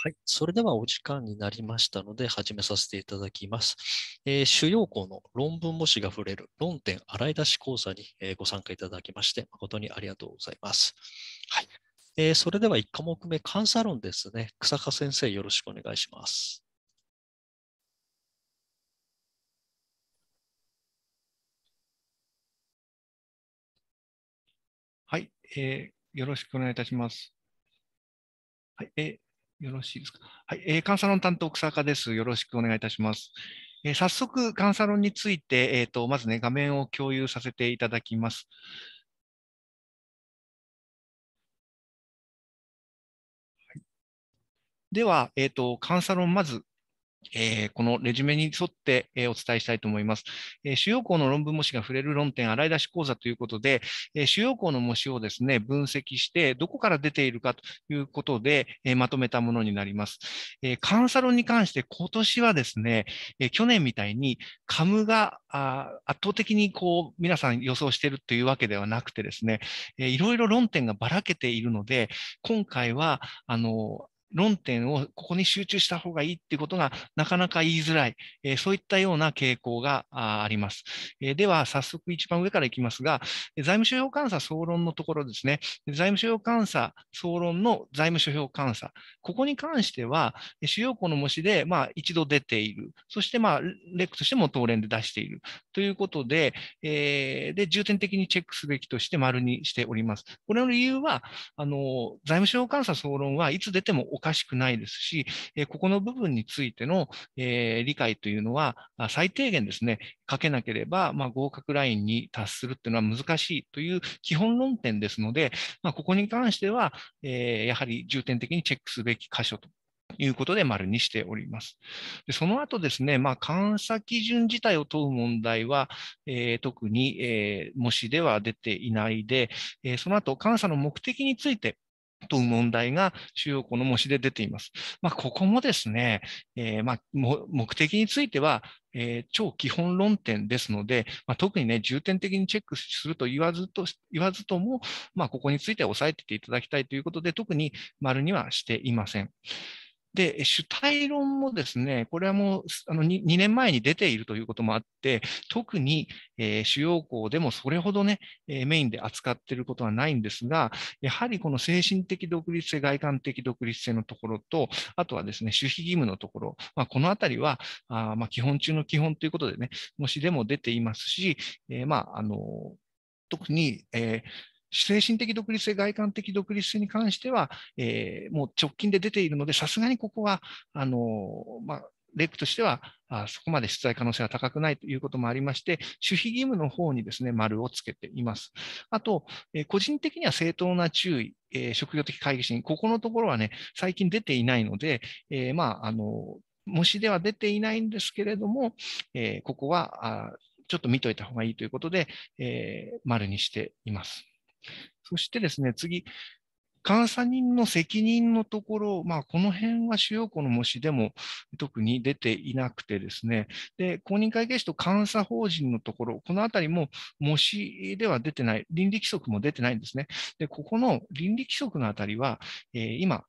はい。それではお時間になりましたので、始めさせていただきます。えー、主要項の論文模試が触れる論点洗い出し講座に、えご参加いただきまして、誠にありがとうございます。はい。えー、それでは1科目目、監査論ですね。草加先生、よろしくお願いします。はい、えー、よろしくお願いいたします。はい、えよろしいですか。はい、えー、監査論担当草加です。よろしくお願いいたします。えー、早速、監査論について、えーと、まずね、画面を共有させていただきます。では、えーと、監査論、まず、えー、このレジュメに沿って、えー、お伝えしたいと思います、えー、主要項の論文模試が触れる論点、洗い出し講座ということで、え主要項の模試をですね、分析して、どこから出ているかということで、えまとめたものになります。えカンサロンに関して、今年はですね、え去年みたいに、カムがあ圧倒的にこう、皆さん予想しているというわけではなくてですね、えー、いろいろ論点がばらけているので、今回は、あの、論点をここに集中した方がいいっていうことがなかなか言いづらい、えー、そういったような傾向があります。えー、では、早速一番上からいきますが、財務諸表監査総論のところですね、財務諸表監査総論の財務諸表監査、ここに関しては、主要項の模試で、まあ、一度出ている、そして、まあ、レックとしても当連で出しているということで、えー、で重点的にチェックすべきとして丸にしております。これの理由は、あの財務諸表監査総論はいつ出てもおかしくないですし、えここの部分についての、え理解というのは、最低限ですね、書けなければ、ま合格ラインに達するっていうのは難しいという基本論点ですので、まここに関しては、えやはり重点的にチェックすべき箇所ということで丸にしております。でその後ですね、まあ、監査基準自体を問う問題は、えー、特に、えー、模試では出ていないで、えー、その後監査の目的について問う問題が主要項の模試で出ています。まあ、ここもですね、えー、まあ、目的については、えー、超基本論点ですので、まあ、特にね、重点的にチェックすると言わずと言わずとも、まここについては押さえてていただきたいということで、特に丸にはしていません。で、主体論もですね、これはもうあの 2, 2年前に出ているということもあって、特に、えー、主要項でもそれほどね、えー、メインで扱っていることはないんですが、やはりこの精神的独立性、外観的独立性のところと、あとはですね、守秘義務のところ、まあ、このあたりは、あまあ、基本中の基本ということでね、もしでも出ていますし、えー、まあ、あの、特に、えー精神的独立性、外観的独立性に関しては、えー、もう直近で出ているので、さすがにここは、あのまあ、レクとしてはあそこまで出題可能性は高くないということもありまして、守秘義務の方にですね、丸をつけています。あと、え個人的には正当な注意、えー、職業的会議心、ここのところはね、最近出ていないので、えー、まあ、あの、模試では出ていないんですけれども、えー、ここはあ、ちょっと見といた方がいいということで、え丸にしています。そしてですね、次、監査人の責任のところ、まあ、この辺は主要項の模試でも特に出ていなくてですね、で公認会計士と監査法人のところ、このあたりも模試では出てない、倫理規則も出てないんですね。でここの倫理規則のあたりは、えー、今、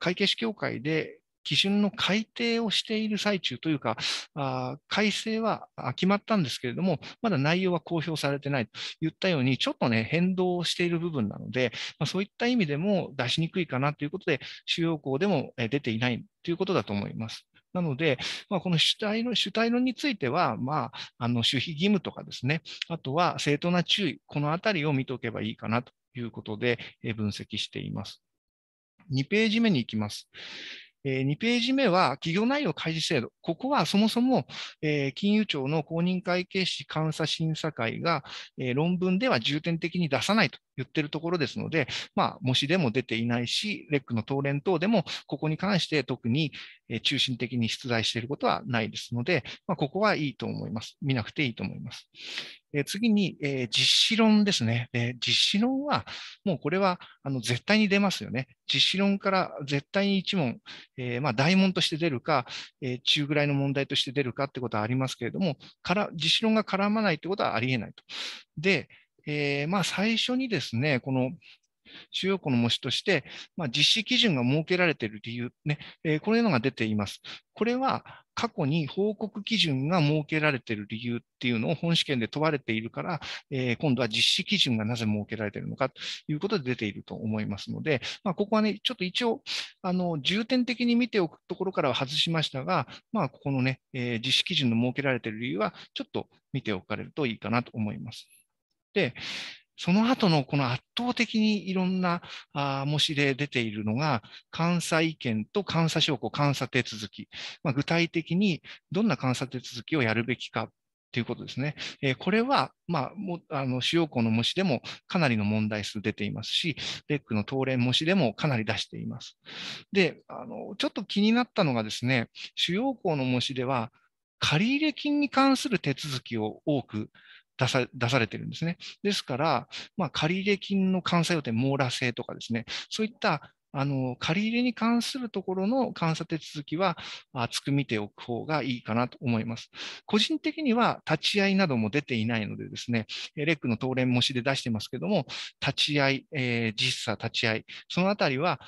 会計士協会で基準の改定をしている最中というか、あ改正は決まったんですけれども、まだ内容は公表されてないと言ったように、ちょっとね、変動している部分なので、まあ、そういった意味でも出しにくいかなということで、主要項でも出ていないということだと思います。なので、まあ、この主体論主体論については、まあ、あの守秘義務とかですね、あとは正当な注意、このあたりを見ておけばいいかなということで分析しています。2ページ目に行きます。え2ページ目は企業内容開示制度。ここはそもそも、え金融庁の公認会計士監査審査会が、え論文では重点的に出さないと言ってるところですので、まあ、もしでも出ていないし、レックの答練等でも、ここに関して特に中心的に出題していることはないですので、まあ、ここはいいと思います。見なくていいと思います。え次に、えー、実施論ですね、えー、実施論は、もうこれはあの絶対に出ますよね。実施論から絶対に1問、えー、まあ、大問として出るか、え中ぐらいの問題として出るかってことはありますけれども、から実施論が絡まないってことはありえないと。で、えー、まあ、最初にですね、この主要項の模試として、まあ、実施基準が設けられている理由、ねえー、こういうのが出ています。これは過去に報告基準が設けられている理由っていうのを本試験で問われているから、えー、今度は実施基準がなぜ設けられているのかということで出ていると思いますので、まあ、ここはね、ちょっと一応、あの重点的に見ておくところからは外しましたが、まあ、ここのね、えー、実施基準の設けられている理由は、ちょっと見ておかれるといいかなと思います。、その後のこの圧倒的にいろんな模試で出ているのが、監査意見と監査証拠、監査手続き。まあ、具体的にどんな監査手続きをやるべきかということですね。えー、これは、まあ、もあの主要項の模試でもかなりの問題数出ていますし、レックの当連模試でもかなり出しています。であの、ちょっと気になったのがですね、主要項の模試では、借入金に関する手続きを多く出さ出されてるんですね。ですから、まあ、借入金の監査予定、網羅性とかですね、そういったあの借入に関するところの監査手続きは厚く見ておく方がいいかなと思います。個人的には立ち会いなども出ていないのでですね、レックの当連模試で出してますけども、立ち会い、えー、実査立ち会い、そのあたりは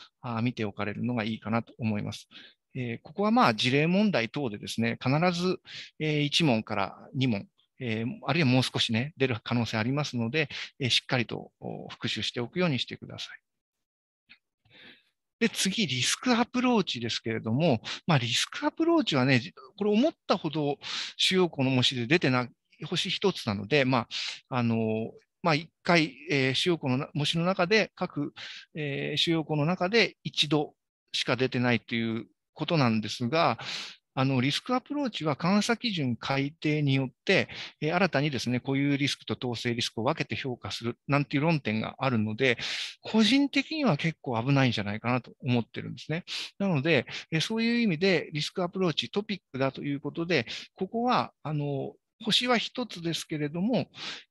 見ておかれるのがいいかなと思います。えー、ここはまあ事例問題等でですね、必ず1問から2問、えー、あるいはもう少しね、出る可能性ありますので、えー、しっかりと復習しておくようにしてください。で、次、リスクアプローチですけれども、まあ、リスクアプローチはね、これ思ったほど主要項の模試で出てない、星一つなので、まあ、あの、まあ、1回、えー、主要項の模試の中で、各、えー、主要項の中で一度しか出てないということなんですが、あのリスクアプローチは監査基準改定によって、え新たにですね、固有リスクと統制リスクを分けて評価するなんていう論点があるので、個人的には結構危ないんじゃないかなと思ってるんですね。なので、えそういう意味でリスクアプローチ、トピックだということで、ここは、あの、星は一つですけれども、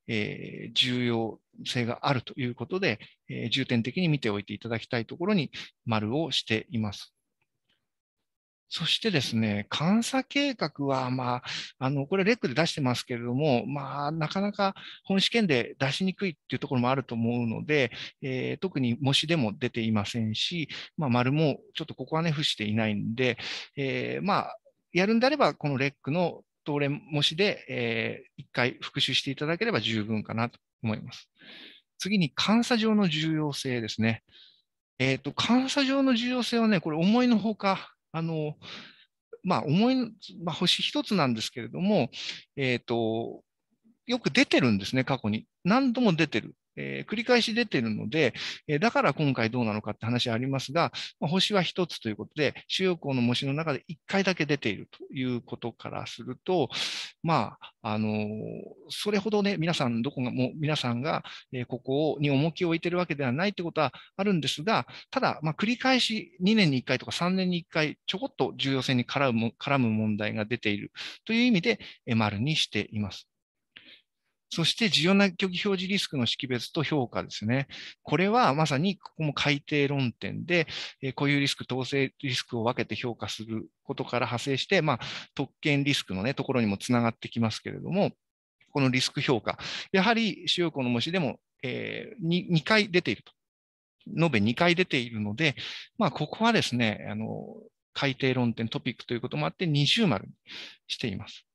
えー、重要性があるということで、えー、重点的に見ておいていただきたいところに丸をしています。そしてですね、監査計画は、まあ、あの、これ、レックで出してますけれども、まあ、なかなか本試験で出しにくいっていうところもあると思うので、えー、特に模試でも出ていませんし、まあ、丸もちょっとここはね、付していないんで、えー、まあ、やるんであれば、このレックの東連模試で、えー、1回復習していただければ十分かなと思います。次に、監査上の重要性ですね。えっ、ー、と、監査上の重要性はね、これ、思いのほか、あの、まあ、思い、まあ、星一つなんですけれども、えっ、ー、と、よく出てるんですね、過去に。何度も出てる。えー、繰り返し出ているので、えー、だから今回どうなのかって話ありますが、まあ、星は1つということで、主要項の模試の中で1回だけ出ているということからすると、まあ、あのー、それほどね、皆さん、どこが、もう皆さんが、えここに重きを置いているわけではないってことはあるんですが、ただ、まあ、繰り返し2年に1回とか3年に1回、ちょこっと重要性に絡む絡む問題が出ているという意味で、丸にしています。そして重要な虚偽表示リスクの識別と評価ですね。これはまさにここも改定論点で、えこうリスク、統制リスクを分けて評価することから派生して、まあ、特権リスクの、ね、ところにもつながってきますけれども、このリスク評価、やはり主要項の模試でも、えー、2回出ていると。延べ2回出ているので、まあ、ここはですね、あの改定論点トピックということもあって、二重丸にしています。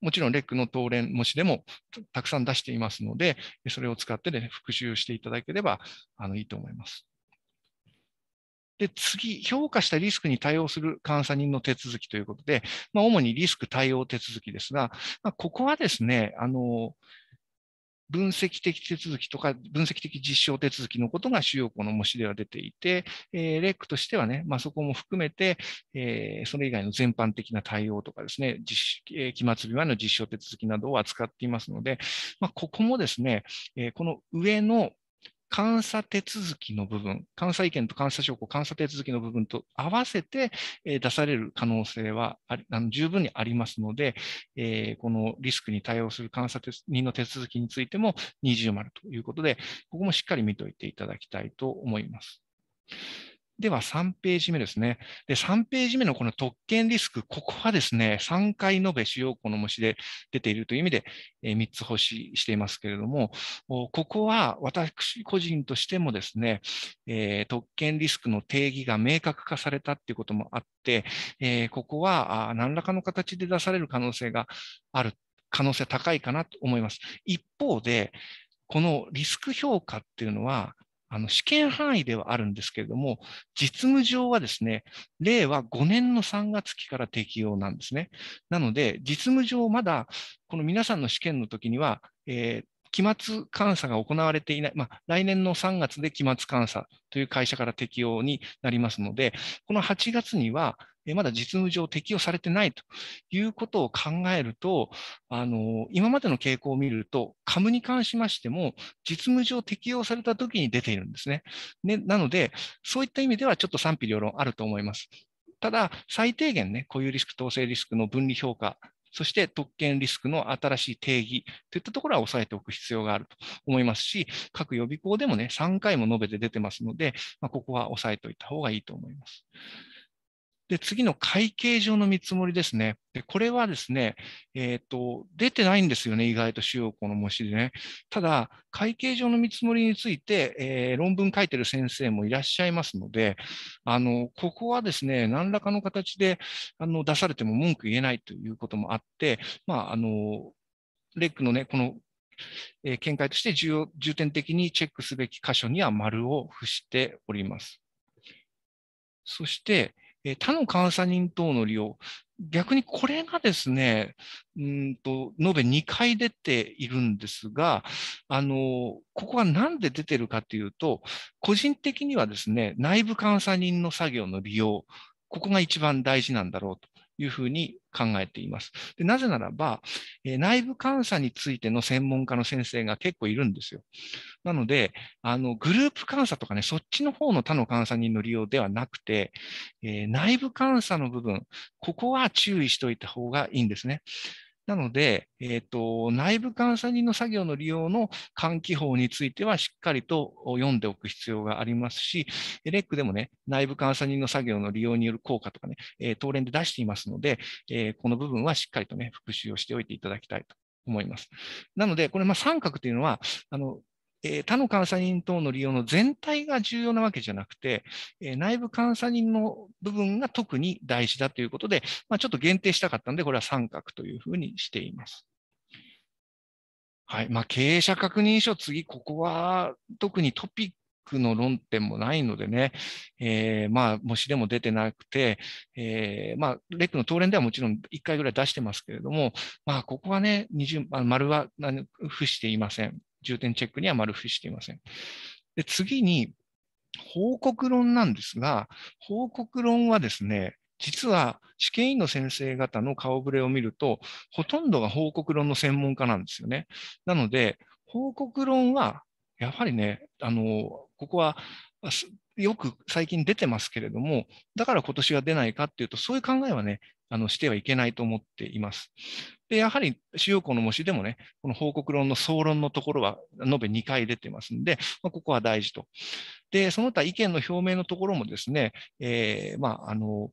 もちろんレックの当連模試でもたくさん出していますので、それを使ってね、復習していただければあのいいと思います。で、次、評価したリスクに対応する監査人の手続きということで、まあ、主にリスク対応手続きですが、まあ、ここはですね、あの、分析的手続きとか分析的実証手続きのことが主要項の模試では出ていて、えー、レックとしてはね、まあ、そこも含めて、えー、それ以外の全般的な対応とかですね、実えー、期末日までの実証手続きなどを扱っていますので、まあ、ここもですね、えこの上の監査手続きの部分、監査意見と監査証拠、監査手続きの部分と合わせて、え出される可能性はあの十分にありますので、えこのリスクに対応する監査人の手続きについても20丸ということで、ここもしっかり見ておいていただきたいと思います。では3ページ目ですね。で、3ページ目のこの特権リスク、ここはですね、3回延べ主要項の虫で出ているという意味で、3つ星していますけれども、ここは私個人としてもですね、特権リスクの定義が明確化されたということもあって、ここは何らかの形で出される可能性がある、可能性高いかなと思います。一方で、このリスク評価っていうのは、あの試験範囲ではあるんですけれども、実務上はですね、令和5年の3月期から適用なんですね。なので、実務上まだ、この皆さんの試験の時には、えー、期末監査が行われていない、まあ、来年の3月で期末監査という会社から適用になりますので、この8月にはまだ実務上適用されてないということを考えると、あの今までの傾向を見ると、カムに関しましても、実務上適用された時に出ているんですね。ねなので、そういった意味ではちょっと賛否両論あると思います。ただ、最低限ね、固有リスク、統制リスクの分離評価そして特権リスクの新しい定義といったところは押さえておく必要があると思いますし、各予備校でもね、3回も述べて出てますので、まあ、ここは押さえておいた方がいいと思います。で、次の会計上の見積もりですね。で、これはですね、えっ、ー、と、出てないんですよね、意外と主要項の模試でね。ただ、会計上の見積もりについて、えー、論文書いてる先生もいらっしゃいますので、あの、ここはですね、何らかの形で、あの、出されても文句言えないということもあって、まあ、あの、レックのね、このえー、見解として重要重点的にチェックすべき箇所には丸を付しております。そして、え他の監査人等の利用、逆にこれがですね、うんと、延べ2回出ているんですが、あの、ここはなんで出てるかというと、個人的にはですね、内部監査人の作業の利用、ここが一番大事なんだろうと。いうふうに考えています。でなぜならば、えー、内部監査についての専門家の先生が結構いるんですよ。なので、あのグループ監査とかね、そっちの方の他の監査人の利用ではなくて、えー、内部監査の部分、ここは注意しておいた方がいいんですね。なので、えーと、内部監査人の作業の利用の換気法についてはしっかりと読んでおく必要がありますし、レックでもね、内部監査人の作業の利用による効果とかね、え連で出していますので、えー、この部分はしっかりとね、復習をしておいていただきたいと思います。なので、これ、まあ、三角というのは、あのえー、他の監査人等の利用の全体が重要なわけじゃなくて、えー、内部監査人の部分が特に大事だということで、まあ、ちょっと限定したかったので、これは三角というふうにしています。はいまあ、経営者確認書、次、ここは特にトピックの論点もないのでね、えー、まあ、模試でも出てなくて、えー、まあ、レックの当連ではもちろん1回ぐらい出してますけれども、まあ、ここはね、2あ、丸は付していません。重点チェックには丸付していません。で次に、報告論なんですが、報告論はですね、実は試験員の先生方の顔ぶれを見ると、ほとんどが報告論の専門家なんですよね。なので、報告論は、やはりね、あの、ここは、よく最近出てますけれども、だから今年は出ないかっていうと、そういう考えはね、あのしてはいけないと思っています。で、やはり主要項の模試でもね、この報告論の総論のところは延べ2回出てますんで、まあ、ここは大事と。で、その他意見の表明のところもですね、えー、まあ、あの、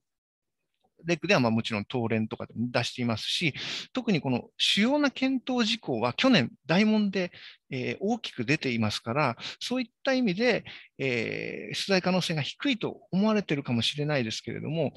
レックではまあもちろん答連とかでも出していますし、特にこの主要な検討事項は去年、大問で、えー、大きく出ていますから、そういった意味で、えー、出題可能性が低いと思われているかもしれないですけれども、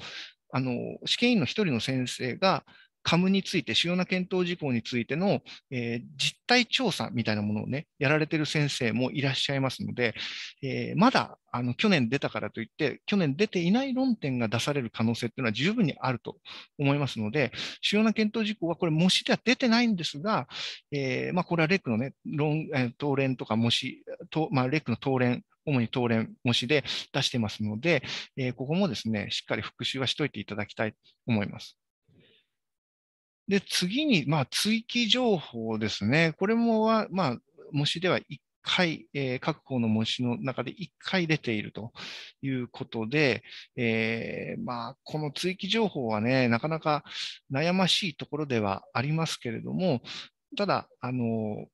あの試験員の一人の先生が、カムについて、主要な検討事項についての、えー、実態調査みたいなものをね、やられてる先生もいらっしゃいますので、えー、まだあの去年出たからといって、去年出ていない論点が出される可能性っていうのは十分にあると思いますので、主要な検討事項はこれ、模試では出てないんですが、えー、まあ、これはレクのね、論えー、連とか模試、とまあ、レクの答連、主に答連模試で出してますので、えここもですね、しっかり復習はしておいていただきたいと思います。で、次に、まあ、追記情報ですね。これもは、まあ、模試では1回、えー、各校の模試の中で1回出ているということで、えー、まあ、この追記情報はね、なかなか悩ましいところではありますけれども、ただ、あの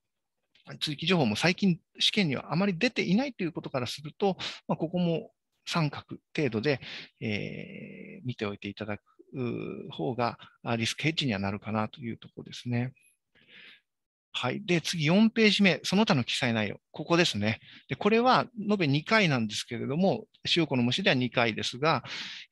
追記情報も最近試験にはあまり出ていないということからすると、まあ、ここも三角程度で、えー、見ておいていただく方がリスクヘッジにはなるかなというところですね。はい。で、次4ページ目、その他の記載内容、ここですね。で、これは延べ2回なんですけれども、塩湖の虫では2回ですが、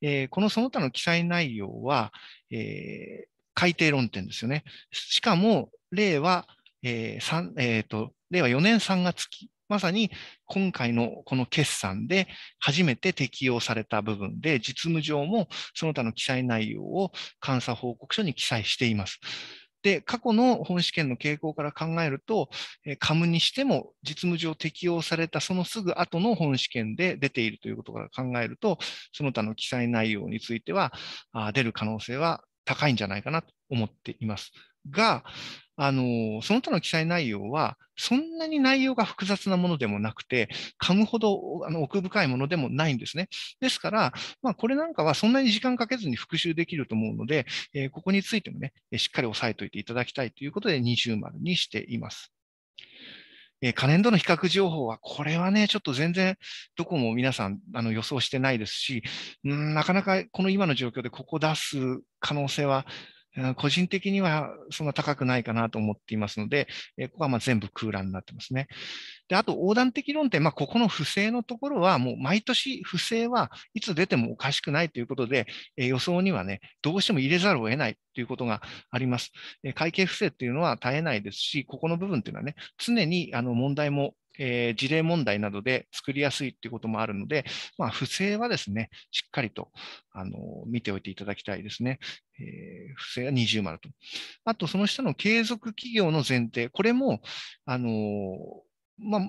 えー、このその他の記載内容は、えー、改定論点ですよね。しかも、例は、えーえーと、と令和4年3月期まさに今回のこの決算で初めて適用された部分で、実務上もその他の記載内容を監査報告書に記載しています。で、過去の本試験の傾向から考えると、カムにしても実務上適用されたそのすぐ後の本試験で出ているということから考えると、その他の記載内容については出る可能性は高いんじゃないかなと思っています。が、あのその他の記載内容は、そんなに内容が複雑なものでもなくて、噛むほどあの奥深いものでもないんですね。ですから、まあ、これなんかはそんなに時間かけずに復習できると思うので、えー、ここについてもね、しっかり押さえておいていただきたいということで、二重丸にしています。可燃度の比較情報は、これはね、ちょっと全然どこも皆さんあの予想してないですし、なかなかこの今の状況でここ出す可能性は個人的にはそんな高くないかなと思っていますので、えここはま全部空欄になってますね。で、あと横断的論点、まあ、ここの不正のところは、もう毎年不正はいつ出てもおかしくないということで、え予想にはね、どうしても入れざるを得ないということがあります。え会計不正っていうのは絶えないですし、ここの部分っていうのはね、常にあの問題もえー、事例問題などで作りやすいっていうこともあるので、まあ、不正はですね、しっかりと、あの、見ておいていただきたいですね。えー、不正は二重丸と。あと、その下の継続企業の前提。これも、あのーまあ、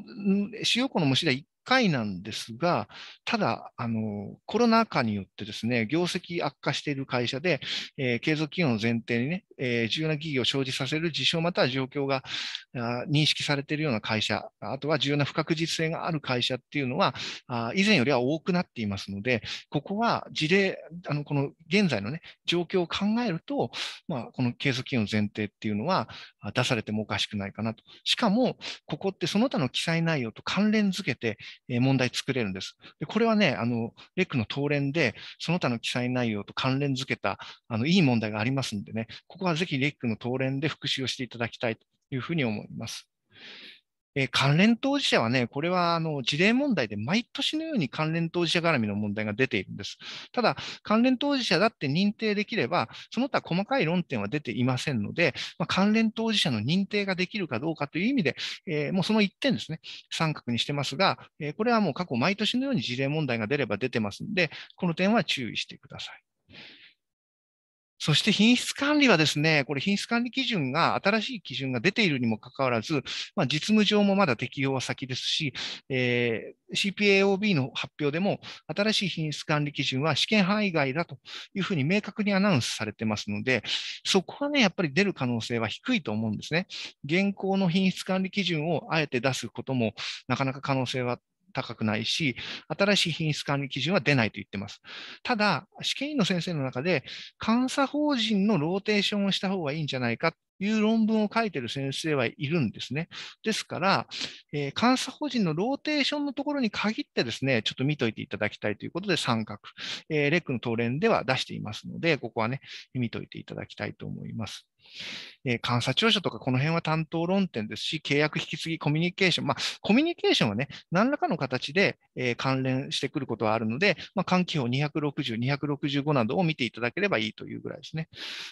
主要庫の模試で回なんですが、ただ、あのコロナ禍によってですね、業績悪化している会社で、えー、継続企業の前提にね、えー、重要な企業を生じさせる事象または状況があ認識されているような会社、あとは重要な不確実性がある会社っていうのは、あ以前よりは多くなっていますので、ここは事例、あのこの現在のね、状況を考えると、まあ、この継続企業の前提っていうのは出されてもおかしくないかなと。しかも、ここってその他の記載内容と関連づけて、問題作れるんです。でこれはね、あの、レックの当連で、その他の記載内容と関連づけた、あの、いい問題がありますんでね、ここはぜひレックの当連で復習をしていただきたいというふうに思います。えー、関連当事者はね、これはあの事例問題で毎年のように関連当事者絡みの問題が出ているんです。ただ、関連当事者だって認定できれば、その他細かい論点は出ていませんので、まあ、関連当事者の認定ができるかどうかという意味で、えー、もうその一点ですね、三角にしてますが、えー、これはもう過去毎年のように事例問題が出れば出てますんで、この点は注意してください。そして品質管理はですね、これ品質管理基準が、新しい基準が出ているにもかかわらず、まあ、実務上もまだ適用は先ですし、えー、CPAOB の発表でも、新しい品質管理基準は試験範囲外だというふうに明確にアナウンスされてますので、そこはね、やっぱり出る可能性は低いと思うんですね。現行の品質管理基準をあえて出すことも、なかなか可能性は高くないし、新しい品質管理基準は出ないと言ってます。ただ、試験員の先生の中で、監査法人のローテーションをした方がいいんじゃないかいう論文を書いている先生はいるんですね。ですから、えー、監査法人のローテーションのところに限ってですね、ちょっと見といていただきたいということで、三角、えー、レックの東連では出していますので、ここはね、見といていただきたいと思います。えー、監査庁舎とかこの辺は担当論点ですし、契約引き継ぎ、コミュニケーション、まあ、コミュニケーションはね、何らかの形で、えー、関連してくることはあるので、まあ、換気法260、265などを見ていただければいいというぐらいですね。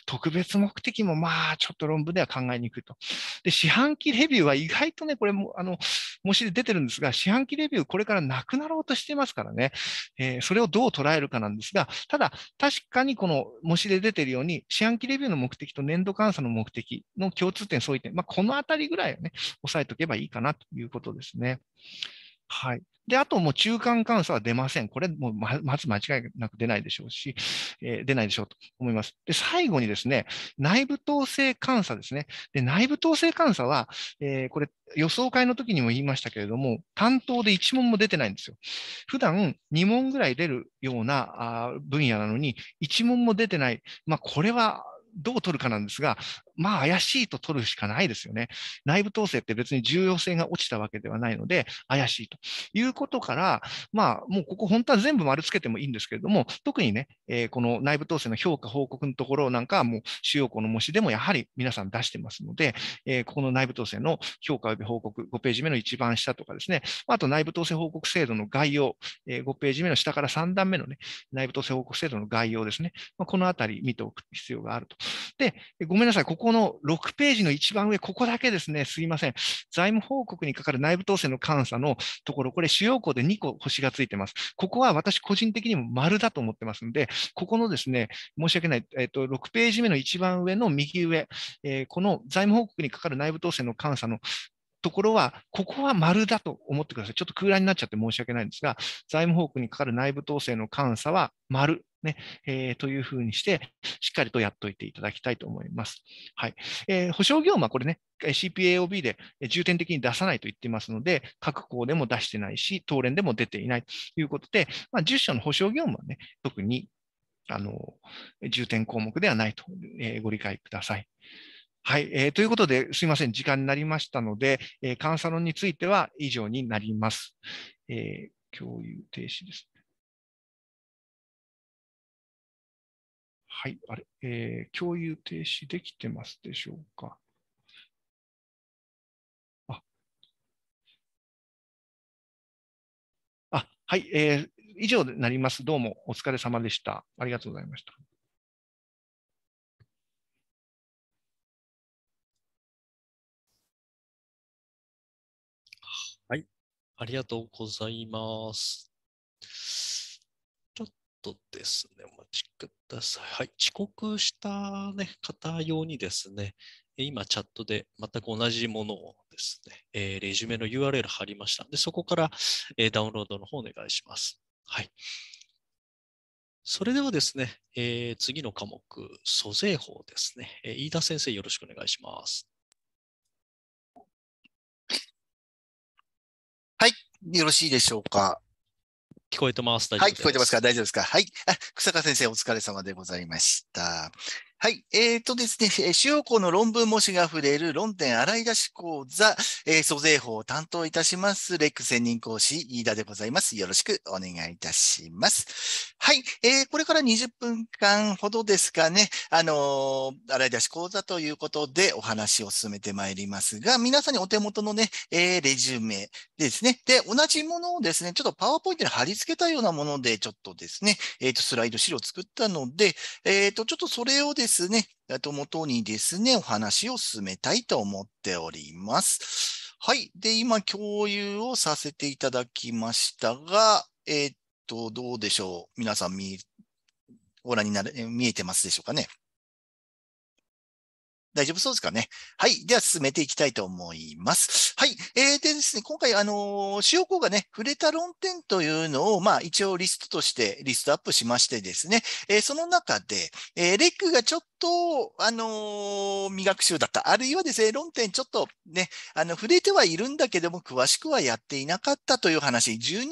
特別目的も、まあ、ちょっと論文では考えにくいと。で、四半期レビューは意外とね、これも、あの、模試で出てるんですが、四半期レビュー、これからなくなろうとしてますからね、えー、それをどう捉えるかなんですが、ただ、確かにこの模試で出てるように、四半期レビューの目的と年度監査の目的の共通点、相違点、まあ、このあたりぐらいをね、押さえておけばいいかなということですね。はい。で、あともう中間監査は出ません。これ、もうまず間違いなく出ないでしょうし、えー、出ないでしょうと思います。で、最後にですね、内部統制監査ですね。で、内部統制監査は、えー、これ、予想会の時にも言いましたけれども、担当で1問も出てないんですよ。普段2問ぐらい出るようなあ分野なのに、1問も出てない。まあ、これはどう取るかなんですが、まあ怪しいと取るしかないですよね。内部統制って別に重要性が落ちたわけではないので、怪しいということから、まあもうここ本当は全部丸つけてもいいんですけれども、特にね、えー、この内部統制の評価報告のところなんかはもう主要項の模試でもやはり皆さん出してますので、えー、ここの内部統制の評価及び報告5ページ目の一番下とかですね、あと内部統制報告制度の概要、えー、5ページ目の下から3段目のね、内部統制報告制度の概要ですね、まあ、このあたり見ておく必要があると。で、ごめんなさい、こここの6ページの一番上、ここだけですね、すいません。財務報告にかかる内部統制の監査のところ、これ主要項で2個星がついてます。ここは私個人的にも丸だと思ってますんで、ここのですね、申し訳ない、えっと、6ページ目の一番上の右上、えー、この財務報告にかかる内部統制の監査のところは、ここは丸だと思ってください。ちょっと空欄になっちゃって申し訳ないんですが、財務報告にかかる内部統制の監査は丸。ね、えー、というふうにして、しっかりとやっておいていただきたいと思います。はい。えー、保証業務はこれね、CPAOB で重点的に出さないと言っていますので、各校でも出してないし、当連でも出ていないということで、まあ、10社の保証業務はね、特にあの重点項目ではないと、えー、ご理解ください。はい、えー、ということで、すいません、時間になりましたので、えー、カンについては以上になります。えー、共有停止です。はい、あれ、えー、共有停止できてますでしょうか。あ、あはい、えー、以上になります。どうもお疲れ様でした。ありがとうございました。はい、ありがとうございます。とですね、お待ちください。はい、遅刻した、ね、方用にですね、今チャットで全く同じものをですね、えー、レジュメの URL 貼りましたので、そこから、えー、ダウンロードの方お願いします。はい。それではですね、えー、次の科目、租税法ですね、えー。飯田先生、よろしくお願いします。はい、よろしいでしょうか。聞こえてます。はい、聞こえてますか大丈夫ですかはい。あ、草川先生、お疲れ様でございました。はい。えっ、ー、とですね、主要項の論文模試が触れる論点洗い出し講座、えー、租税法を担当いたします、レック専任講師、飯田でございます。よろしくお願いいたします。はい。えー、これから20分間ほどですかね、あのー、洗い出し講座ということでお話を進めてまいりますが、皆さんにお手元のね、えー、レジュメですね。で、同じものをですね、ちょっとパワーポイントに貼り付けたようなもので、ちょっとですね、えっ、ー、と、スライド資料を作ったので、えっ、と、ちょっとそれをですね、ですね、と元にですね、お話を進めたいと思っております。はい。で、今共有をさせていただきましたが、えー、っと、どうでしょう皆さん見、ご覧になる、見えてますでしょうかね大丈夫そうですかね。はい。では進めていきたいと思います。はい。えー、でですね、今回、あのー、主要項がね、触れた論点というのを、まあ、一応リストとしてリストアップしましてですね、えー、その中で、えー、レックがちょっとと、あの未学習だった。あるいはですね、論点ちょっとね、あの、触れてはいるんだけども、詳しくはやっていなかったという話、12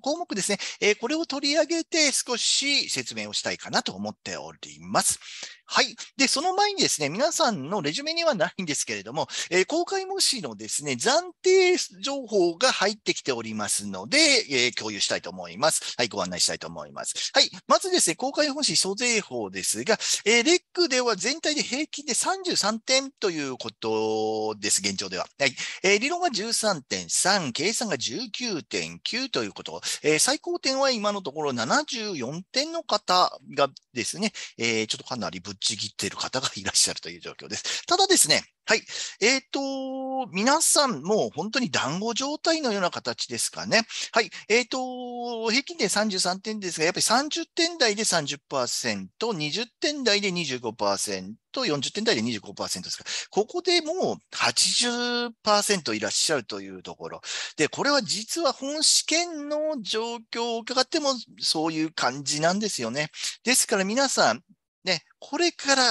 項目ですね、えー、これを取り上げて少し説明をしたいかなと思っております。はい。で、その前にですね、皆さんのレジュメにはないんですけれども、えー、公開模試のですね、暫定情報が入ってきておりますので、えー、共有したいと思います。はい、ご案内したいと思います。はい。まずですね、公開模試租税法ですが、えー、レックでは全体で平均で33点ということです、現状では。はいえー、理論が13.3、計算が19.9ということ。えー、最高点は今のところ74点の方がですね、えー、ちょっとかなりぶっちぎっている方がいらっしゃるという状況です。ただですね、はい。えっ、ー、と、皆さん、もう本当に団子状態のような形ですかね。はい。えっ、ー、と、平均で33点ですが、やっぱり30点台で30%、20点台で25%、40点台で25%ですかここでもう80%いらっしゃるというところ。で、これは実は本試験の状況を伺ってもそういう感じなんですよね。ですから皆さん、ね、これから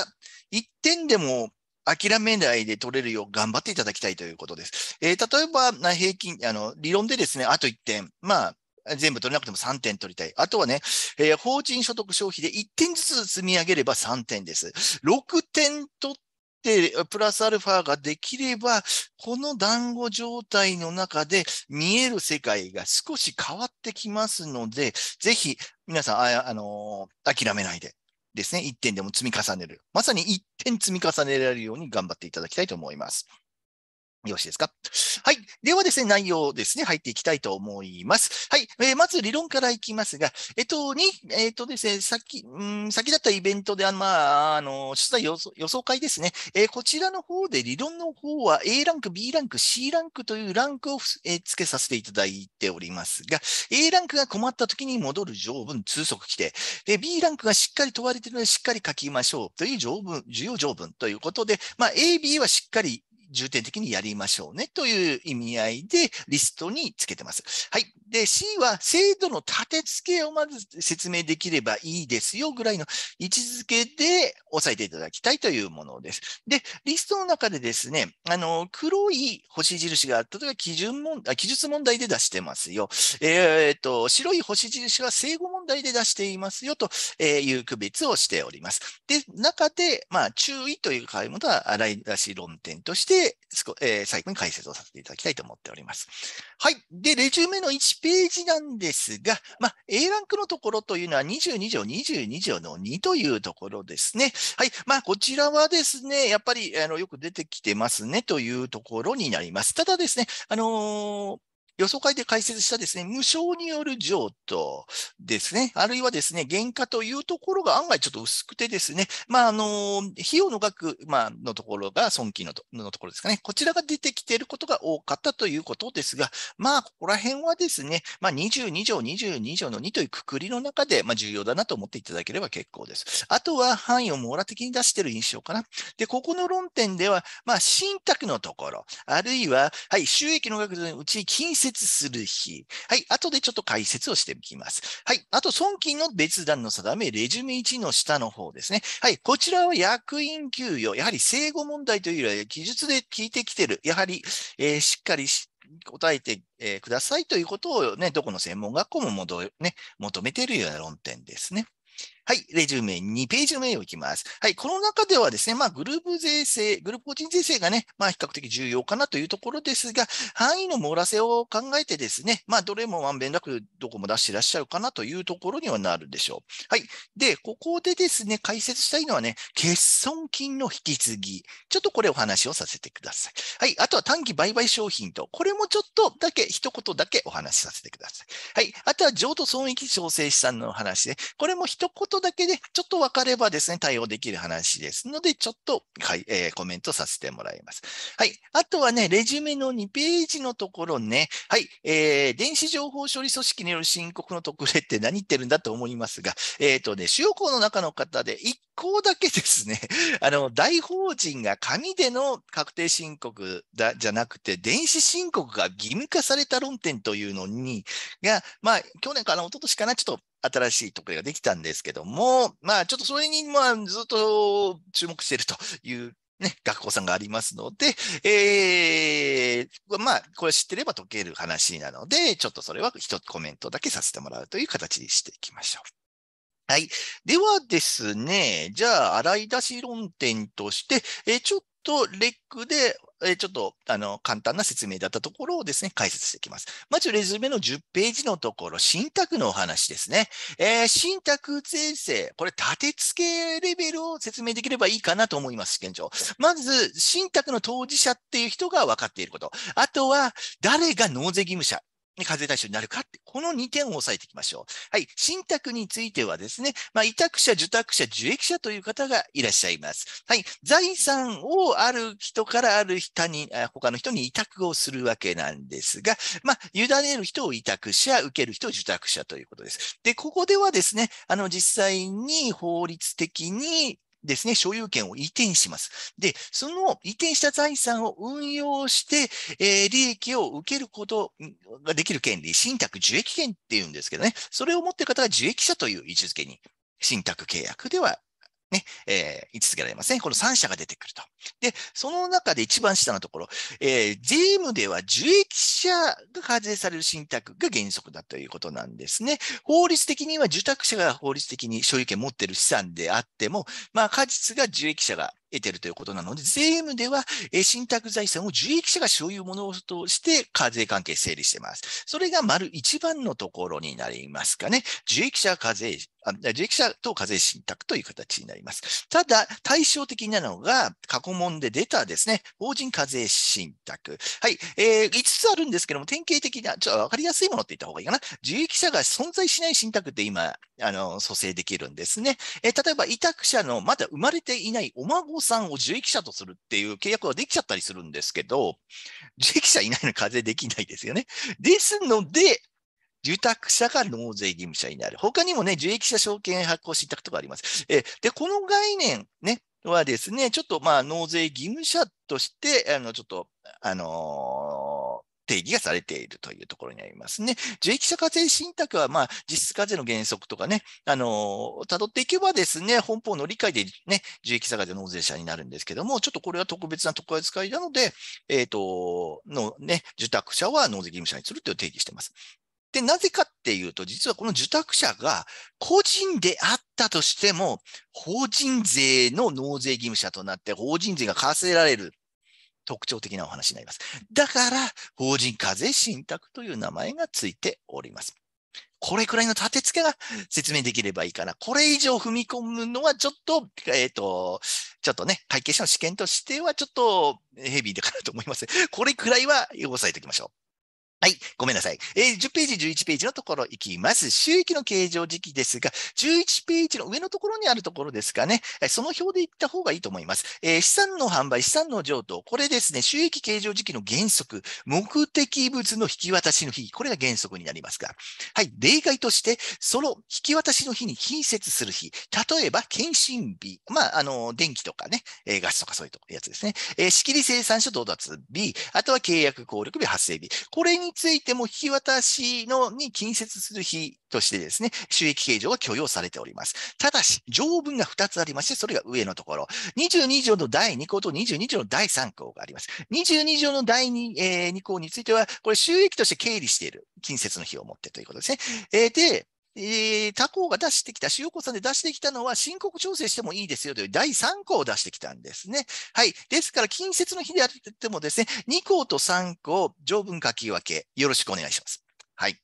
1点でも諦めないで取れるよう頑張っていただきたいということです。えー、例えば、平均、あの、理論でですね、あと1点。まあ、全部取れなくても3点取りたい。あとはね、えー、法人所得消費で1点ずつ積み上げれば3点です。6点取って、プラスアルファができれば、この団子状態の中で見える世界が少し変わってきますので、ぜひ皆さん、あ、あのー、諦めないでですね、1点でも積み重ねる。まさに1点積み重ねられるように頑張っていただきたいと思います。よろしいですかはい。ではですね、内容ですね、入っていきたいと思います。はい。えー、まず理論からいきますが、えっと、に、えっとですね、さっき、ん先だったイベントで、あの、まあ、あの、出題予想会ですね。えー、こちらの方で理論の方は A ランク、B ランク、C ランクというランクを、え付けさせていただいておりますが、A ランクが困った時に戻る条文、通則規定。で、B ランクがしっかり問われているので、しっかり書きましょうという条文、重要条文ということで、まあ、A、B はしっかり重点的にやりましょうねという意味合いでリストにつけてます。はい。で、C は制度の立て付けをまず説明できればいいですよぐらいの位置づけで押さえていただきたいというものです。で、リストの中でですね、あの、黒い星印が、例えば基準問題、記述問題で出してますよ。えー、っと、白い星印は正誤問題で出していますよという区別をしております。で、中で、まあ、注意という買い物は洗い出し論点として、えー、最後に解説をさせていただきたいと思っております。はい。で、レジュメの1ページなんですが、まあ、A ランクのところというのは22条、22条の2というところですね。はい。まあ、こちらはですね、やっぱり、あの、よく出てきてますねというところになります。ただですね、あのー予想会で解説したですね、無償による譲渡ですね、あるいはですね、原価というところが案外ちょっと薄くてですね、まあ、あの、費用の額、まあ、のところが損金のとのところですかね、こちらが出てきていることが多かったということですが、まあ、ここら辺はですね、まあ、22条、22条の2というくくりの中で、まあ、重要だなと思っていただければ結構です。あとは範囲を網羅的に出している印象かな。で、ここの論点では、まあ、信託のところ、あるいは、はい、収益の額のうち金銭説する日。はい。後でちょっと解説をしていきます。はい。あと、損金の別段の定め、レジュメ1の下の方ですね。はい。こちらは役員給与。やはり生後問題というよりは、記述で聞いてきてる。やはり、えー、しっかりし答えて、えー、くださいということをね、どこの専門学校ももど、ね、求めているような論点ですね。はい、レジュメ2ページ目をいきます。はい、この中ではですね、まあ、グループ税制、グループ個人税制がね、まあ、比較的重要かなというところですが、範囲の漏らせを考えてですね、まあ、どれもまんべんなくどこも出してらっしゃるかなというところにはなるでしょう。はい。で、ここでですね、解説したいのはね、欠損金の引き継ぎ。ちょっとこれお話をさせてください。はい。あとは短期売買商品と、これもちょっとだけ、一言だけお話しさせてください。はい。あとは譲渡損益調整資産の話で、これも一言トだけで、ちょっと分かればですね、対応できる話ですので、ちょっと、はい、えー、コメントさせてもらいます。はい。あとはね、レジュメの2ページのところね、はい、えー、電子情報処理組織による申告の特例って何言ってるんだと思いますが、えっ、ー、とね、主要項の中の方で1項だけですね、あの、大法人が紙での確定申告だじゃなくて、電子申告が義務化された論点というのに、が、まあ、去年かな、一昨年かな、ちょっと新しい特例ができたんですけども、まあ、ちょっとそれに、まあ、ずっと注目しているというね、学校さんがありますので、えー、まあ、これ知ってれば解ける話なので、ちょっとそれは一つコメントだけさせてもらうという形にしていきましょう。はい。ではですね、じゃあ、洗い出し論点として、えー、ちょっとレックでちょっとあの簡単な説明だったところをですね、解説していきます。まず、レズメの10ページのところ、信託のお話ですね。えー、信託税制、これ、立て付けレベルを説明できればいいかなと思います、現状。まず、信託の当事者っていう人が分かっていること。あとは、誰が納税義務者。課税対象になるかって、この2点を押さえていきましょう。はい。信託についてはですね、まあ、委託者、受託者、受益者という方がいらっしゃいます。はい。財産をある人からある人に、他の人に委託をするわけなんですが、まあ、委ねる人を委託者、受ける人を受託者ということです。で、ここではですね、あの、実際に法律的にですね、所有権を移転します。で、その移転した財産を運用して、えー、利益を受けることができる権利、信託受益権っていうんですけどね、それを持っている方が受益者という位置づけに、信託契約ではね、えー、5つけられませね。この3社が出てくると。で、その中で一番下のところ、えー、税務では受益者が課税される信託が原則だということなんですね。法律的には受託者が法律的に所有権持っている資産であっても、まあ、果実が受益者が得ているということなので、税務では、え信託財産を受益者が所有ものとして課税関係整理しています。それが丸一番のところになりますかね。受益者課税、あ受益者と課税信託という形になります。ただ、対照的なのが、過去問で出たですね、法人課税信託。はい、えー、5つあるんですけども、典型的な、ちょっとわかりやすいものって言った方がいいかな。受益者が存在しない信託って今、あの、蘇生できるんですね。えー、例えば、委託者のまだ生まれていないお孫さんを受益者とするっていう契約はできちゃったりするんですけど、受益者いないのに課税できないですよね。ですので、受託者が納税義務者になる。他にもね、受益者証券発行信託とかあります。えで、この概念ね、はですね、ちょっとまあ納税義務者として、あの、ちょっと、あのー定義がされているというところになりますね。受益者課税信託は、まあ、実質課税の原則とかね、あの、辿っていけばですね、本法の理解でね、受益者課税納税者になるんですけども、ちょっとこれは特別な特扱いなので、えっ、ー、と、のね、受託者は納税義務者にするという定義しています。で、なぜかっていうと、実はこの受託者が個人であったとしても、法人税の納税義務者となって、法人税が課せられる特徴的なお話になります。だから、法人課税信託という名前がついております。これくらいの立て付けが説明できればいいかな。これ以上踏み込むのはちょっと、えっ、ー、と、ちょっとね、会計士の試験としてはちょっとヘビーだかなと思います。これくらいは押さえておきましょう。はい、ごめんなさい。えー、10ページ、11ページのところ行きます。収益の計上時期ですが、11ページの上のところにあるところですかね。その表で行った方がいいと思います。えー、資産の販売、資産の譲渡。これですね、収益計上時期の原則、目的物の引き渡しの日。これが原則になりますが。はい、例外として、その引き渡しの日に近接する日。例えば、検診日。まあ、あの、電気とかね、えー、ガスとかそういうやつですね。えー、仕切り生産者到達日。あとは契約効力日発生日。これについても引き渡しのに近接する日としてですね、収益計上は許容されております。ただし、条文が2つありまして、それが上のところ。22条の第2項と22条の第3項があります。22条の第 2,、えー、2項については、これ収益として経理している近接の日を持ってということですね。えー、で、えー、他校が出してきた、主要校さんで出してきたのは、申告調整してもいいですよという第3項を出してきたんですね。はい。ですから、近接の日であってもですね、2項と3項、条文書き分け、よろしくお願いします。はい。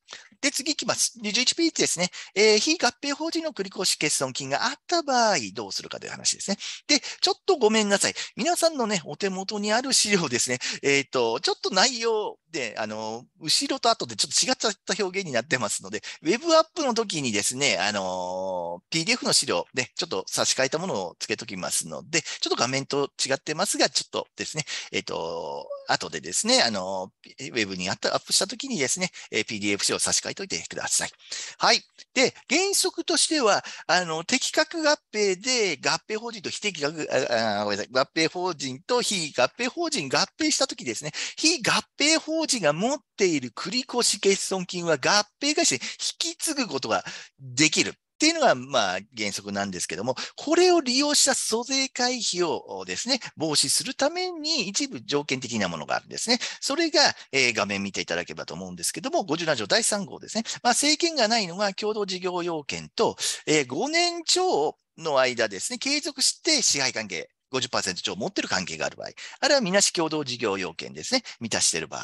で、次いきます。21ページですね。えー、非合併法人の繰越欠損金があった場合、どうするかという話ですね。で、ちょっとごめんなさい。皆さんのね、お手元にある資料ですね。えっ、ー、と、ちょっと内容、で、あの、後ろと後でちょっと違った表現になってますので、ウェブアップの時にですね、あの、PDF の資料で、ちょっと差し替えたものを付けときますので、ちょっと画面と違ってますが、ちょっとですね、えっ、ー、と、後でですね、あの、Web にアップした時にですね、PDF 資料を差し替えといてください。はい。で、原則としては、あの、適格合併で合併法人と非適格、あごめんなさい、合併法人と非合併法人合併した時ですね、非合併法当が持っている繰越欠損金は合併会社に引き継ぐことができる。っていうのが、まあ、原則なんですけども、これを利用した租税回避をですね、防止するために一部条件的なものがあるんですね。それが、えー、画面見ていただければと思うんですけども、57条第3号ですね。まあ、制がないのが共同事業要件と、えー、5年超の間ですね、継続して支配関係50%超持ってる関係がある場合、あるいはみなし共同事業要件ですね、満たしている場合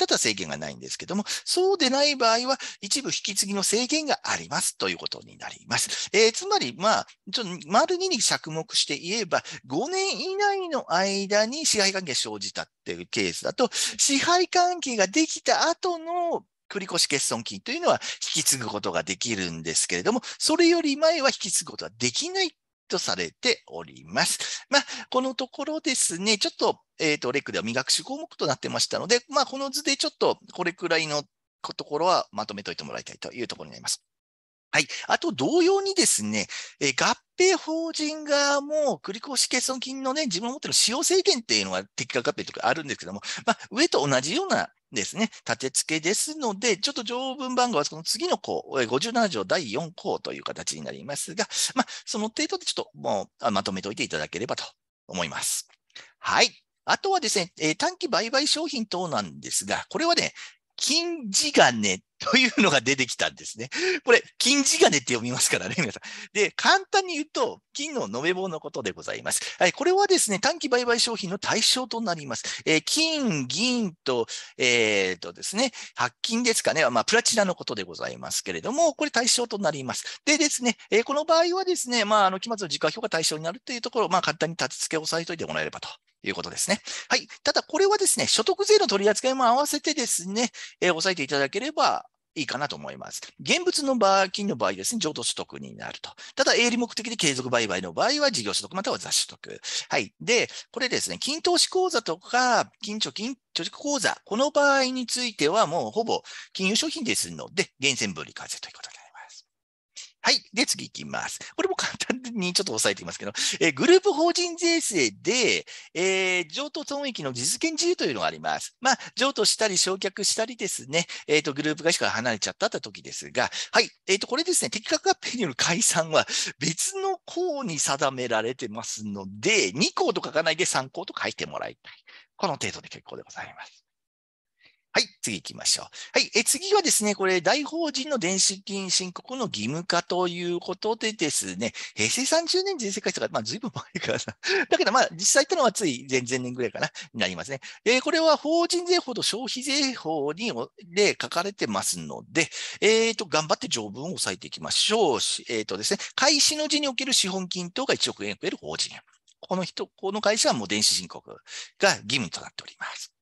ただ制限がないんですけども、そうでない場合は一部引き継ぎの制限がありますということになります。えー、つまり、まあ、ちょっと丸2に着目して言えば、5年以内の間に支配関係が生じたっていうケースだと、支配関係ができた後の繰越欠損金というのは引き継ぐことができるんですけれども、それより前は引き継ぐことはできないとされております。まあ、このところですね、ちょっと、えっ、ー、と、レックでは未学習項目となってましたので、まあ、この図でちょっとこれくらいのところはまとめておいてもらいたいというところになります。はい。あと、同様にですね、え合併法人側も、繰越欠損金のね、自分を持っている使用制限っていうのが適格合併とかあるんですけども、まあ、上と同じようなですね、立て付けですので、ちょっと条文番号はこの次の項、57条第4項という形になりますが、まあ、その程度でちょっともうまとめておいていただければと思います。はい。あとはですね、えー、短期売買商品等なんですが、これはね、金地金 というのが出てきたんですね。これ、金地金って読みますからね、皆さん。で、簡単に言うと、金の延べ棒のことでございます。はい、これはですね、短期売買商品の対象となります。えー、金、銀と、えっ、ー、とですね、白金ですかね、まあ、プラチナのことでございますけれども、これ対象となります。でですね、えー、この場合はですね、まあ、あの、期末の時価表が対象になるというところを、まあ、簡単に立て付けを押さえておいてもらえればとということですね。はい。ただ、これはですね、所得税の取り扱いも合わせてですね、えー、抑えていただければ、いいかなと思います。現物の場合、金の場合ですね、譲渡所得になると。ただ、営利目的で継続売買の場合は、事業所得または雑所得。はい。で、これですね、金投資口座とか、金貯金貯蓄口座、この場合については、もうほぼ金融商品ですので、源泉分離課税ということです。はい。で、次いきます。これも簡単にちょっと押さえていますけど、えー、グループ法人税制で、えー、譲渡損益の実現自由というのがあります。まあ、譲渡したり、焼却したりですね、えっ、ー、と、グループ会社から離れちゃった時ですが、はい。えっ、と、これですね、適格合併による解散は別の項に定められてますので、2項と書かないで3項と書いてもらいたい。この程度で結構でございます。はい、次行きましょう。はい、え次はですね、これ、大法人の電子金申告の義務化ということでですね、平成30年税制改正が、まあ、随分前からさ、だけど、まあ、実際ってのはつい前々年ぐらいかな、になりますね。えこれは法人税法と消費税法にで書かれてますので、えっ、ー、と、頑張って条文を押さえていきましょう。えっ、ー、とですね、開始の時における資本金等が1億円を超える法人。この人、この会社はもう電子申告が義務となっております。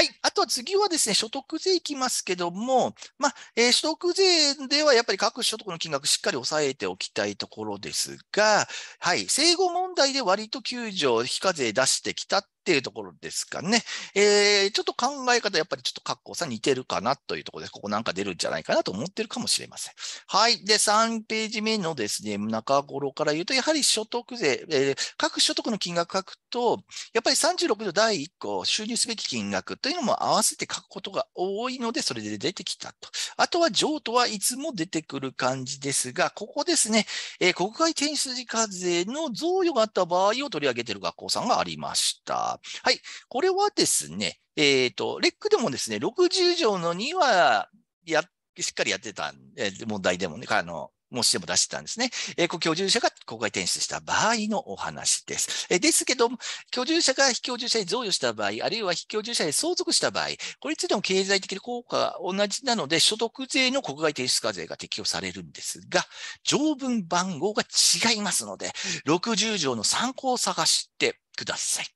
はい。あとは次はですね、所得税いきますけども、まあ、えー、所得税ではやっぱり各所得の金額しっかり抑えておきたいところですが、はい。生後問題で割と9条非課税出してきたっっていうところですかね。えー、ちょっと考え方、やっぱりちょっと格好さ似てるかなというところで、ここなんか出るんじゃないかなと思ってるかもしれません。はい。で、3ページ目のですね、中頃から言うと、やはり所得税、えー、各所得の金額書くと、やっぱり36条第1項、収入すべき金額というのも合わせて書くことが多いので、それで出てきたと。あとは、譲渡はいつも出てくる感じですが、ここですね、えー、国外転出時課税の贈与があった場合を取り上げている学校さんがありました。はい。これはですね、えっ、ー、と、レックでもですね、60条の2はや、しっかりやってた、え問題でもね、あの、もしでも出してたんですね。えー、居住者が公開転出した場合のお話です。えー、ですけども、居住者が非居住者に贈与した場合、あるいは非居住者に相続した場合、これについても経済的効果が同じなので、所得税の国外転出課税が適用されるんですが、条文番号が違いますので、60条の参考を探してください。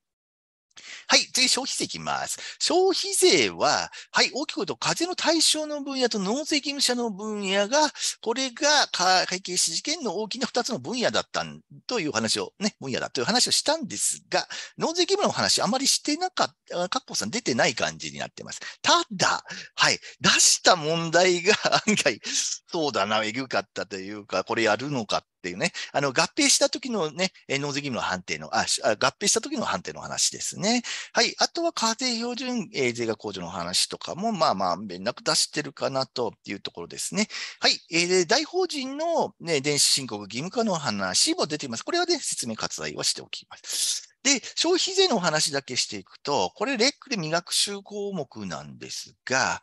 はい、次、消費税いきます。消費税は、はい、大きく言うと、課税の対象の分野と納税義務者の分野が、これが会計士事件の大きな2つの分野だったという話を、ね、分野だという話をしたんですが、納税義務の話、あまりしてなかった、カッコさん出てない感じになってます。ただ、はい、出した問題が案外、そうだな、えぐかったというか、これやるのかっていうね、あの、合併した時のね、納税義務の判定の、あ、合併した時の判定の話ですね。はい。あとは課税標準税額控除の話とかも、まあまあ、んなく出してるかなというところですね。はい。えー、大法人のね、電子申告義務化の話も出ています。これはね、説明割愛はしておきます。で、消費税のお話だけしていくと、これ、レックで磨く習項目なんですが、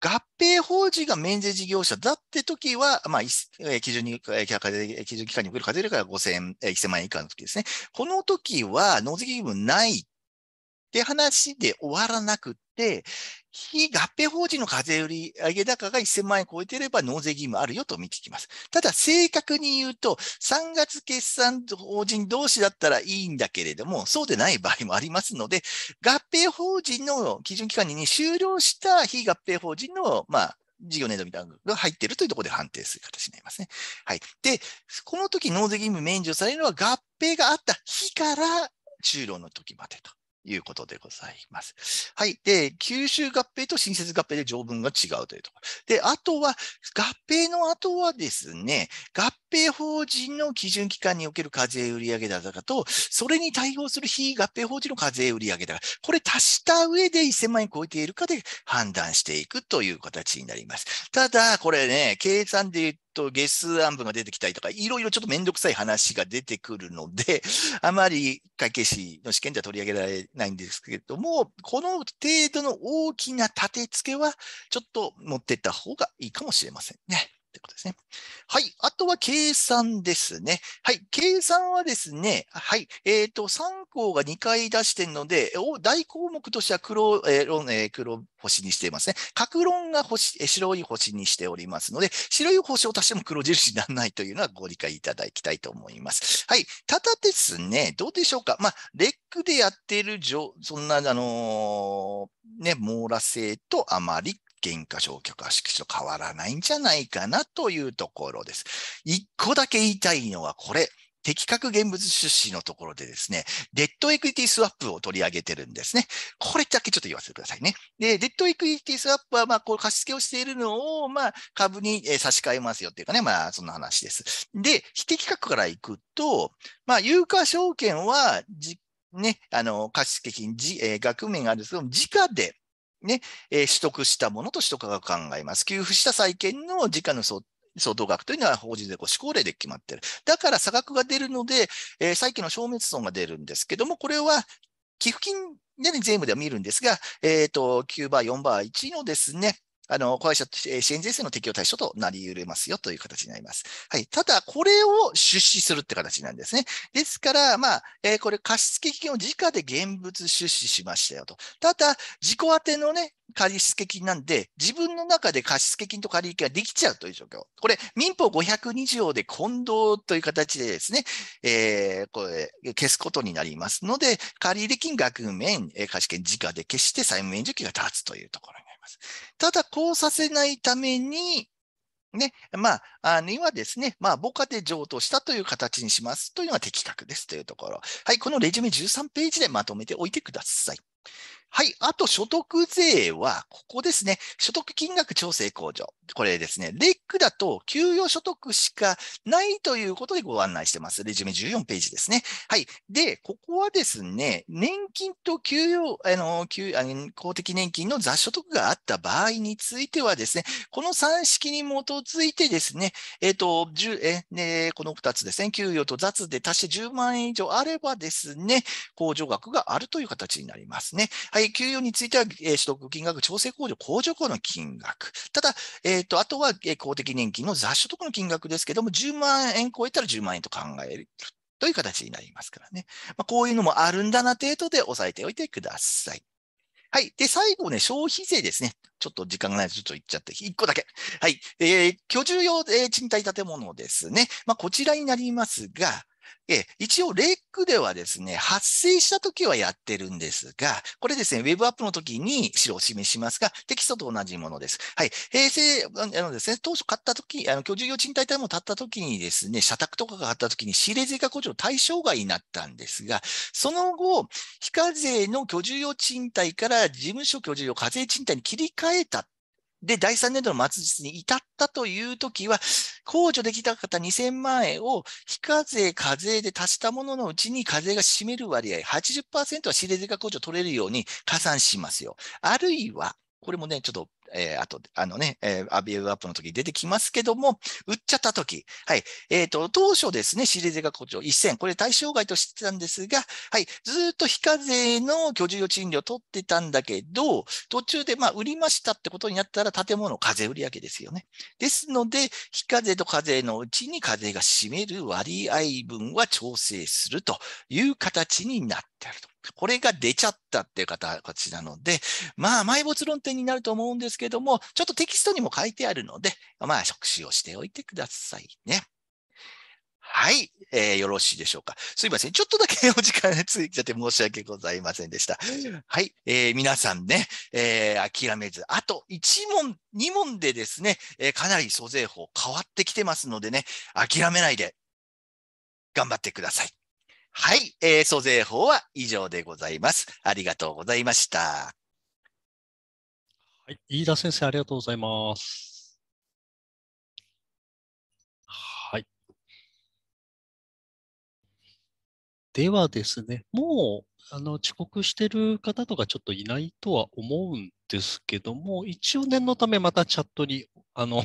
合併法人が免税事業者だって時は、まあ、基準に、基準期間に送る課税額が5000円、1000万円以下の時ですね。この時は、納税義務ないって話で終わらなくて、非合併法人の課税売上高が1000万円超えていれば納税義務あるよと見てきます。ただ、正確に言うと、3月決算法人同士だったらいいんだけれども、そうでない場合もありますので、合併法人の基準期間に終了した非合併法人の、まあ、事業年度みたいなのが入っているというところで判定する形になりますね。はい。で、この時納税義務免除されるのは合併があった日から終了の時までということでございます。はい。で、吸収合併と新設合併で条文が違うというところ。で、あとは、合併の後はですね、合併法人の基準期間における課税売上高と、それに対応する非合併法人の課税売上高、これ足した上で1000万円超えているかで判断していくという形になります。ただ、これね、計算で言と、ゲス案文が出てきたりとか、いろいろちょっとめんどくさい話が出てくるので、あまり会計士の試験では取り上げられないんですけれども、この程度の大きな立て付けは、ちょっと持ってった方がいいかもしれませんね。ってことですね。はい。あとは計算ですね。はい。計算はですね、はい。えっ、ー、と、3項が2回出してるので、大項目としては黒、えー、論、えー、黒星にしていますね。角論が星、白い星にしておりますので、白い星を足しても黒印にならないというのはご理解いただきたいと思います。はい。ただですね、どうでしょうか。まあ、レックでやっている、そんな、あのー、ね、網羅性とあまり減価償却圧縮地と変わらないんじゃないかなというところです。一個だけ言いたいのはこれ。的確現物出資のところでですね、デッドエクイティスワップを取り上げてるんですね。これだけちょっと言わせてくださいね。で、デッドエクイティスワップは、まあ、こう、貸付をしているのを、まあ、株に差し替えますよっていうかね、まあ、そんな話です。で、非適格からいくと、まあ、有価証券は、ね、あの、貸付金、えー、額面があるんですけども、時価でね、えー、取得したものと取得が考えます。給付した債権の時価の相相当額というのは法人税後施行令で決まっている。だから差額が出るので、えー、債権の消滅損が出るんですけども、これは寄付金で、ね、税務では見るんですが、えっ、ー、と、9倍、4倍、1のですね、あの、子会社、支援税制の適用対象となり得ますよという形になります。はい。ただ、これを出資するって形なんですね。ですから、まあ、えー、これ貸付金を直で現物出資しましたよと。ただ、自己宛てのね、貸付金なんで、自分の中で貸付金と借り金ができちゃうという状況。これ、民法5 2 0条で混同という形でですね、えー、これ、消すことになりますので、借入金額面、貸付金直で消して債務免除期が立つというところにます。ただ、こうさせないために、ね、まあにはですね、まあ、母家で譲渡したという形にしますというのが的確ですというところ。はい、このレジュメ13ページでまとめておいてください。はい。あと、所得税は、ここですね。所得金額調整控除。これですね。レックだと、給与所得しかないということでご案内してます。レジュメ14ページですね。はい。で、ここはですね、年金と給与、あの、給あの公的年金の雑所得があった場合についてはですね、この算式に基づいてですね、えっ、ー、と、えね、この2つですね、給与と雑で足して10万円以上あればですね、控除額があるという形になりますね。はい。給与については、えー、取得金額、調整控除、控除後の金額。ただ、えっ、ー、と、あとは、えー、公的年金の雑所得の金額ですけども、10万円超えたら10万円と考えるという形になりますからね。まあ、こういうのもあるんだな程度で押さえておいてください。はい。で、最後ね、消費税ですね。ちょっと時間がないとちょっと言っちゃって、1個だけ。はい。えー、居住用、えー、賃貸建物ですね。まあ、こちらになりますが、一応、レックではですね、発生したときはやってるんですが、これですね、ウェブアップのときに白を示しますが、テキストと同じものです。はい。平成、あのですね、当初買ったとき、あの、居住用賃貸ムを建ったときにですね、社宅とかが買ったときに、仕入れ税が控除対象外になったんですが、その後、非課税の居住用賃貸から事務所居住用課税賃貸に切り替えたで、第3年度の末日に至ったというときは、控除できた方2000万円を非課税、課税で足したもののうちに課税が占める割合80、は仕入れ税額控除取れるように加算しますよ。あるいは、これもね、ちょっと、えー、あと、あのね、えー、アビエルアップの時出てきますけども、売っちゃった時、はい、えっ、ー、と、当初ですね、仕入れ税が好調1000、これ対象外としてたんですが、はい、ずっと非課税の居住用賃料取ってたんだけど、途中でまあ売りましたってことになったら建物課税売上げですよね。ですので、非課税と課税のうちに課税が占める割合分は調整するという形になっていると。これが出ちゃったっていう方、ちなので、まあ、埋没論点になると思うんですけども、ちょっとテキストにも書いてあるので、まあ、触手をしておいてくださいね。はい、えー、よろしいでしょうか。すいません。ちょっとだけお時間がついちゃって申し訳ございませんでした。はい、えー、皆さんね、えー、諦めず、あと1問、2問でですね、えー、かなり租税法変わってきてますのでね、諦めないで頑張ってください。はい、えー、租税法は以上でございます。ありがとうございました。はい、飯田先生、ありがとうございます。はい。ではですね、もうあの遅刻してる方とかちょっといないとは思うんですけども、一応念のためまたチャットにあの、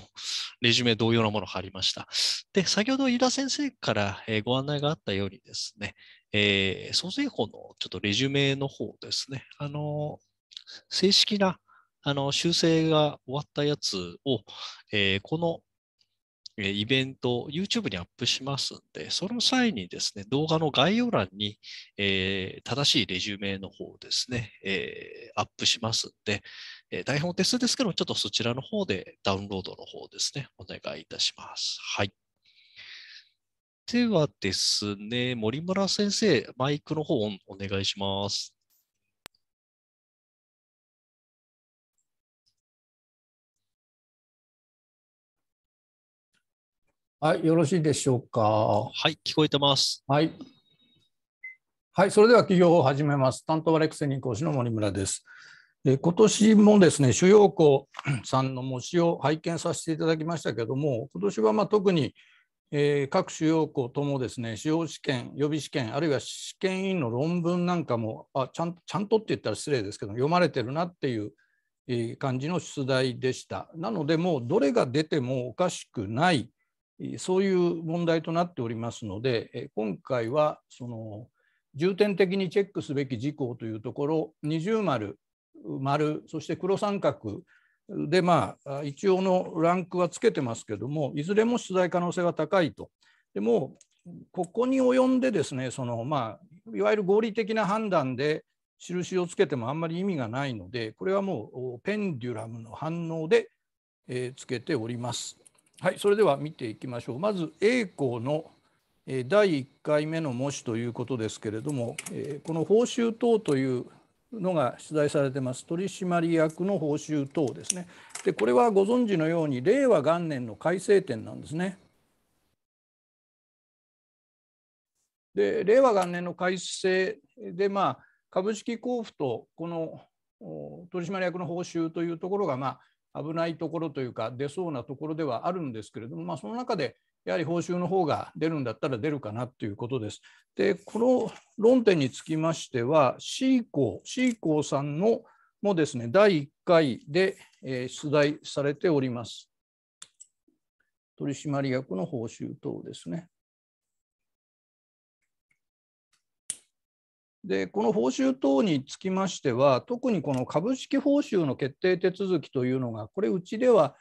レジュメ同様のものを貼りました。で、先ほど、井田先生からご案内があったようにですね、えー、租税法のちょっとレジュメの方ですね、あの、正式なあの修正が終わったやつを、えー、このイベント、YouTube にアップしますんで、その際にですね、動画の概要欄に、えー、正しいレジュメの方をですね、えー、アップしますんで、え台本手数ですけども、ちょっとそちらの方でダウンロードの方ですね、お願いいたします。はい。ではですね、森村先生、マイクの方をお願いします。はい、よろしいでしょうか。はい、聞こえてます。はい。はい、それでは企業を始めます。担当はレクセニン講師の森村です。今年もですね、主要校 さんの模試を拝見させていただきましたけども、今年はま特に、えー、各主要校ともですね、司法試験、予備試験、あるいは試験委員の論文なんかも、あちゃんちゃんとって言ったら失礼ですけど、読まれてるなっていう、え感じの出題でした。なので、もうどれが出てもおかしくない、そういう問題となっておりますので、え今回はその重点的にチェックすべき事項というところ、二重丸丸そして黒三角でまあ一応のランクはつけてますけどもいずれも出題可能性は高いと。でもここに及んでですねその、まあ、いわゆる合理的な判断で印をつけてもあんまり意味がないのでこれはもうペンデュラムの反応で、えつけております。はいそれでは見ていきましょう。まず A 項の第1回目の模試ということですけれども、この報酬等というのが出題されてます取締役の報酬等ですねでこれはご存知のように令和元年の改正点なんですねで令和元年の改正でまあ株式交付とこの取締役の報酬というところがまあ危ないところというか出そうなところではあるんですけれども、まあ、その中でやはり報酬の方が出るんだったら出るかなということです。で、この論点につきましては、シーコーさんのもですね、第1回で、え出題されております。取締役の報酬等ですね。でこの報酬等につきましては、特にこの株式報酬の決定手続きというのが、これ、うちでは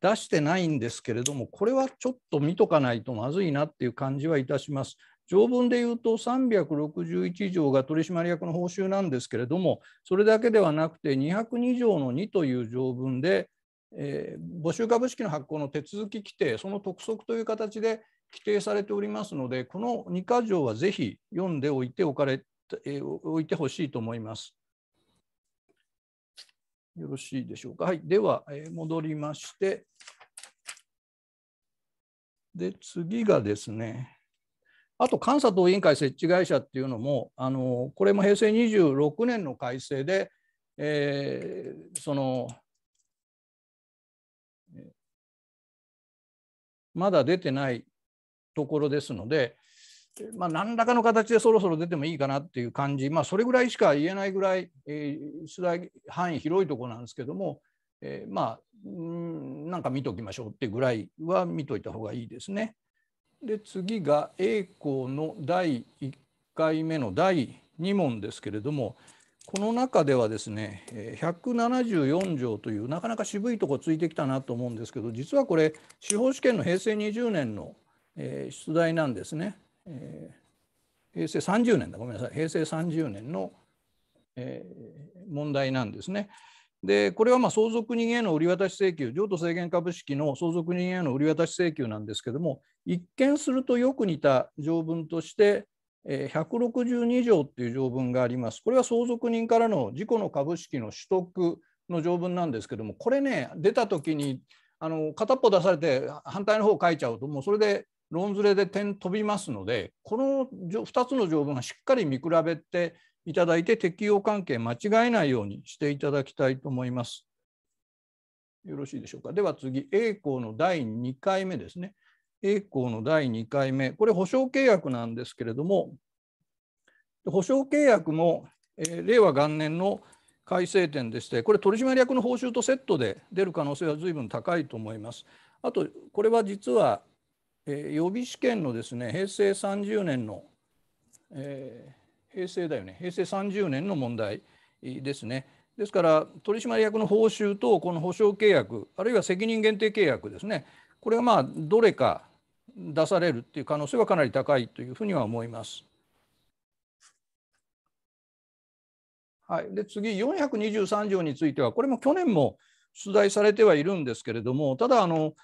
出してないんですけれども、これはちょっと見とかないとまずいなっていう感じはいたします。条文でいうと361条が取締役の報酬なんですけれども、それだけではなくて202条の2という条文で、えー、募集株式の発行の手続き規定、その督促という形で規定されておりますので、この2か条はぜひ読んでおいておかれ、えー、おいてほしいと思います。よろしいでしょうか。はい、では、え戻りまして、で、次がですね、あと監査等委員会設置会社っていうのも、あのこれも平成26年の改正で、えー、そのまだ出てないところですので、まあ、何らかの形でそろそろ出てもいいかなっていう感じ、まあ、それぐらいしか言えないぐらい、えー、取材範囲広いとこなんですけども、えー、まあなんか見ときましょうってぐらいは見といた方がいいですね。で次が栄光の第1回目の第2問ですけれどもこの中ではですね174条というなかなか渋いとこついてきたなと思うんですけど実はこれ司法試験の平成20年の出題なんですね。えー、平成30年だごめんなさい平成30年の、えー、問題なんですね。でこれはまあ相続人への売り渡し請求譲渡制限株式の相続人への売り渡し請求なんですけども一見するとよく似た条文として162条っていう条文があります。これは相続人からの自己の株式の取得の条文なんですけどもこれね出た時にあの片っぽ出されて反対の方書いちゃうともうそれで論ずれで点飛びますのでこの2つの条文はしっかり見比べていただいて適用関係間違えないようにしていただきたいと思います。よろしいでしょうか。では次、A 項の第2回目ですね。A 項の第2回目、これ保証契約なんですけれども、保証契約も、えー、令和元年の改正点でして、これ取締役の報酬とセットで出る可能性は随分高いと思います。あと、これは実はえー、予備試験のですね平成30年の、えー、平成だよね平成30年の問題ですね。ですから取締役の報酬とこの保証契約あるいは責任限定契約ですねこれがまあどれか出されるっていう可能性はかなり高いというふうには思います。はい、で次423条についてはこれも去年も出題されてはいるんですけれどもただあの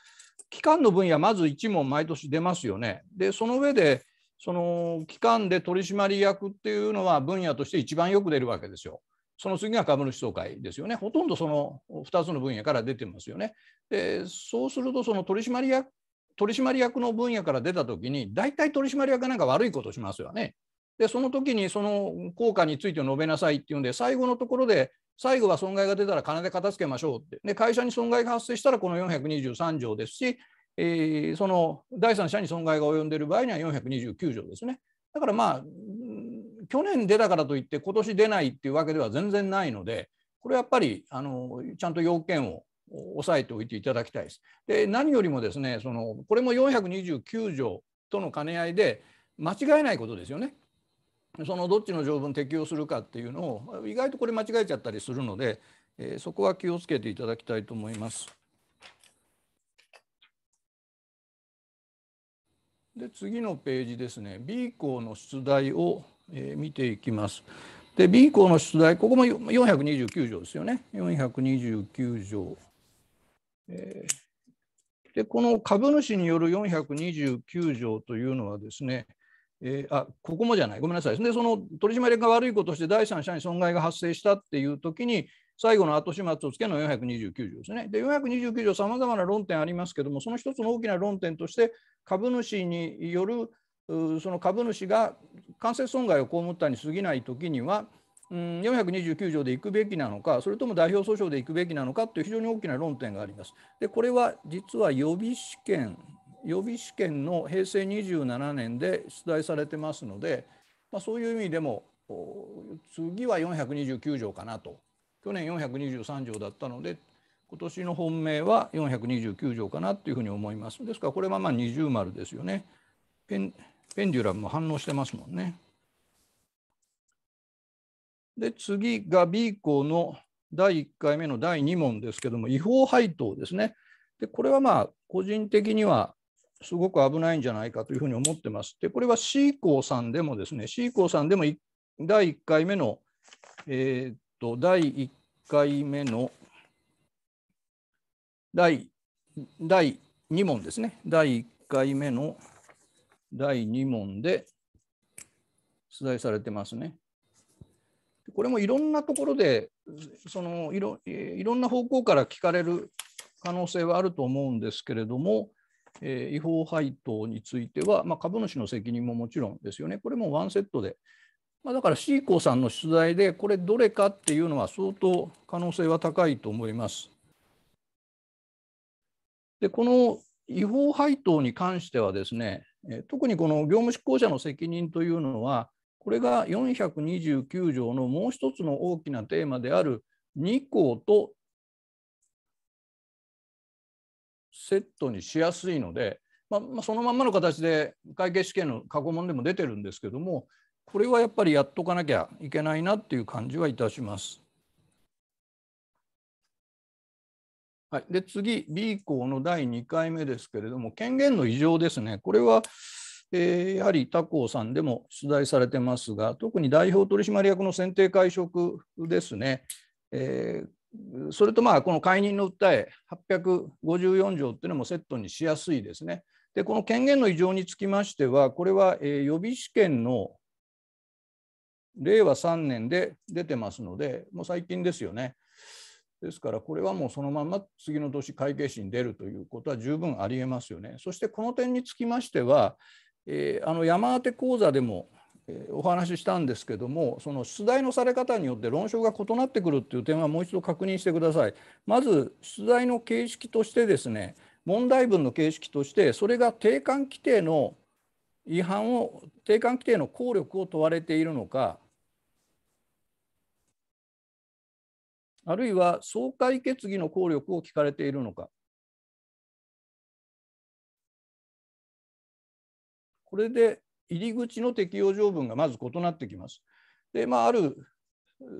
期間の分野、まず1問毎年出ますよね。で、その上で、その機関で取締役っていうのは分野として一番よく出るわけですよ。その次が株主総会ですよね。ほとんどその2つの分野から出てますよね。で、そうすると、その取締役取締役の分野から出た時に、大体取締役なんか悪いことしますよね。で、その時にその効果について述べなさいっていうんで、最後のところで、最後は損害が出たら金で片付けましょうってで会社に損害が発生したらこの423条ですし、えー、その第三者に損害が及んでいる場合には429条ですねだからまあ去年出たからといって今年出ないっていうわけでは全然ないのでこれやっぱりあのちゃんと要件を押さえておいていただきたいです。で何よりもですねそのこれも429条との兼ね合いで間違えないことですよね。そのどっちの条文適用するかっていうのを意外とこれ間違えちゃったりするので、えー、そこは気をつけていただきたいと思います。で次のページですね B 項の出題を、えー、見ていきます。で B 項の出題ここも429条ですよね429条。えー、でこの株主による429条というのはですねえー、あここもじゃない、ごめんなさい、でその取締役が悪いことをして第三者に損害が発生したっていうときに、最後の後始末をつけの429条ですね。で、429条、さまざまな論点ありますけども、その一つの大きな論点として、株主によるその株主が間接損害を被ったに過ぎないときには、ん、429条で行くべきなのか、それとも代表訴訟で行くべきなのかという非常に大きな論点があります。で、これは実は予備試験予備試験の平成27年で出題されてますので、まあ、そういう意味でも次は429条かなと去年423条だったので今年の本命は429条かなというふうに思いますですからこれはまあ二重丸ですよねペンペンデュラムも反応してますもんねで次が B 校の第1回目の第2問ですけども違法配当ですねでこれはまあ個人的にはすごく危ないんじゃないかというふうに思ってます。で、これは C 校さんでもですね、C 校さんでも第1回目の、えっ、と、第1回目の第、第2問ですね、第1回目の第2問で出題されてますね。これもいろんなところでそのいろいろんな方向から聞かれる可能性はあると思うんですけれども、えー、違法配当については、まあ、株主の責任ももちろんですよね、これもワンセットで、まあ、だから C 子さんの取材で、これ、どれかっていうのは相当可能性は高いと思います。で、この違法配当に関してはですね、特にこの業務執行者の責任というのは、これが429条のもう一つの大きなテーマである2項とセットにしやすいので、まあ、まあ、そのまんまの形で会計試験の過去問でも出てるんですけどもこれはやっぱりやっとかなきゃいけないなっていう感じはいたします。はい、で次 B 項の第2回目ですけれども権限の異常ですねこれは、えー、やはり他校さんでも出題されてますが特に代表取締役の選定会食ですね、えー、それとまあこの解任の訴え854条っていうのもセットにしやすいですね。でこの権限の異常につきましてはこれは、え予備試験の令和3年で出てますのでもう最近ですよね。ですからこれはもうそのまま次の年会計士に出るということは十分ありえますよね。そしてこの点につきましては、えー、あの山当講座でもお話ししたんですけどもその出題のされ方によって論証が異なってくるっていう点はもう一度確認してください。まず出題の形式としてですね問題文の形式としてそれが定款規定の違反を定款規定の効力を問われているのかあるいは総会決議の効力を聞かれているのかこれで入り口の適用条文がまず異なってきます。でまあ、ある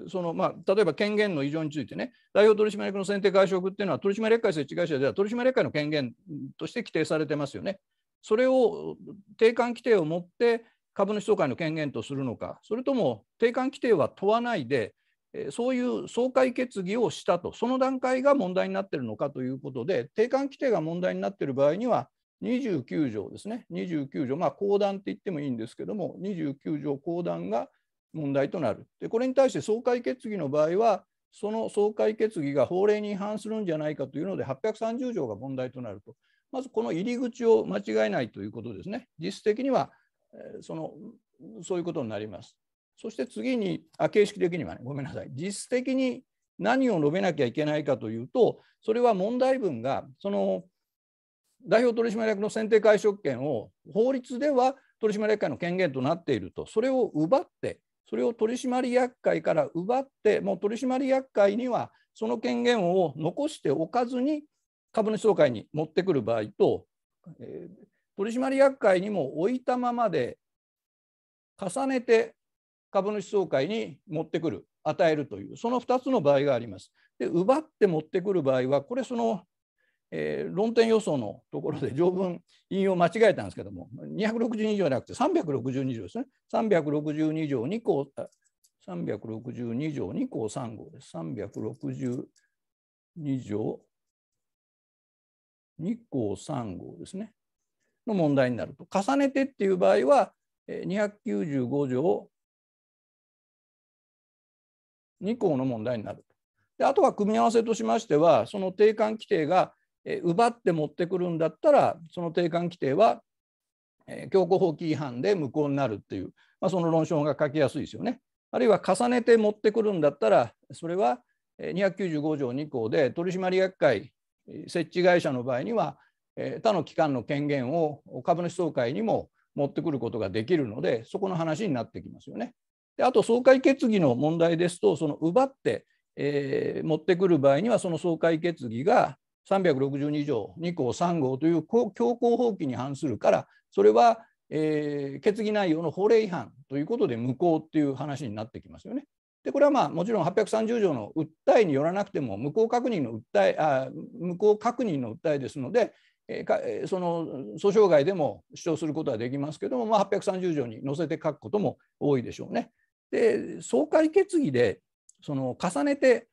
そのまあ、例えば権限の異常についてね、代表取締役の選定解消っていうのは、取締役会設置会社では取締役会の権限として規定されてますよね。それを定款規定を持って株主総会の権限とするのか、それとも定款規定は問わないで、そういう総会決議をしたと、その段階が問題になっているのかということで、定款規定が問題になっている場合には、29条ですね29条まあ公団って言ってもいいんですけども29条公団が問題となるでこれに対して総会決議の場合はその総会決議が法令に違反するんじゃないかというので830条が問題となるとまずこの入り口を間違えないということですね実質的にはそのそういうことになりますそして次にあ形式的にはねごめんなさい実質的に何を述べなきゃいけないかというとそれは問題文がその代表取締役の選定解消権を法律では取締役会の権限となっているとそれを奪ってそれを取締役会から奪ってもう取締役会にはその権限を残しておかずに株主総会に持ってくる場合と、えー、取締役会にも置いたままで重ねて株主総会に持ってくる与えるというその2つの場合があります。で奪って持ってくる場合はこれそのえー、論点予想のところで 条文引用間違えたんですけども262条じゃなくて362条ですね362条2項362条2項3号です362条2項3号ですねの問題になると重ねてっていう場合は295条2項の問題になるとであとは組み合わせとしましてはその定款規定がえ奪って持ってくるんだったらその定款規定は、え強行法規違反で無効になるっていう、まあ、その論証が書きやすいですよね。あるいは重ねて持ってくるんだったらそれは295条2項で取締役会設置会社の場合には他の機関の権限を株主総会にも持ってくることができるのでそこの話になってきますよね。であと総会決議の問題ですとその奪って、えー、持ってくる場合にはその総会決議が362条2項3号という強行法規に反するからそれは、えー、決議内容の法令違反ということで無効っていう話になってきますよね。でこれはまあもちろん830条の訴えによらなくても無効確認の訴えあ無効確認の訴えですので、えー、その訴訟外でも主張することはできますけども、まあ、830条に載せて書くことも多いでしょうね。で総会決議でその重ねて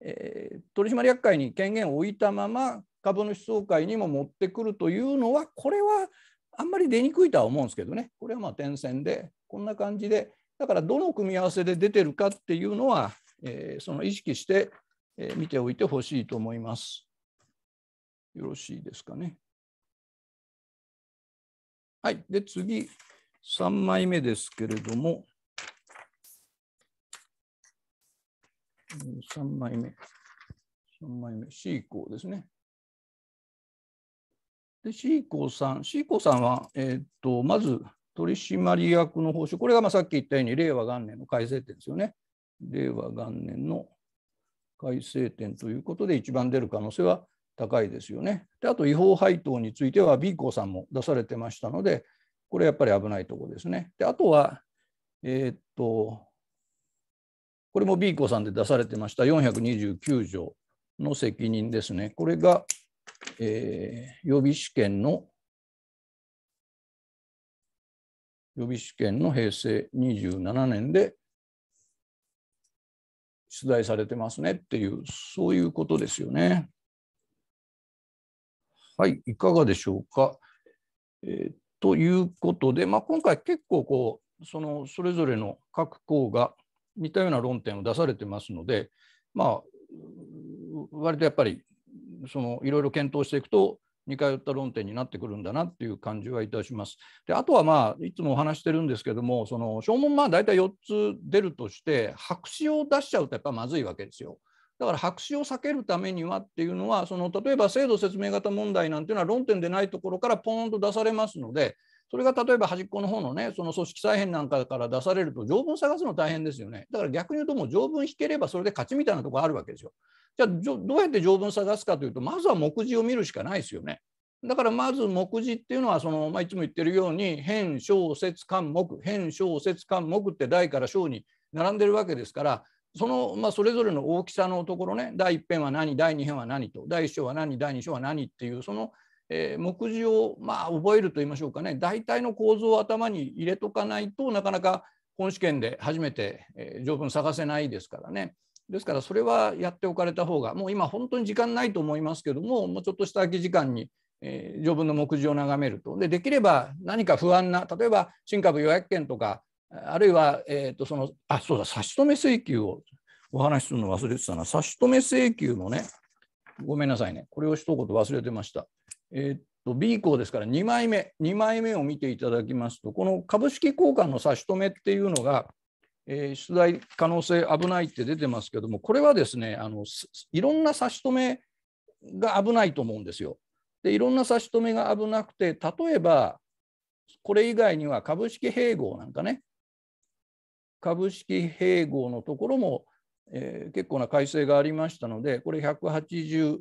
えー、取締役会に権限を置いたまま株主総会にも持ってくるというのはこれはあんまり出にくいとは思うんですけどねこれはまあ点線でこんな感じでだからどの組み合わせで出てるかっていうのは、えー、その意識して、えー、見ておいてほしいと思います。よろしいですかね。はい。で、次、3枚目ですけれども、3枚目。3枚目。C 項ですね。で、C 項さん。C 項さんは、えー、っと、まず、取締役の報酬。これがまあさっき言ったように、令和元年の改正点ですよね。令和元年の改正点ということで、一番出る可能性は高いですよね。で、あと、違法配当については、B 項さんも出されてましたので、これやっぱり危ないところですね。で、あとは、えー、っと、これも B 子さんで出されてました429条の責任ですね。これが、えー、予備試験の予備試験の平成27年で出題されてますねっていうそういうことですよね。はい、いかがでしょうか。えー、ということで、まあ、今回結構こうそのそれぞれの各校が似たような論点を出されてますので、まあ、割とやっぱりそのいろいろ検討していくと似通った論点になってくるんだなっていう感じはいたします。であとはまあいつもお話してるんですけどもその証文まあ大体4つ出るとして白紙を出しちゃうとやっぱまずいわけですよ。だから白紙を避けるためにはっていうのはその例えば制度説明型問題なんていうのは論点でないところからポーンと出されますのでそれが例えば端っこの方のね、その組織再編なんかから出されると、条文探すの大変ですよね。だから逆に言うと、もう条文引ければそれで勝ちみたいなとこあるわけですよ。じゃあ、どうやって条文探すかというと、まずは目次を見るしかないですよね。だからまず目次っていうのはその、まあ、いつも言ってるように変小説漢、目変小説漢、目って大から小に並んでるわけですからその、まあ、それぞれの大きさのところね第1編は何第2編は何と第1章は何第2章は何っていうそのえー、目次をまあ覚えると言いましょうかね大体の構造を頭に入れとかないとなかなか本試験で初めて、えー、条文探せないですからねですからそれはやっておかれた方がもう今本当に時間ないと思いますけどももうちょっとした空き時間に、えー、条文の目次を眺めるとでできれば何か不安な例えば新株予約権とかあるいは、えー、とそのあそうだ差し止め請求をお話しするの忘れてたな差し止め請求もねごめんなさいねこれを一言忘れてました。えー、っと B 項ですから2枚目2枚目を見ていただきますとこの株式交換の差し止めっていうのが、えー、出題可能性危ないって出てますけどもこれはですねあのいろんな差し止めが危ないと思うんですよ。でいろんな差し止めが危なくて例えばこれ以外には株式併合なんかね株式併合のところも、えー、結構な改正がありましたのでこれ180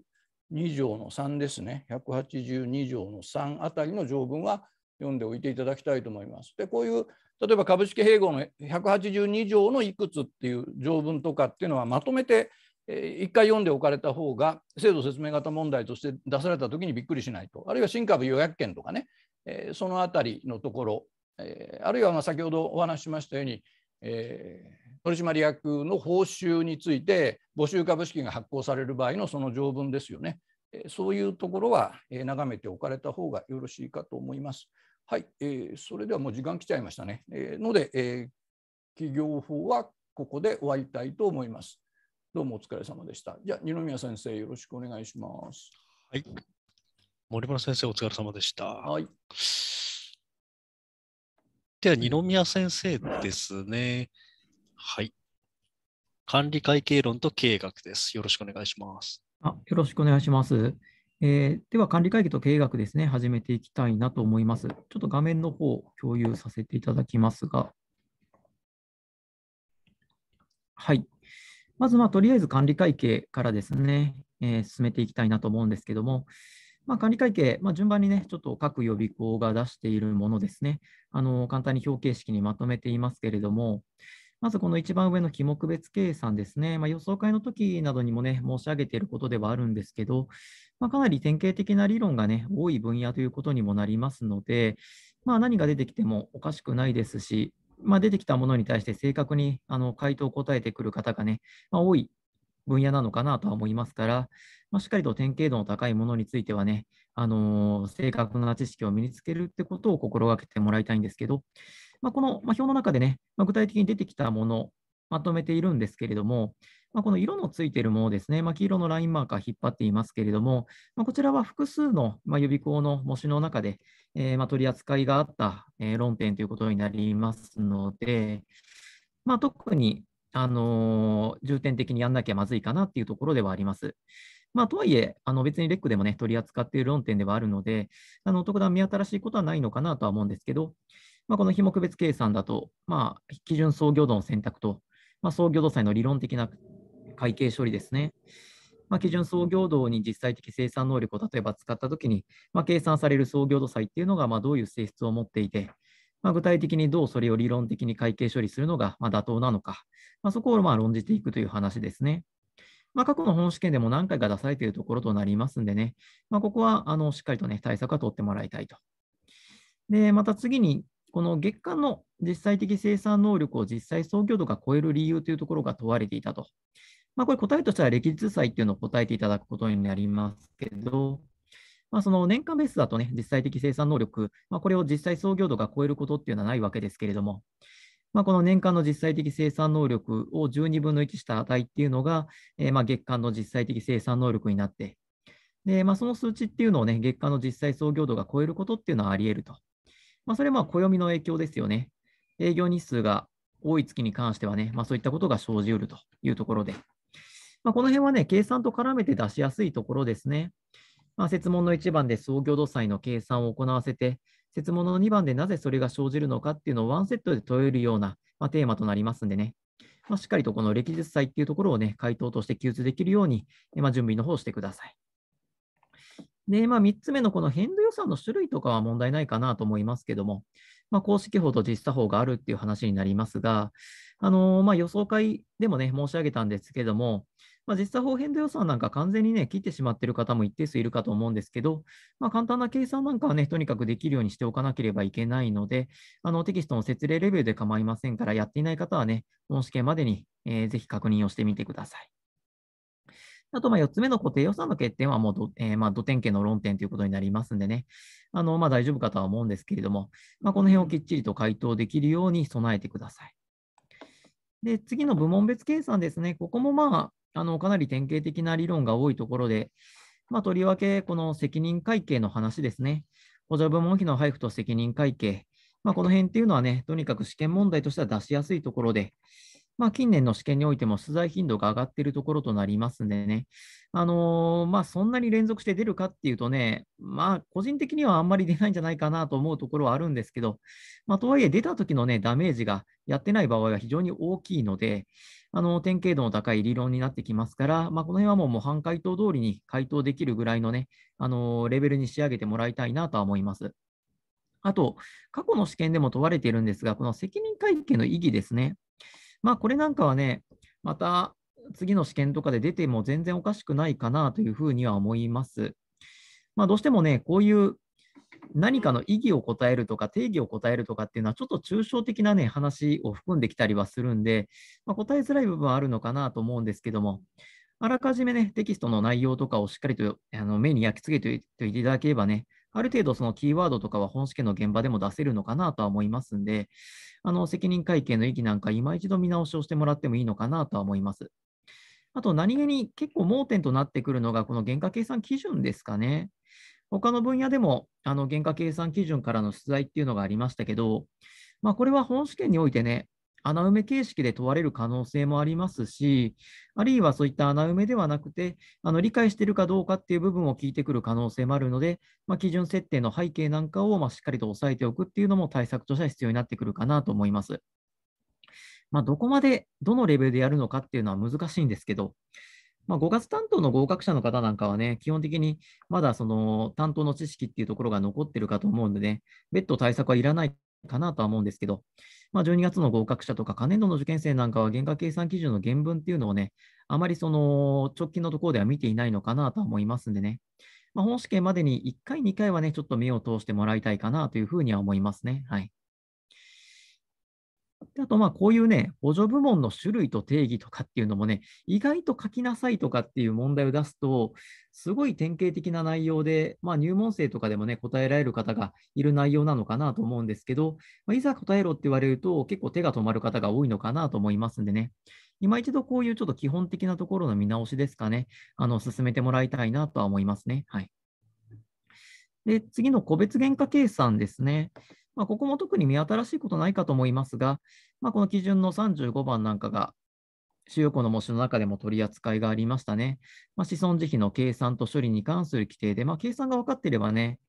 2条の3ですね182条の3あたりの条文は読んでおいていただきたいと思います。でこういう例えば株式併合の182条のいくつっていう条文とかっていうのはまとめて一回読んでおかれた方が制度説明型問題として出された時にびっくりしないとあるいは新株予約権とかねその辺りのところあるいはま先ほどお話ししましたようにえー、取締役の報酬について募集株式が発行される場合のその条文ですよね。えそういうところはえ眺めておかれた方がよろしいかと思います。はい、えー、それではもう時間来ちゃいましたね。えー、ので、えー、企業法はここで終わりたいと思います。どうもお疲れ様でした。じゃ二宮先生、よろしくお願いします。はい。森村先生、お疲れ様でした。はい。手は二宮先生ですね。はい。管理会計論と経営学です。よろしくお願いします。あよろしくお願いします。えー、では、管理会計と経営学ですね、始めていきたいなと思います。ちょっと画面の方を共有させていただきますが。はい。まず、まあ、とりあえず管理会計からですね、えー、進めていきたいなと思うんですけども、まあ、管理会計、まあ、順番にね、ちょっと各予備校が出しているものですね、あの簡単に表形式にまとめていますけれども、まずこの一番上の規目別計算ですね、まあ、予想会の時などにもね、申し上げていることではあるんですけど、まあ、かなり典型的な理論がね、多い分野ということにもなりますので、まあ、何が出てきてもおかしくないですし、まあ、出てきたものに対して正確にあの回答を答えてくる方がね、まあ、多い分野なのかなとは思いますから、まあ、しっかりと典型度の高いものについてはね、あの正確な知識を身につけるってことを心がけてもらいたいんですけど、まあ、この表の中でね、まあ、具体的に出てきたもの、まとめているんですけれども、まあ、この色のついているものですね、まあ、黄色のラインマーカー引っ張っていますけれども、まあ、こちらは複数の、ま予備校の模試の中で、えー、ま取り扱いがあった、え論点ということになりますので、ま特にあの重点的にやんなきゃまずいかなっていうところではあります。まあ、とはいえ、あの別にレックでも、ね、取り扱っている論点ではあるので、あの特段見新しいことはないのかなとは思うんですけど、まあ、この非目別計算だと、まあ、基準創業度の選択と、まあ、創業度債の理論的な会計処理ですね。まあ、基準創業度に実際的生産能力を例えば使ったときに、まあ、計算される創業度債っていうのがまあどういう性質を持っていて、まあ、具体的にどうそれを理論的に会計処理するのがま妥当なのか、まあ、そこをま論じていくという話ですね。まあ、過去の本試験でも何回か出されているところとなりますんでね、まここはあのしっかりと、ね、対策は取ってもらいたいと。で、また次に、この月間の実際的生産能力を実際創業度が超える理由というところが問われていたと。まあ、これ答えとしては歴日際っていうのを答えていただくことになりますけど、まあ、その年間ベースだとね、実際的生産能力、まあ、これを実際創業度が超えることっていうのはないわけですけれども、まあ、この年間の実際的生産能力を12分の1した値っていうのが、えー、まあ月間の実際的生産能力になって、でまあ、その数値っていうのをね、月間の実際創業度が超えることっていうのはあり得ると。まあ、それはまあ暦の影響ですよね。営業日数が多い月に関してはね、まあ、そういったことが生じうるというところで、まあ、この辺はね、計算と絡めて出しやすいところですね。まあ、説問の1番で創業度債の計算を行わせて、説問の2番でなぜそれが生じるのかっていうのをワンセットで問えるような、まあ、テーマとなりますんでね、まあ、しっかりとこの歴実祭っていうところをね、回答として記述できるように、まあ、準備の方をしてください。で、まあ、3つ目のこの変動予算の種類とかは問題ないかなと思いますけども、まあ、公式法と実作法があるっていう話になりますが、あのー、まあ、予想会でもね、申し上げたんですけども、まあ、実際、法変動予算なんか完全にね、切ってしまっている方も一定数いるかと思うんですけど、まあ、簡単な計算なんかはね、とにかくできるようにしておかなければいけないので、あのテキストの説明レビューで構いませんから、やっていない方はね、この試験までに、えー、ぜひ確認をしてみてください。あと、4つ目の固定予算の欠点はもうえー、まあ、土点家の論点ということになりますんでね、あのまあ、大丈夫かとは思うんですけれども、まあ、この辺をきっちりと回答できるように備えてください。で、次の部門別計算ですね。ここもまあ、あのかなり典型的な理論が多いところで、まあ、とりわけ、この責任会計の話ですね。補助部門費の配布と責任会計。まあ、この辺っていうのはね、とにかく試験問題としては出しやすいところで、まあ、近年の試験においても出題頻度が上がっているところとなりますんでね、あのー、まあ、そんなに連続して出るかっていうとね、まあ、個人的にはあんまり出ないんじゃないかなと思うところはあるんですけど、まあ、とはいえ出た時のね、ダメージがやってない場合は非常に大きいので、あの典型度の高い理論になってきますから、まあ、この辺はもう模範解答通りに回答できるぐらいのね、あのレベルに仕上げてもらいたいなとは思います。あと、過去の試験でも問われているんですが、この責任会帰の意義ですね。まあ、これなんかはね、また次の試験とかで出ても全然おかしくないかなというふうには思います。まあ、どうしてもね、こういう何かの意義を答えるとか定義を答えるとかっていうのはちょっと抽象的なね話を含んできたりはするんで、まあ、答えづらい部分はあるのかなと思うんですけどもあらかじめねテキストの内容とかをしっかりとあの目に焼き付けていていただければねある程度そのキーワードとかは本試験の現場でも出せるのかなとは思いますんで、あの責任会計の意義なんか今一度見直しをしてもらってもいいのかなとは思います。あと何気に結構盲点となってくるのがこの原価計算基準ですかね。他の分野でもあの原価計算基準からの出題っていうのがありましたけど、まあ、これは本試験においてね、穴埋め形式で問われる可能性もありますし、あるいはそういった穴埋めではなくて、あの理解しているかどうかっていう部分を聞いてくる可能性もあるので、まあ、基準設定の背景なんかをましっかりと押さえておくっていうのも対策としては必要になってくるかなと思います。まあ、どこまで、どのレベルでやるのかっていうのは難しいんですけど、まあ、5月担当の合格者の方なんかはね、基本的にまだその担当の知識っていうところが残ってるかと思うんで、ね、別途対策はいらないかなとは思うんですけど、まあ、12月の合格者とか、可燃度の受験生なんかは、原価計算基準の原文っていうのをね、あまりその直近のところでは見ていないのかなとは思いますんでね、まあ、本試験までに1回、2回はね、ちょっと目を通してもらいたいかなというふうには思いますね。はいあと、まこういうね、補助部門の種類と定義とかっていうのもね、意外と書きなさいとかっていう問題を出すと、すごい典型的な内容で、まあ、入門生とかでもね、答えられる方がいる内容なのかなと思うんですけど、まあ、いざ答えろって言われると、結構手が止まる方が多いのかなと思いますんでね、今一度こういうちょっと基本的なところの見直しですかね、あの進めてもらいたいなとは思いますね。はい。で、次の個別原価計算ですね。まあ、ここも特に見新しいことないかと思いますが、まあ、この基準の35番なんかが、主要項の模試の中でも取り扱いがありましたね。まあ、子孫慈悲の計算と処理に関する規定で、まあ、計算が分かっていればね、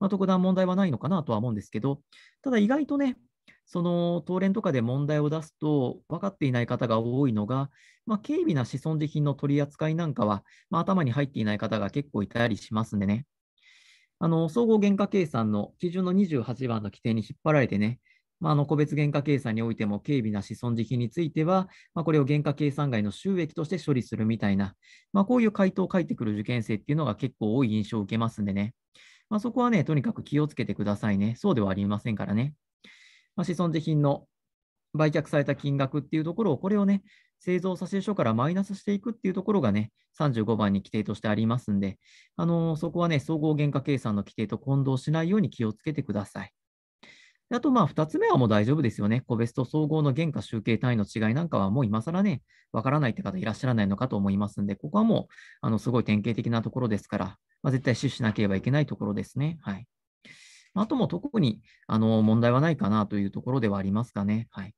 まあ、特段問題はないのかなとは思うんですけど、ただ意外とね、その当連とかで問題を出すと分かっていない方が多いのが、まあ、軽微な子孫慈品の取り扱いなんかは、まあ、頭に入っていない方が結構いたりしますんでね、あの総合原価計算の基準の28番の規定に引っ張られてね、まあ、あの個別原価計算においても軽微な子孫時費については、まあ、これを原価計算外の収益として処理するみたいな、まあ、こういう回答を書いてくる受験生っていうのが結構多い印象を受けますんでね、まあ、そこはね、とにかく気をつけてくださいね。そうではありませんからね。まあ、子孫時品の売却された金額っていうところを、これをね、製造査定書からマイナスしていくっていうところがね、35番に規定としてありますんで、あのそこはね、総合原価計算の規定と混同しないように気をつけてください。あと、まあ、2つ目はもう大丈夫ですよね。個別と総合の原価集計単位の違いなんかは、もう今更ね、わからないって方いらっしゃらないのかと思いますんで、ここはもう、あの、すごい典型的なところですから、まあ、絶対死旨しなければいけないところですね。はい。あとも特に、あの、問題はないかなというところではありますかね。はい。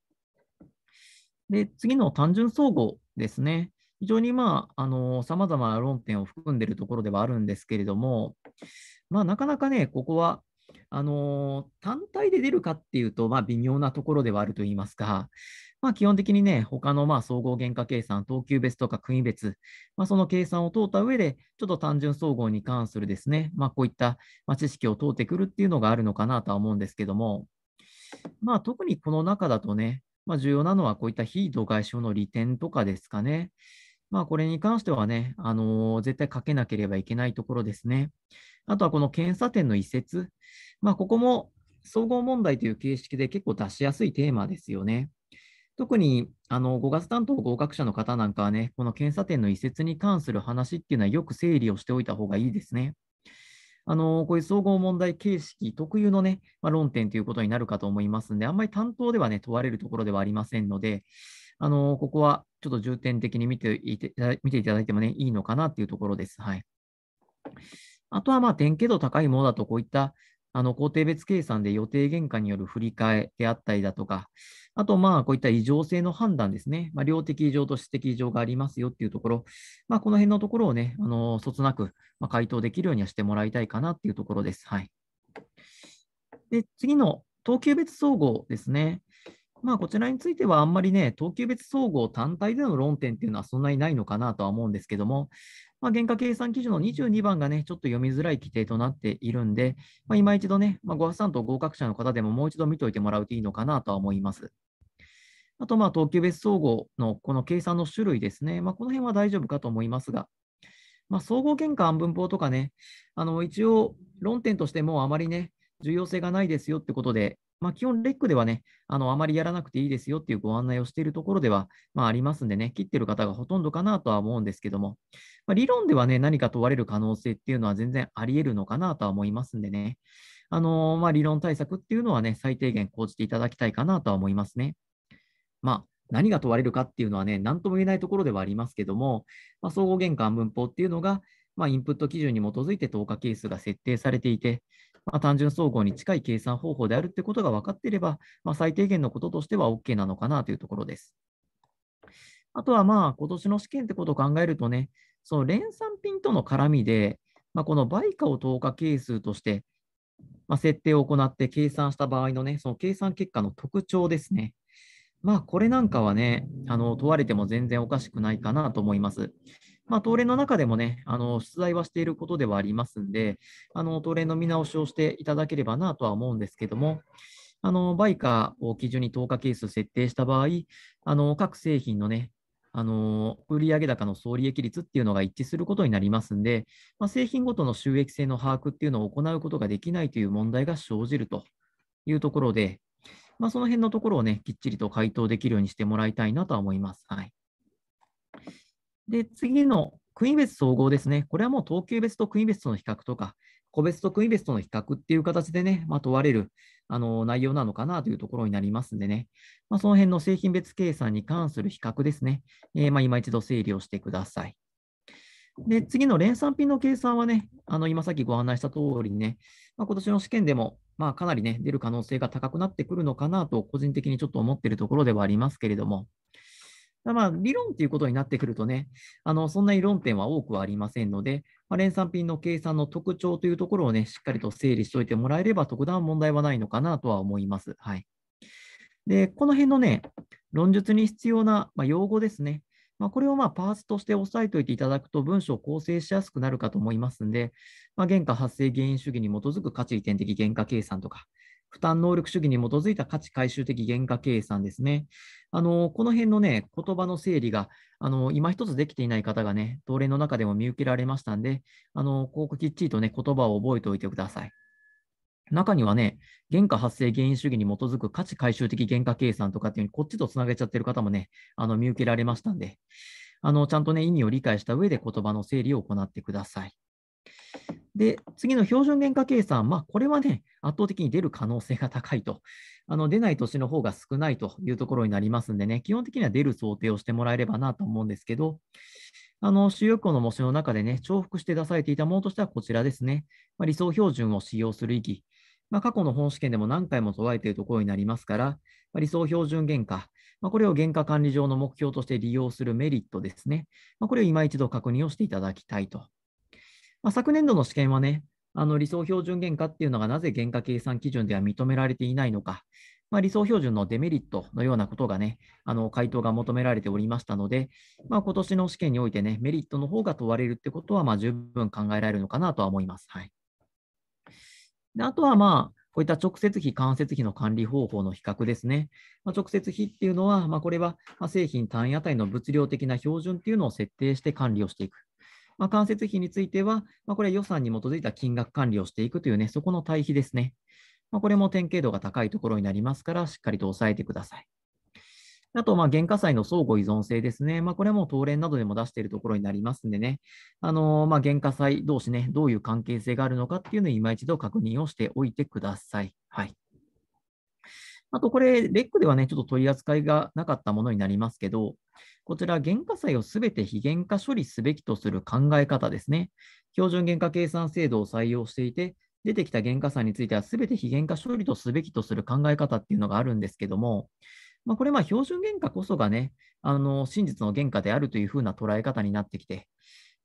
で、次の単純総合ですね。非常にまあ、あの、様々な論点を含んでいるところではあるんですけれども、まあ、なかなかね、ここは、あの、単体で出るかっていうと、まあ、微妙なところではあると言いますか、まあ、基本的にね、他のまあ総合原価計算、等級別とか国別、まあ、その計算を通った上で、ちょっと単純総合に関するですね、まあ、こういった知識を通ってくるっていうのがあるのかなとは思うんですけども、まあ、特にこの中だとね、まあ、重要なのはこういった非度外症の利点とかですかね。まあ、これに関してはね、あのー、絶対かけなければいけないところですね。あとはこの検査点の移設。まあ、ここも総合問題という形式で結構出しやすいテーマですよね。特にあの5月担当合格者の方なんかはね、この検査点の移設に関する話っていうのはよく整理をしておいた方がいいですね。あのこういう総合問題形式特有のね、まあ、論点ということになるかと思いますので、あんまり担当ではね、問われるところではありませんので、あのここはちょっと重点的に見ていて見ていただいてもね、いいのかなというところです。はい。あとは、まあ、点け度高いものだと、こういったあの工程別計算で予定原価による振り替えであったりだとか、あと、まあ、こういった異常性の判断ですね、まあ、量的異常と質的異常がありますよっていうところ、まあ、この辺のところをね、あのそつなく、ま回答できるようにはしてもらいたいかなっていうところです。はい、で次の等級別総合ですね。まあ、こちらについてはあんまりね、等級別総合単体での論点っていうのはそんなにないのかなとは思うんですけども、まあ、原価計算基準の22番がね、ちょっと読みづらい規定となっているんで、まあ、今一度ね、まあ、ご破算と合格者の方でももう一度見ておいてもらうといいのかなとは思います。あと、まあ、等級別総合のこの計算の種類ですね。まあ、この辺は大丈夫かと思いますが、まあ、総合原価案分法とかね、あの一応論点としてもあまりね、重要性がないですよってことで、まあ、基本、レックではね、あの、あまりやらなくていいですよっていうご案内をしているところでは、まあ、ありますんでね、切ってる方がほとんどかなとは思うんですけども、まあ、理論ではね、何か問われる可能性っていうのは全然あり得るのかなとは思いますんでね、あの、まあ、理論対策っていうのはね、最低限講じていただきたいかなとは思いますね。まあ、何が問われるかっていうのはね、何とも言えないところではありますけども、まあ、総合玄関文法っていうのが、まあ、インプット基準に基づいて投下係数が設定されていて、まあ、単純総合に近い計算方法であるってことが分かっていれば、まあ、最低限のこととしては OK なのかなというところです。あとはまあ、今年の試験ってことを考えるとね、その連産品との絡みで、まあ、この売価を等価係数として、まあ、設定を行って計算した場合のね、その計算結果の特徴ですね。まあ、これなんかはね、あの問われても全然おかしくないかなと思います。まあ、東レの中でもね、あの出題はしていることではありますんで、あの東レの見直しをしていただければなとは思うんですけども、あのバイカーを基準に10日係数設定した場合、あの各製品のね、あの売上高の総利益率っていうのが一致することになりますんで、まあ、製品ごとの収益性の把握っていうのを行うことができないという問題が生じるというところで、まあ、その辺のところをね、きっちりと回答できるようにしてもらいたいなとは思います。はいで、次の国別総合ですね。これはもう等級別と国別との比較とか、個別と国別との比較っていう形でね、まあ、問われるあの内容なのかなというところになりますんでね、まあ、その辺の製品別計算に関する比較ですね、えー、まあ今一度整理をしてください。で、次の連産品の計算はね、あの今さっきご案内した通りにね、まあ、今年の試験でも、まあ、かなりね、出る可能性が高くなってくるのかなと、個人的にちょっと思っているところではありますけれども、まあ、理論ということになってくるとね、あのそんなに論点は多くはありませんので、まあ、連産品の計算の特徴というところをね、しっかりと整理しておいてもらえれば、特段問題はないのかなとは思います。はい。で、この辺のね、論述に必要な、まあ、用語ですね。まあ、これをまパーツとして押さえておいていただくと文章を構成しやすくなるかと思いますので、まあ、原価発生原因主義に基づく価値移転的原価計算とか、負担能力主義に基づいた価値回収的原価計算ですね。あのこの辺の、ね、言葉の整理があの今一つできていない方がね、同例の中でも見受けられましたんで、あのこうきっちりと、ね、言葉を覚えておいてください。中にはね、原価発生原因主義に基づく価値回収的原価計算とかっていうふうに、こっちとつなげちゃってる方もね、あの見受けられましたんで、あのちゃんとね、意味を理解した上で言葉の整理を行ってください。で、次の標準原価計算、まあ、これはね、圧倒的に出る可能性が高いと、あの出ない年の方が少ないというところになりますんでね、基本的には出る想定をしてもらえればなと思うんですけど、あの、主要項の模試の中でね、重複して出されていたものとしてはこちらですね、まあ、理想標準を使用する意義、まあ、過去の本試験でも何回も捉えているところになりますから、まあ、理想標準原価、まあ、これを原価管理上の目標として利用するメリットですね、まこれを今一度確認をしていただきたいとまあ、昨年度の試験はね、あの理想標準原価っていうのがなぜ原価計算基準では認められていないのか、まあ、理想標準のデメリットのようなことがね、あの回答が求められておりましたので、まあ、今年の試験においてね、メリットの方が問われるってことは、まあ、十分考えられるのかなとは思います。はい、であとは、まあ、こういった直接費、間接費の管理方法の比較ですね。まあ、直接費っていうのは、まあ、これは製品単位あたりの物量的な標準っていうのを設定して管理をしていく。まあ、間接費については、まあ、これは予算に基づいた金額管理をしていくというね、そこの対比ですね。まあ、これも典型度が高いところになりますから、しっかりと抑えてください。あと、ま原価債の相互依存性ですね。まあ、これも東連などでも出しているところになりますんでね、あのまあ、原価債同士ね、どういう関係性があるのかっていうのを今一度確認をしておいてください。はい。あとこれ、レックではね、ちょっと取り扱いがなかったものになりますけど、こちら、原価債をすべて非原価処理すべきとする考え方ですね。標準原価計算制度を採用していて、出てきた原価債についてはすべて非原価処理とすべきとする考え方っていうのがあるんですけども、まあ、これ、標準原価こそがね、あの真実の原価であるというふうな捉え方になってきて、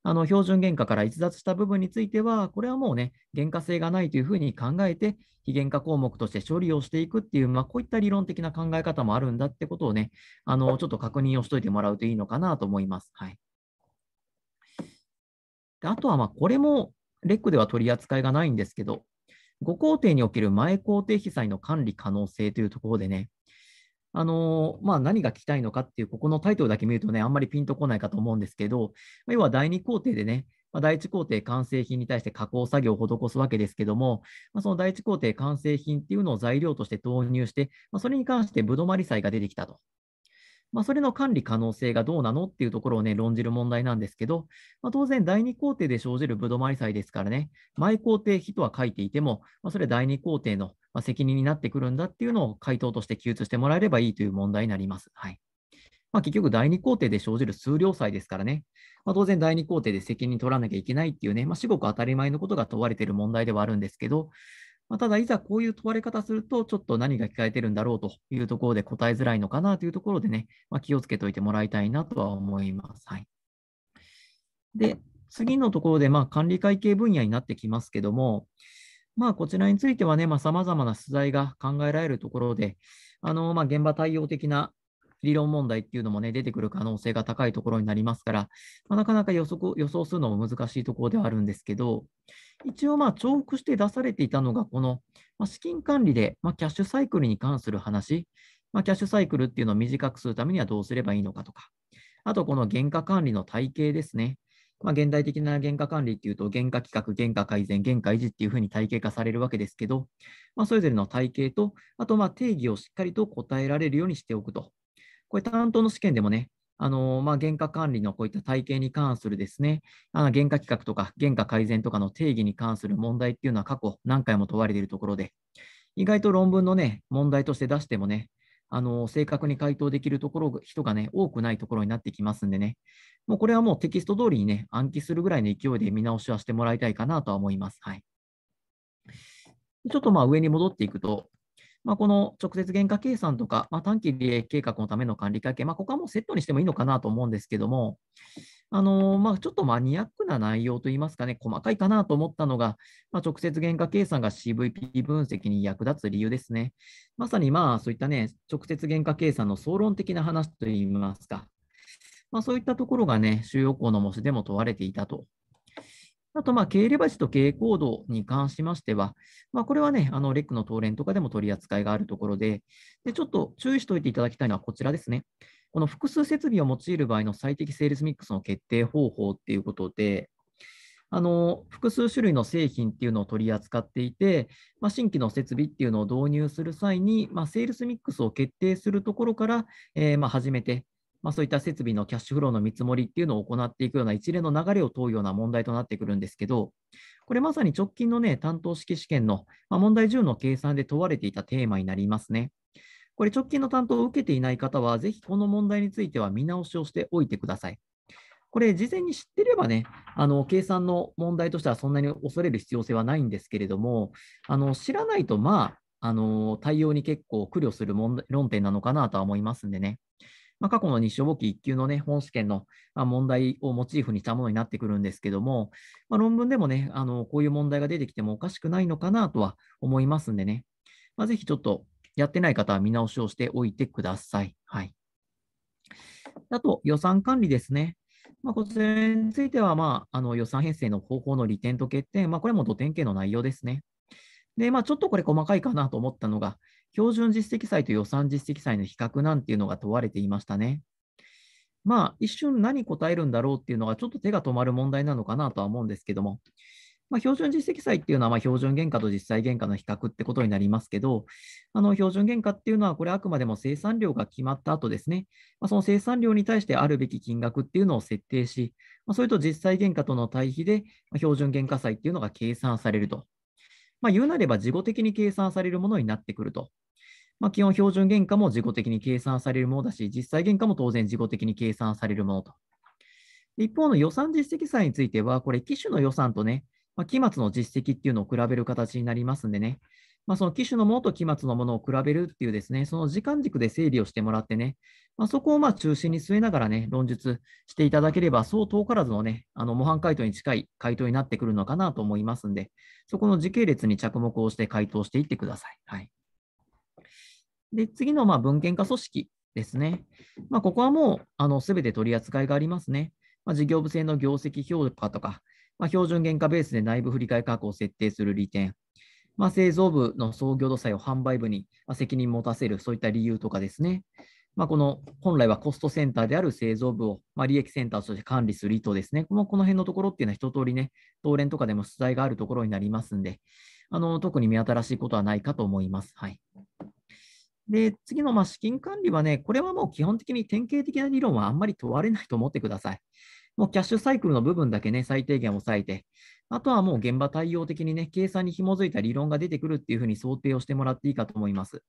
あの標準原価から逸脱した部分については、これはもうね、原価性がないというふうに考えて、非原価項目として処理をしていくっていう、まあ、こういった理論的な考え方もあるんだってことをね、あのちょっと確認をしておいてもらうといいのかなと思います。はい、であとは、これもレックでは取り扱いがないんですけど、5工程における前工程被災の管理可能性というところでね、あのまあ、何が聞きたいのかっていう、ここのタイトルだけ見るとね、あんまりピンとこないかと思うんですけど、要は第2工程でね、まあ、第1工程完成品に対して加工作業を施すわけですけども、まあ、その第1工程完成品っていうのを材料として投入して、まあ、それに関してぶどまり祭が出てきたと。まあ、それの管理可能性がどうなのっていうところをね、論じる問題なんですけど、まあ、当然、第2工程で生じるぶどまり祭ですからね、前工程費とは書いていても、まあ、それは第2工程の責任になってくるんだっていうのを回答として記述してもらえればいいという問題になります。はいまあ、結局、第2工程で生じる数量祭ですからね、まあ、当然、第2工程で責任取らなきゃいけないっていうね、まあ、至極当たり前のことが問われている問題ではあるんですけど、まあ、ただ、いざこういう問われ方すると、ちょっと何が聞かれてるんだろうというところで答えづらいのかなというところでね、まあ、気をつけておいてもらいたいなとは思います。はい、で、次のところで、まあ、管理会計分野になってきますけども、まあ、こちらについてはね、さまざ、まな取材が考えられるところで、あのまあ、現場対応的な理論問題っていうのもね、出てくる可能性が高いところになりますから、まあ、なかなか予測予想するのも難しいところではあるんですけど、一応、まあ、重複して出されていたのが、この、まあ、資金管理で、まあ、キャッシュサイクルに関する話、まあ、キャッシュサイクルっていうのを短くするためにはどうすればいいのかとか、あと、この原価管理の体系ですね。まあ、現代的な原価管理っていうと、原価企画、原価改善、原価維持っていうふうに体系化されるわけですけど、まあ、それぞれの体系と、あとま定義をしっかりと答えられるようにしておくと。これ担当の試験でもね、あのまあ、原価管理のこういった体系に関するですね、あの原価企画とか原価改善とかの定義に関する問題っていうのは過去何回も問われているところで、意外と論文のね、問題として出してもね、あの正確に回答できるところ人がね、多くないところになってきますんでね、もうこれはもうテキスト通りにね、暗記するぐらいの勢いで見直しはしてもらいたいかなとは思います。はい。ちょっとまあ上に戻っていくと、まあ、この直接原価計算とか、まあ、短期利益計画のための管理会計、まあ、ここはもうセットにしてもいいのかなと思うんですけども、あのまあ、ちょっとマニアックな内容といいますかね、細かいかなと思ったのが、まあ、直接原価計算が CVP 分析に役立つ理由ですね。まさにまあそういったね、直接原価計算の総論的な話といいますか、まあ、そういったところがね、収容校の模試でも問われていたとあと、まあ、経レバジと経営行動に関しましては、まあ、これはね、あのレックの当連とかでも取り扱いがあるところでで、ちょっと注意しておいていただきたいのはこちらですね。この複数設備を用いる場合の最適セールスミックスの決定方法っていうことで、あの複数種類の製品っていうのを取り扱っていて、まあ、新規の設備っていうのを導入する際に、まあ、セールスミックスを決定するところから、えー、まあ、始めて、まあ、そういった設備のキャッシュフローの見積もりっていうのを行っていくような一連の流れを問うような問題となってくるんですけど、これまさに直近の、ね、担当式試験の、まあ、問題10の計算で問われていたテーマになりますね。これ直近の担当を受けていない方は、ぜひこの問題については見直しをしておいてください。これ、事前に知ってればね、あの計算の問題としてはそんなに恐れる必要性はないんですけれども、あの知らないと、まあ、あの対応に結構苦慮する論点なのかなとは思いますんでね。まあ、過去の日照簿記1級のね、本試験の問題をモチーフにしたものになってくるんですけども、まあ、論文でもね、あの、こういう問題が出てきてもおかしくないのかなとは思いますんでね、まあ、ぜひちょっとやってない方は見直しをしておいてください。はい。あと、予算管理ですね。まあ、こちらについては、まあ、あの予算編成の方法の利点と欠点、まあ、これも土点計の内容ですね。で、まあ、ちょっとこれ細かいかなと思ったのが、標準実績債と予算実績債の比較なんていうのが問われていましたね。まあ、一瞬何答えるんだろうっていうのが、ちょっと手が止まる問題なのかなとは思うんですけども、まあ、標準実績債っていうのは、標準原価と実際原価の比較ってことになりますけど、あの標準原価っていうのは、これ、あくまでも生産量が決まった後ですね、まあ、その生産量に対してあるべき金額っていうのを設定し、まあ、それと実際原価との対比で、標準原価債っていうのが計算されると。まあ、言うなれば、事後的に計算されるものになってくると。まあ、基本標準原価も事後的に計算されるものだし、実際原価も当然事後的に計算されるものと。一方の予算実績債については、これ、機種の予算とね、まあ、期末の実績っていうのを比べる形になりますんでね、まあ、その機種のものと期末のものを比べるっていうですね、その時間軸で整理をしてもらってね、まあ、そこをまあ中心に据えながらね、論述していただければ、そう遠からずのね、あの模範回答に近い回答になってくるのかなと思いますんで、そこの時系列に着目をして回答していってください。はいで、次のまあ文献化組織ですね。まあ、ここはもうすべて取り扱いがありますね。まあ、事業部制の業績評価とか、まあ、標準原価ベースで内部振替価格を設定する利点、まあ、製造部の創業度債を販売部に責任持たせる、そういった理由とかですね。まあ、この本来はコストセンターである製造部を、まあ、利益センターとして管理する意図ですね。このこの辺のところっていうのは一通りね、東連とかでも出題があるところになりますんで、あの特に見新しいことはないかと思います。はい。で、次のまあ資金管理はね、これはもう基本的に典型的な理論はあんまり問われないと思ってください。もうキャッシュサイクルの部分だけね、最低限抑えて、あとはもう現場対応的にね、計算に紐づいた理論が出てくるっていうふうに想定をしてもらっていいかと思います。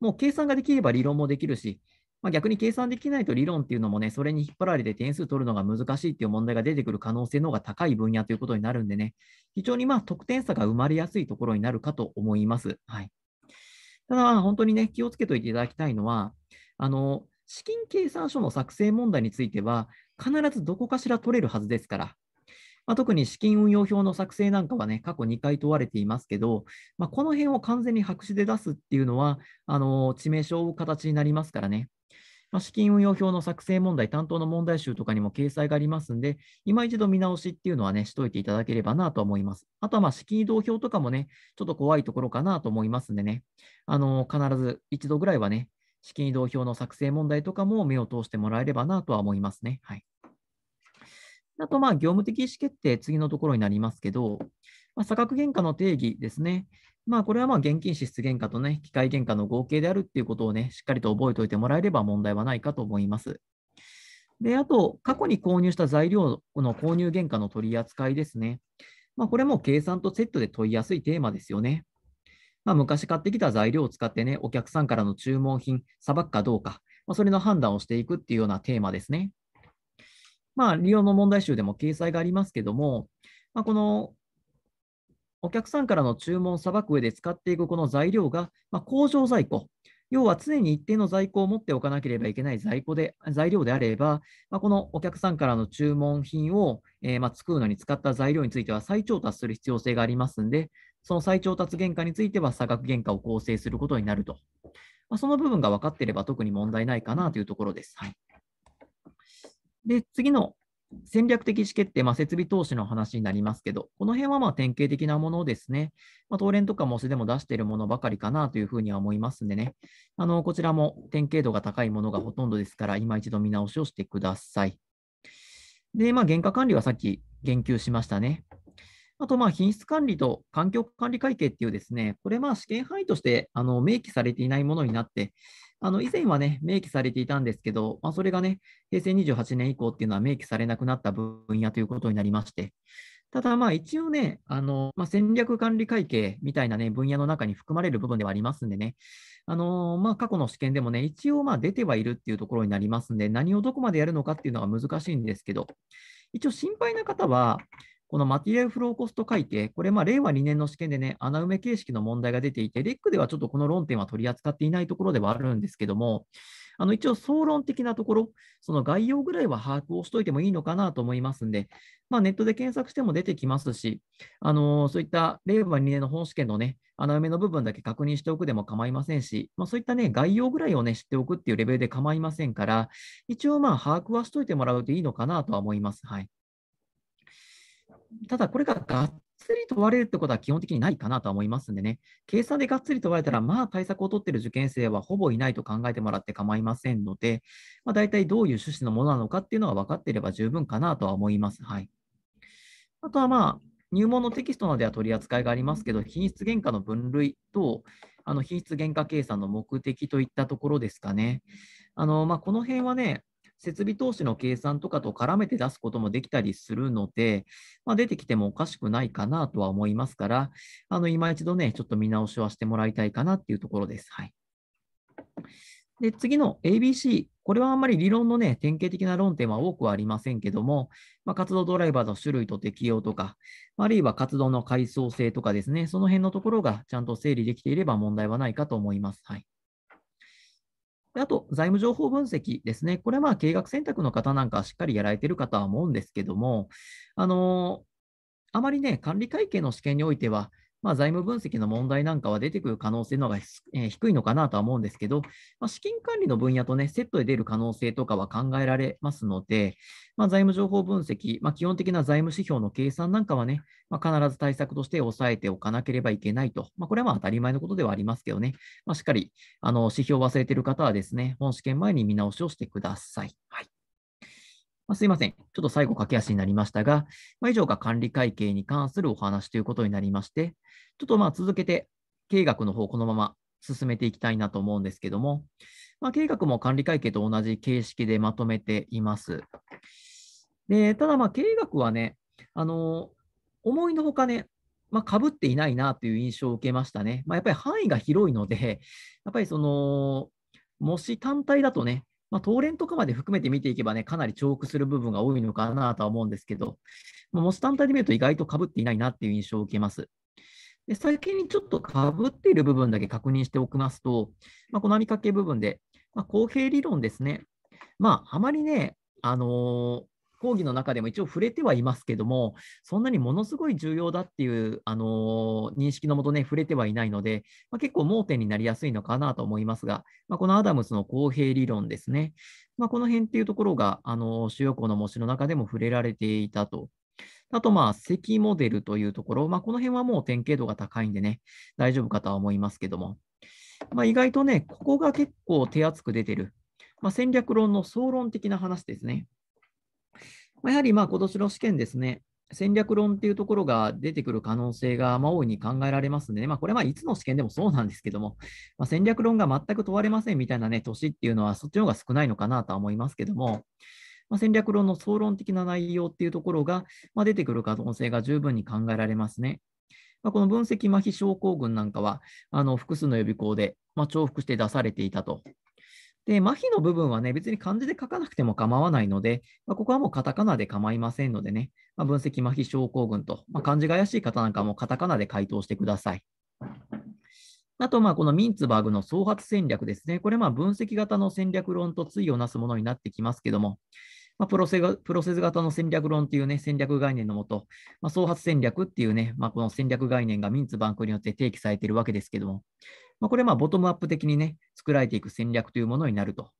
もう計算ができれば理論もできるし、まあ、逆に計算できないと理論っていうのもね、それに引っ張られて点数取るのが難しいっていう問題が出てくる可能性の方が高い分野ということになるんでね、非常にまあ得点差が生まれやすいところになるかと思います。はい。ただ、本当にね、気をつけておいていただきたいのは、あの、資金計算書の作成問題については、必ずどこかしら取れるはずですから、まあ、特に資金運用表の作成なんかはね、過去2回問われていますけど、まあ、この辺を完全に白紙で出すっていうのは、あの致命傷を形になりますからね。まあ、資金運用表の作成問題、担当の問題集とかにも掲載がありますんで、今一度見直しっていうのはね、しといていただければなと思います。あとは、ま資金移動表とかもね、ちょっと怖いところかなと思いますんでね、あの、必ず一度ぐらいはね、資金移動表の作成問題とかも目を通してもらえればなとは思いますね。はい。あと、まあ、業務的意思決定、次のところになりますけど、まあ、価原価の定義ですね。まあ、これはまあ現金支出原価とね、機械原価の合計であるっていうことをね、しっかりと覚えておいてもらえれば問題はないかと思います。で、あと、過去に購入した材料の購入原価の取り扱いですね。まあ、これも計算とセットで問いやすいテーマですよね。まあ、昔買ってきた材料を使ってね、お客さんからの注文品、さばくかどうか、まあ、それの判断をしていくっていうようなテーマですね。まあ、利用の問題集でも掲載がありますけども、まあ、このお客さんからの注文をさばく上で使っていくこの材料が、まあ、工場在庫。要は常に一定の在庫を持っておかなければいけない在庫で材料であれば、まあ、このお客さんからの注文品を、えー、まあ作るのに使った材料については再調達する必要性がありますので、その再調達原価については差額原価を構成することになると。まあ、その部分が分かっていれば特に問題ないかなというところです。はい、で次の戦略的意思決定、まあ、設備投資の話になりますけど、この辺はまあ典型的なものですね。まあ、東連とかもすでも出しているものばかりかなというふうには思いますんでね、あのこちらも典型度が高いものがほとんどですから、今一度見直しをしてください。で、まあ、原価管理はさっき言及しましたね。あと、品質管理と環境管理会計っていうですね、これ、ま試験範囲としてあの明記されていないものになって、あの以前はね、明記されていたんですけど、まあ、それがね、平成28年以降っていうのは明記されなくなった分野ということになりまして、ただまあ一応ね、あのまあ、戦略管理会計みたいなね、分野の中に含まれる部分ではありますんでね、あのまあ、過去の試験でもね、一応まあ出てはいるっていうところになりますんで、何をどこまでやるのかっていうのは難しいんですけど、一応心配な方は、このマテリアルフローコスト改定、これ、まあ、令和2年の試験でね、穴埋め形式の問題が出ていて、レックではちょっとこの論点は取り扱っていないところではあるんですけども、あの一応、総論的なところ、その概要ぐらいは把握をしておいてもいいのかなと思いますんで、まあ、ネットで検索しても出てきますし、あのそういった令和2年の本試験のね、穴埋めの部分だけ確認しておくでも構いませんし、まあ、そういったね、概要ぐらいをね、知っておくっていうレベルで構いませんから、一応、まあ、把握はしておいてもらうといいのかなとは思います。はい。ただこれががっつり問われるってことは基本的にないかなとは思いますんでね、計算でがっつり問われたら、まあ対策を取っている受験生はほぼいないと考えてもらって構いませんので、まあ、大体どういう趣旨のものなのかっていうのは分かっていれば十分かなとは思います。はい、あとはまあ、入門のテキストなどでは取り扱いがありますけど、品質原価の分類と、あの品質原価計算の目的といったところですかね。あのまあ、この辺はね、設備投資の計算とかと絡めて出すこともできたりするので、まあ、出てきてもおかしくないかなとは思いますから、あの今一度ね、ちょっと見直しはしてもらいたいかなっていうところです。はい。で、次の ABC。これはあんまり理論のね、典型的な論点は多くはありませんけども、まあ、活動ドライバーの種類と適用とか、あるいは活動の階層性とかですね、その辺のところがちゃんと整理できていれば問題はないかと思います。はい。あと、財務情報分析ですね。これはまあ、計画選択の方なんかしっかりやられてる方は思うんですけども、あのー、あまりね、管理会計の試験においては、まあ、財務分析の問題なんかは出てくる可能性の方が、えー、低いのかなとは思うんですけど、まあ、資金管理の分野と、ね、セットで出る可能性とかは考えられますので、まあ、財務情報分析、まあ、基本的な財務指標の計算なんかはね、まあ、必ず対策として抑えておかなければいけないと、まあ、これはまあ当たり前のことではありますけどね、まあ、しっかりあの指標を忘れている方はですね、本試験前に見直しをしてください。はいまあ、すいません。ちょっと最後駆け足になりましたが、まあ、以上が管理会計に関するお話ということになりまして、ちょっとまあ続けて経営学の方このまま進めていきたいなと思うんですけども、まあ、経営学も管理会計と同じ形式でまとめています。でただ、まあ、経営学はね、あの思いのほかね、まあ、ぶっていないなという印象を受けましたね。まあ、やっぱり範囲が広いので、やっぱりその、もし単体だとね、まあ、東連とかまで含めて見ていけばね、かなり重複する部分が多いのかなとは思うんですけど、まあ、モス単体で見ると意外とかぶっていないなっていう印象を受けます。で先にちょっとかぶっている部分だけ確認しておきますと、まあ、この網掛け部分で、まあ、公平理論ですね。まあ、あまりね、あのー、講義の中でも一応触れてはいますけども、そんなにものすごい重要だっていう、あのー、認識のもとね、触れてはいないので、まあ、結構盲点になりやすいのかなと思いますが、まあ、このアダムスの公平理論ですね、まあ、この辺っていうところが、あのー、主要項の模試の中でも触れられていたとあと、まあ、積モデルというところ、まあ、この辺はもう典型度が高いんでね、大丈夫かとは思いますけども、まあ、意外とね、ここが結構手厚く出てる、まあ、戦略論の総論的な話ですね。まあ、やはりまあ今年の試験ですね、戦略論っていうところが出てくる可能性がま大いに考えられますね。まあ、これはいつの試験でもそうなんですけども、まあ、戦略論が全く問われませんみたいな、ね、年っていうのは、そっちの方が少ないのかなとは思いますけども、まあ、戦略論の総論的な内容っていうところが、ま出てくる可能性が十分に考えられますね。まこの分析麻痺症候群なんかは、あの複数の予備校で、ま重複して出されていたとで、麻痺の部分はね、別に漢字で書かなくても構わないので、まあ、ここはもうカタカナで構いませんのでね、まあ、分析麻痺症候群と、まあ、漢字が怪しい方なんかもカタカナで回答してください。あと、このミンツバーグの創発戦略ですね。これ、分析型の戦略論と対をなすものになってきますけども、まあ、プロセプロセス型の戦略論という、ね、戦略概念のもと、まあ、創発戦略っていうね、まあ、この戦略概念がミンツバンクによって提起されているわけですけども、まあ、これはボトムアップ的にね、作られていく戦略というものになると。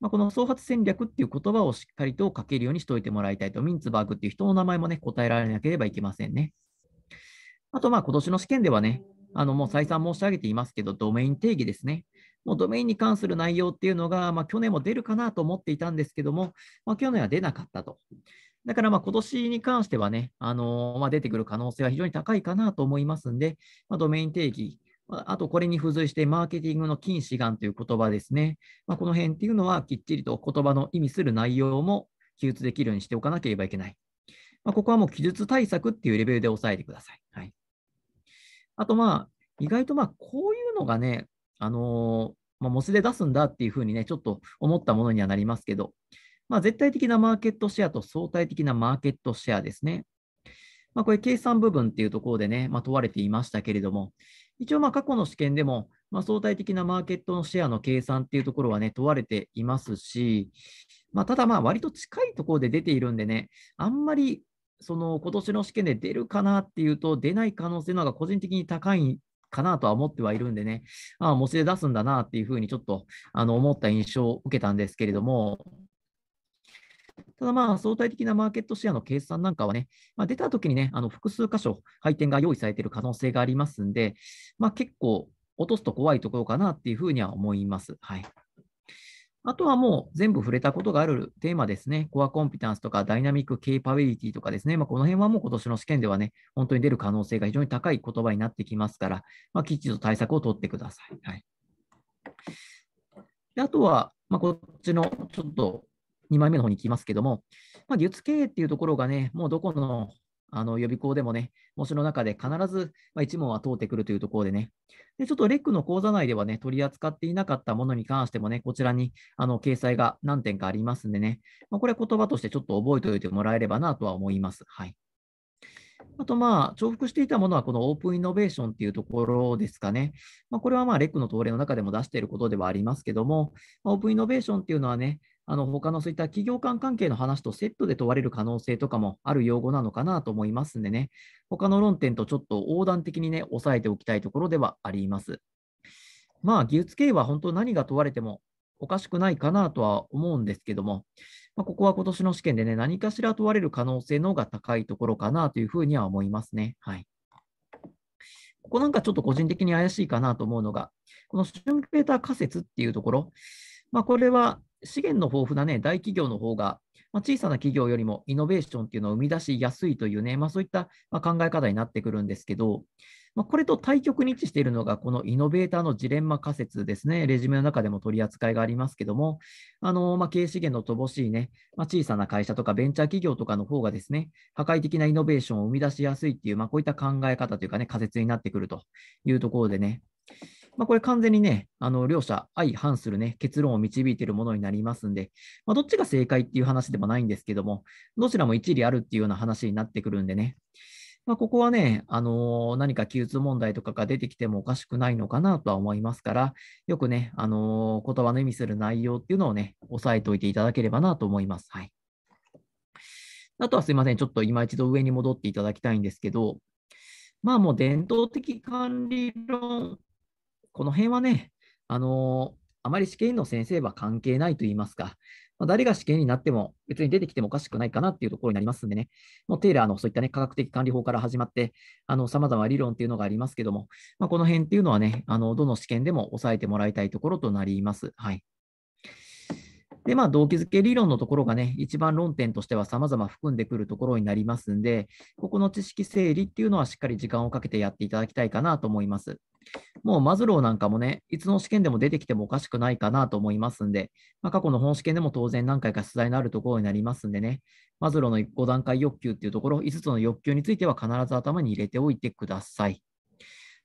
まあ、この創発戦略っていう言葉をしっかりと書けるようにしておいてもらいたいと、ミンツバーグっていう人の名前もね、答えられなければいけませんね。あと、まあ、今年の試験ではね、あの、もう再三申し上げていますけど、ドメイン定義ですね。うドメインに関する内容っていうのが、まあ、去年も出るかなと思っていたんですけども、まあ、去年は出なかったと。だからまあ今年に関してはね、あのー、まあ、出てくる可能性は非常に高いかなと思いますんで、まあ、ドメイン定義、あとこれに付随してマーケティングの近視眼という言葉ですね、まあ、この辺っていうのはきっちりと言葉の意味する内容も記述できるようにしておかなければいけない。まあ、ここはもう記述対策っていうレベルで抑えてください。はい、あとまあ、意外とまあこういうのがね、あのまあ、モスで出すんだっていうふうにね、ちょっと思ったものにはなりますけど、まあ、絶対的なマーケットシェアと相対的なマーケットシェアですね。まあ、これ、計算部分っていうところでね、まあ、問われていましたけれども、一応、まあ過去の試験でも、まあ、相対的なマーケットのシェアの計算っていうところはね、問われていますし、まあ、ただ、まあ割と近いところで出ているんでね、あんまりその今年の試験で出るかなっていうと、出ない可能性の方が個人的に高いかなとは思ってはいるんでね、ああ、模試で出すんだなっていうふうにちょっとあの思った印象を受けたんですけれども、ただまあ相対的なマーケットシェアの計算なんかはね、まあ、出た時にね、あの複数箇所、配点が用意されている可能性がありますんで、まあ、結構落とすと怖いところかなっていうふうには思います。はいあとはもう全部触れたことがあるテーマですね。コアコンピタンスとかダイナミックケーパビリティとかですね。まあ、この辺はもう今年の試験ではね、本当に出る可能性が非常に高い言葉になってきますから、まあ、きちりと対策を取ってください。はい、であとは、まあ、こっちのちょっと2枚目の方に行きますけども、まあ、技術経営っていうところがね、もうどこのあの予備校でもね、模試の中で必ず、ま1問は通ってくるというところでね、でちょっとレックの講座内ではね、取り扱っていなかったものに関してもね、こちらにあの掲載が何点かありますんでね、まあ、これ言葉としてちょっと覚えておいてもらえればなとは思います。はい。あと、まあ、重複していたものは、このオープンイノベーションっていうところですかね。まあ、これは、まあ、レックの東例の中でも出していることではありますけども、まあ、オープンイノベーションっていうのはね、あの他のそういった企業間関係の話とセットで問われる可能性とかもある用語なのかなと思いますんでね、他の論点とちょっと横断的にね、押さえておきたいところではあります。まあ、技術系は本当何が問われてもおかしくないかなとは思うんですけども、まあ、ここは今年の試験でね、何かしら問われる可能性の方が高いところかなというふうには思いますね。はい。ここなんかちょっと個人的に怪しいかなと思うのが、このシュンペーター仮説っていうところ、まあ、これは資源の豊富な、ね、大企業の方が、まあ、小さな企業よりもイノベーションっていうのを生み出しやすいというね、まあ、そういった考え方になってくるんですけど、まあ、これと対極に位置しているのが、このイノベーターのジレンマ仮説ですね。レジュメの中でも取り扱いがありますけども、あのまあ、経営資源の乏しいね、まあ、小さな会社とかベンチャー企業とかの方がですね、破壊的なイノベーションを生み出しやすいっていう、まあ、こういった考え方というかね、仮説になってくるというところでね。まあ、これ完全にね、あの両者相反する、ね、結論を導いているものになりますんで、まあ、どっちが正解っていう話でもないんですけども、どちらも一理あるっていうような話になってくるんでね、まあ、ここはね、あのー、何か技術問題とかが出てきてもおかしくないのかなとは思いますから、よくね、あのー、言葉の意味する内容っていうのをね、押さえておいていただければなと思います。はい。あとはすいません、ちょっと今一度上に戻っていただきたいんですけど、まあもう伝統的管理論この辺はね、あのあまり試験員の先生は関係ないと言いますか、まあ、誰が試験になっても別に出てきてもおかしくないかなっていうところになりますんでね、もうテイラーのそういったね、科学的管理法から始まって、さまざま理論っていうのがありますけども、まあ、この辺っていうのはね、あのどの試験でも抑えてもらいたいところとなります。はい。で、まあ、動機づけ理論のところがね、一番論点としては様々含んでくるところになりますんで、ここの知識整理っていうのはしっかり時間をかけてやっていただきたいかなと思います。もうマズローなんかもね、いつの試験でも出てきてもおかしくないかなと思いますんで、まあ、過去の本試験でも当然何回か出題のあるところになりますんでね、マズローの5段階欲求っていうところ、5つの欲求については必ず頭に入れておいてください。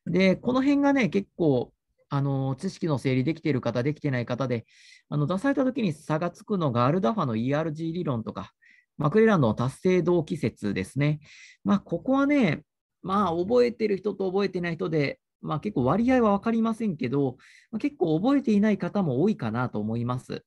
で、この辺がね、結構あの知識の整理できている方、できてない方で、あの出されたときに差がつくのがアルダファの ERG 理論とか、マクレランドの達成動機説ですね。まあ、ここはね、まあ、覚えてる人と覚えてない人で、まあ、結構割合は分かりませんけど、まあ、結構覚えていない方も多いかなと思います。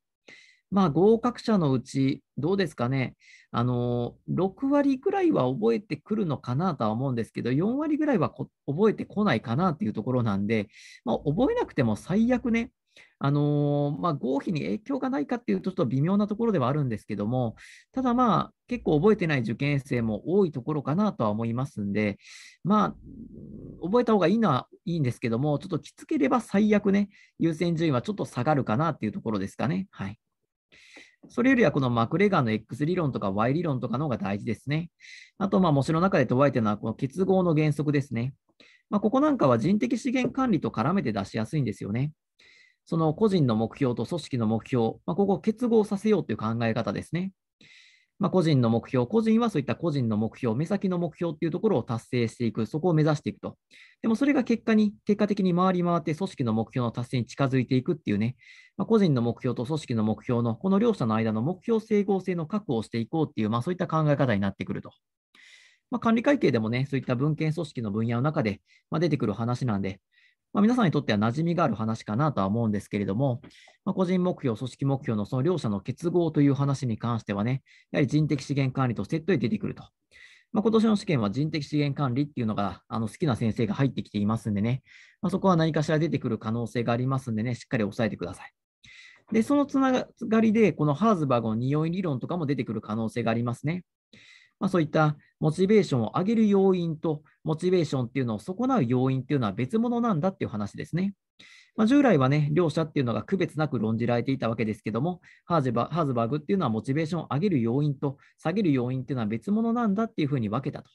まあ、合格者のうち、どうですかね、あの6割ぐらいは覚えてくるのかなとは思うんですけど、4割ぐらいは覚えてこないかなっていうところなんで、まあ、覚えなくても最悪ね、あのまあ、合否に影響がないかっていうと、ちょっと微妙なところではあるんですけども、ただまあ、結構覚えてない受験生も多いところかなとは思いますんで、まあ、覚えた方がいいのはいいんですけども、ちょっときつければ最悪ね、優先順位はちょっと下がるかなっていうところですかね。はいそれよりはこのマクレガーの X 理論とか Y 理論とかの方が大事ですね。あと、まあ、模試の中で問われているのは、この結合の原則ですね。まあ、ここなんかは人的資源管理と絡めて出しやすいんですよね。その個人の目標と組織の目標、まあ、ここを結合させようという考え方ですね。まあ、個人の目標、個人はそういった個人の目標、目先の目標っていうところを達成していく、そこを目指していくと。でもそれが結果に、結果的に回り回って組織の目標の達成に近づいていくっていうね、まあ、個人の目標と組織の目標の、この両者の間の目標整合性の確保をしていこうっていう、まあ、そういった考え方になってくると。まあ、管理会計でもね、そういった文献組織の分野の中で、ま出てくる話なんで、まあ、皆さんにとっては馴染みがある話かなとは思うんですけれども、まあ、個人目標、組織目標のその両者の結合という話に関してはね、やはり人的資源管理とセットで出てくると。まあ、今年の試験は人的資源管理っていうのがあの好きな先生が入ってきていますんでね、まあ、そこは何かしら出てくる可能性がありますんでね、しっかり押さえてください。で、そのつながりで、このハーズバーグの匂い理論とかも出てくる可能性がありますね。まあ、そういったモチベーションを上げる要因と、モチベーションっていうのを損なう要因っていうのは別物なんだっていう話ですね。まあ、従来はね、両者っていうのが区別なく論じられていたわけですけども、ハーバハーズバーグっていうのはモチベーションを上げる要因と下げる要因っていうのは別物なんだっていうふうに分けたと。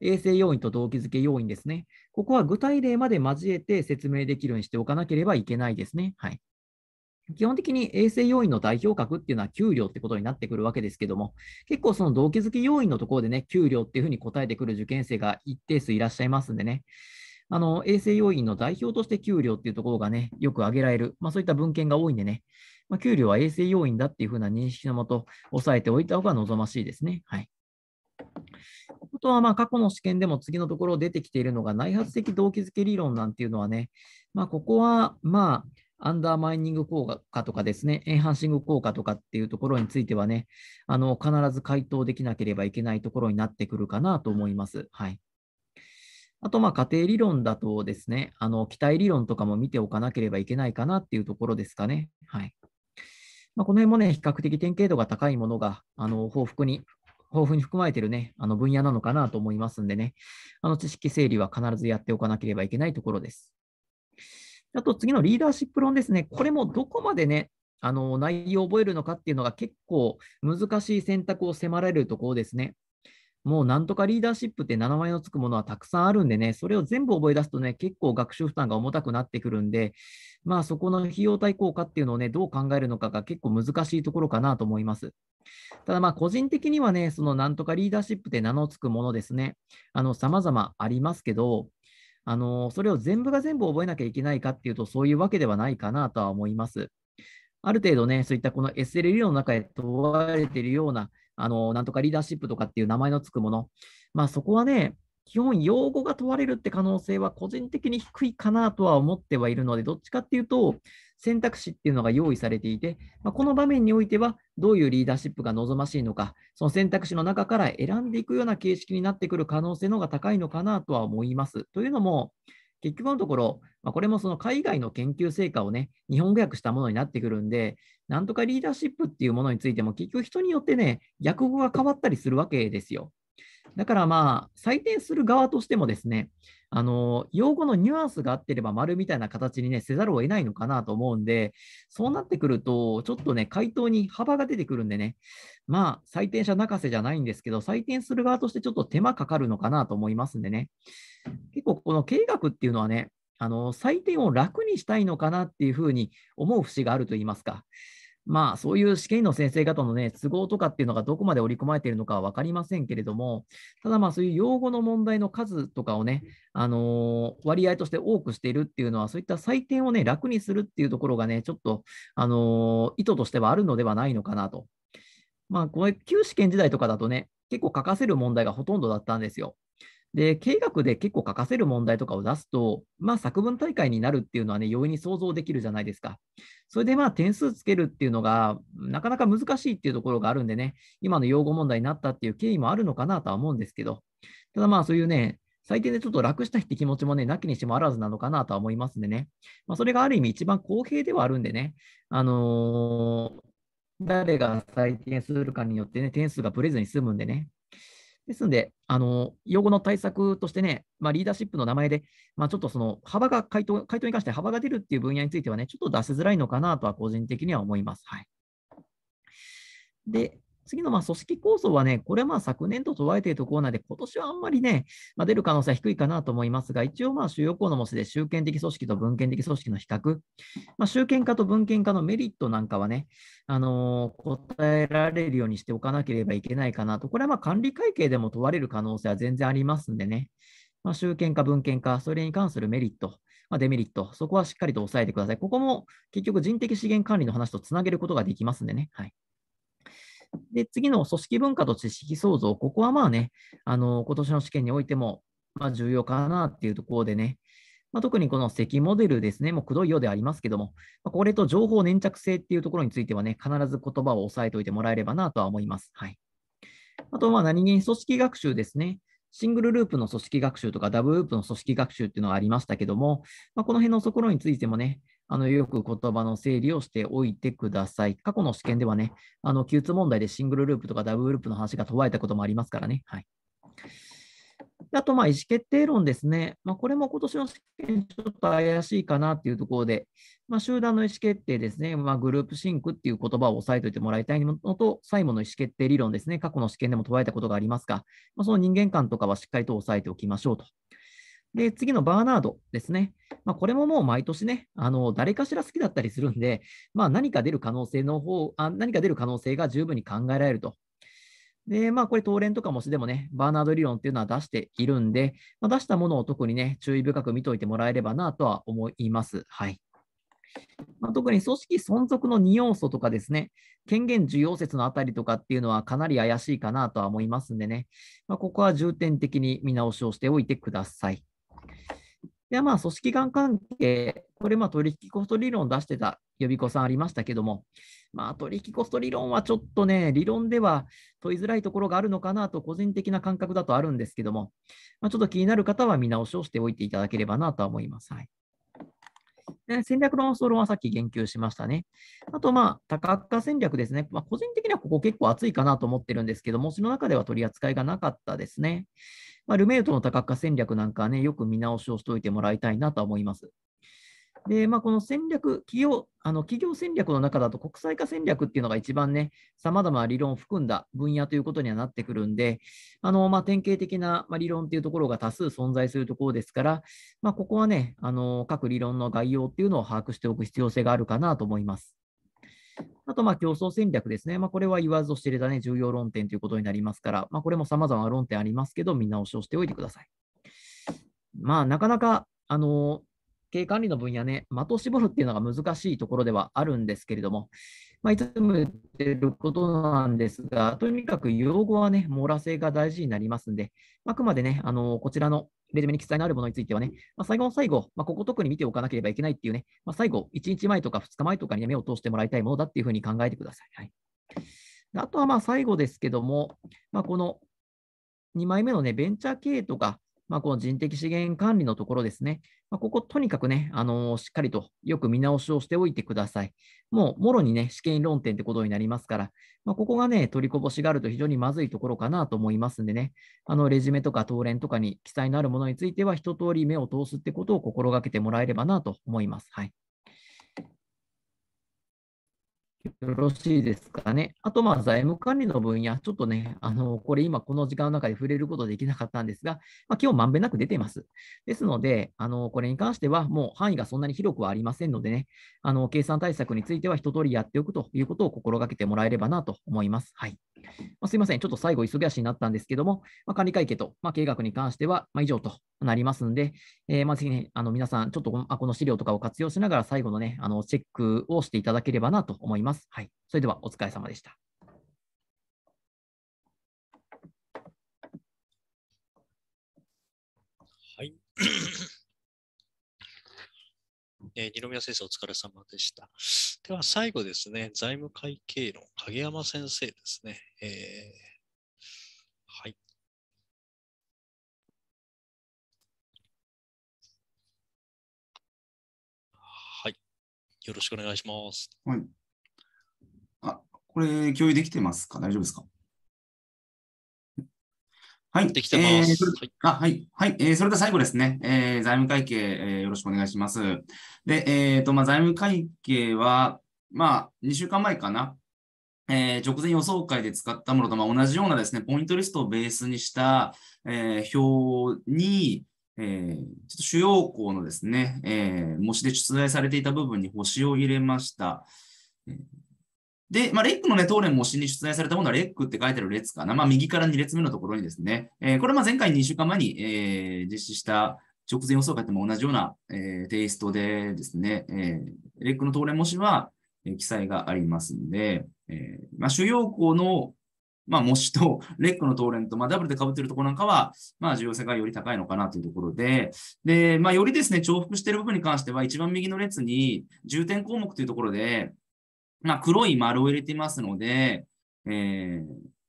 衛生要因と動機づけ要因ですね。ここは具体例まで交えて説明できるようにしておかなければいけないですね。はい。基本的に衛生要員の代表格っていうのは給料ってことになってくるわけですけども、結構その動機づけ要員のところでね、給料っていうふうに答えてくる受験生が一定数いらっしゃいますんでね、あの衛生要員の代表として給料っていうところがね、よく挙げられる、まあ、そういった文献が多いんでね、まあ、給料は衛生要員だっていうふうな認識のもと、押さえておいた方が望ましいですね。はいあとはまあ過去の試験でも次のところ出てきているのが内発的動機づけ理論なんていうのはね、まあ、ここはまあアンダーマイニング効果とかですね、エンハンシング効果とかっていうところについてはね、あの必ず回答できなければいけないところになってくるかなと思います。はい。あと、まあ、家庭理論だとですね、あの、期待理論とかも見ておかなければいけないかなっていうところですかね。はい。まあ、この辺もね、比較的典型度が高いものが、あの、報復に、豊富に含まれているね、あの分野なのかなと思いますんでね、あの知識整理は必ずやっておかなければいけないところです。あと次のリーダーシップ論ですね。これもどこまでね、あの内容を覚えるのかっていうのが結構難しい選択を迫られるところですね。もうなんとかリーダーシップって名前のつくものはたくさんあるんでね、それを全部覚え出すとね、結構学習負担が重たくなってくるんで、まあそこの費用対効果っていうのをね、どう考えるのかが結構難しいところかなと思います。ただまあ個人的にはね、そのなんとかリーダーシップって名のつくものですね、あの様々ありますけど、あのそれを全部が全部覚えなきゃいけないかっていうと、そういうわけではないかなとは思います。ある程度ね、そういったこの s l 論の中で問われているような、あのなんとかリーダーシップとかっていう名前のつくもの、まあ、そこはね、基本、用語が問われるって可能性は個人的に低いかなとは思ってはいるので、どっちかっていうと、選択肢っていうのが用意されていて、まあ、この場面においては、どういうリーダーシップが望ましいのか、その選択肢の中から選んでいくような形式になってくる可能性の方が高いのかなとは思います。というのも、結局のところ、まあ、これもその海外の研究成果をね、日本語訳したものになってくるんで、なんとかリーダーシップっていうものについても、結局人によってね、訳語が変わったりするわけですよ。だからまあ、採点する側としてもですね、あの、用語のニュアンスが合ってれば丸みたいな形にね、せざるを得ないのかなと思うんで、そうなってくると、ちょっとね、回答に幅が出てくるんでね、まあ、採点者泣かせじゃないんですけど、採点する側としてちょっと手間かかるのかなと思いますんでね、結構この経営学っていうのはね、あの採点を楽にしたいのかなっていうふうに思う節があると言いますか、まあ、そういう試験の先生方の、ね、都合とかっていうのがどこまで織り込まれているのかは分かりませんけれども、ただ、そういう用語の問題の数とかをね、あのー、割合として多くしているっていうのは、そういった採点を、ね、楽にするっていうところがね、ちょっと、あのー、意図としてはあるのではないのかなと。まあ、これ、旧試験時代とかだとね、結構書かせる問題がほとんどだったんですよ。で、経営学で結構書かせる問題とかを出すと、まあ、作文大会になるっていうのはね、容易に想像できるじゃないですか。それでまあ、点数つけるっていうのが、なかなか難しいっていうところがあるんでね、今の用語問題になったっていう経緯もあるのかなとは思うんですけど、ただまあ、そういうね、最低でちょっと楽したいって気持ちもね、なきにしもあらずなのかなとは思いますんでね、まあ、それがある意味一番公平ではあるんでね、あのー、誰が採点するかによってね、点数がぶれずに済むんでね、ですので、あの用語の対策としてね、まあ、リーダーシップの名前で、まあ、ちょっとその幅が回答、回答に関して幅が出るっていう分野についてはね、ちょっと出しづらいのかなとは個人的には思います。はい、で、次のまあ組織構想はね、これはまあ昨年と捉えているところなので、今年はあんまりね、まあ、出る可能性は低いかなと思いますが、一応まあ主要項の模試で集権的組織と文献的組織の比較、まあ、集権化と文献化のメリットなんかはね、あのー、答えられるようにしておかなければいけないかなと、これはまあ管理会計でも問われる可能性は全然ありますんでね。まあ、集権化、文献化、それに関するメリット、まあ、デメリット、そこはしっかりと押さえてください。ここも結局人的資源管理の話とつなげることができますんでね。はいで、次の組織文化と知識創造、ここはまあね、あの、今年の試験においても、まあ、重要かなっていうところでね、まあ、特にこの積モデルですね、もうくどいようでありますけども、まあ、これと情報粘着性っていうところについてはね、必ず言葉を押さえておいてもらえればなとは思います。はい。あと、ま何気に組織学習ですね。シングルループの組織学習とかダブルループの組織学習っていうのがありましたけども、まあ、この辺のところについてもね、あのよく言葉の整理をしておいてください。過去の試験ではね、あの Q2 問題でシングルループとかダブルループの話が問われたこともありますからね。はい、あと、意思決定論ですね。まあ、これも今年の試験ちょっと怪しいかなっていうところで、まあ、集団の意思決定ですね、まあ、グループシンクっていう言葉を押さえておいてもらいたいのと、最後の意思決定理論ですね、過去の試験でも問われたことがありますが、まあ、その人間観とかはしっかりと押さえておきましょうとで、次のバーナードですね。まあ、これももう毎年ね、あの誰かしら好きだったりするんで、まあ、何か出る可能性の方あ、何か出る可能性が十分に考えられると。で、まあ、これ、当連とかもしでもね、バーナード理論っていうのは出しているんで、まあ、出したものを特にね、注意深く見といてもらえればなとは思います。はい。まあ、特に組織存続の2要素とかですね、権限需要説のあたりとかっていうのはかなり怪しいかなとは思いますんでね、まあ、ここは重点的に見直しをしておいてください。ではまあ組織間関係、これまあ取引コスト理論を出してた予備校さんありましたけども、まあ、取引コスト理論はちょっとね、理論では問いづらいところがあるのかなと、個人的な感覚だとあるんですけども、まあ、ちょっと気になる方は見直しをしておいていただければなとは思います。はいで戦略論争論はさっき言及しましたね。あと、まあ、多角化戦略ですね。まあ、個人的にはここ結構熱いかなと思ってるんですけども、その中では取り扱いがなかったですね。まあ、ルメールとの多角化戦略なんかはね、よく見直しをしておいてもらいたいなと思います。で、まあ、この戦略、企業あの企業戦略の中だと国際化戦略っていうのが一番ね、さまざまな理論を含んだ分野ということにはなってくるんで、あのまあ、典型的な理論っていうところが多数存在するところですから、まあ、ここはねあの、各理論の概要っていうのを把握しておく必要性があるかなと思います。あと、ま競争戦略ですね。まあ、これは言わずと知れたね、重要論点ということになりますから、まあ、これも様々な論点ありますけど、見直しをしておいてください。まあ、なかなか、あの、経営管理の分野ね、的を絞るっていうのが難しいところではあるんですけれども、まあ、いつも言ってることなんですが、とにかく用語はね、網羅性が大事になりますんで、あくまでね、あのこちらのレジュメに記載のあるものについてはね、まあ、最後の最後、まあ、ここ特に見ておかなければいけないっていうね、まあ、最後、1日前とか2日前とかに、ね、目を通してもらいたいものだっていうふうに考えてください。はい、あとはまあ最後ですけども、まあ、この2枚目のね、ベンチャー経営とか、まあ、この人的資源管理のところですね、まあ、こことにかくね、あのー、しっかりとよく見直しをしておいてください。もう、もろにね、試験論点ってことになりますから、まあ、ここがね、取りこぼしがあると非常にまずいところかなと思いますんでね、あの、レジュメとか当連とかに記載のあるものについては、一通り目を通すってことを心がけてもらえればなと思います。はい。よろしいですかね。あと、まあ、財務管理の分野、ちょっとね、あの、これ今この時間の中で触れることできなかったんですが、まあ、基本まんべんなく出ています。ですので、あの、これに関してはもう範囲がそんなに広くはありませんのでね、あの、計算対策については一通りやっておくということを心がけてもらえればなと思います。はい。まあ、すいません。ちょっと最後、急ぎ足になったんですけども、まあ、管理会計と、まあ、計画に関しては、ま以上となりますので、えー、まあ、ぜひね、あの、皆さん、ちょっとこの資料とかを活用しながら最後のね、あの、チェックをしていただければなと思います。ます。はい、それではお疲れ様でした。はい。えー、二宮先生、お疲れ様でした。では、最後ですね、財務会計論、影山先生ですね。えー、はい。はい。よろしくお願いします。はい。これ、共有できてますか大丈夫ですかはい。できてます。えー、あはい。はい。えー、それでは最後ですね。えー、財務会計、えー、よろしくお願いします。で、えっ、ー、と、まあ、財務会計は、まあ、2週間前かな。えー、直前予想会で使ったものと、まあ、同じようなですね、ポイントリストをベースにした、えー、表に、えー、ちょっと主要項のですね、えー、模試で出題されていた部分に星を入れました。えーで、まあ、レックのね、当ンも詩に出題されたものはレックって書いてある列かな。まあ、右から2列目のところにですね、えー、これは前回2週間前に、えー、実施した直前予想会でも同じような、えー、テイストでですね、えー、レックの当連模試は、えー、記載がありますんで、えーまあ、主要項のまあ、模試と、レックの当連と、まあ、ダブルで被っているところなんかは、まあ、重要性がより高いのかなというところで、で、まあ、よりですね、重複している部分に関しては、一番右の列に重点項目というところで、まあ、黒い丸を入れてますので、えー、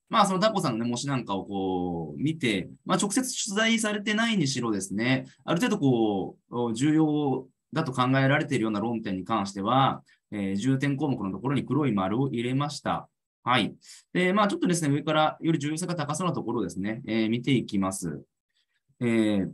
まあ、そのタコさんの、ね、模試なんかをこう見て、まあ、直接取材されてないにしろですね、ある程度こう、重要だと考えられているような論点に関しては、えー、重点項目のところに黒い丸を入れました。はい。で、まあ、ちょっとですね、上からより重要性が高そうなところをですね、えー、見ていきます。えー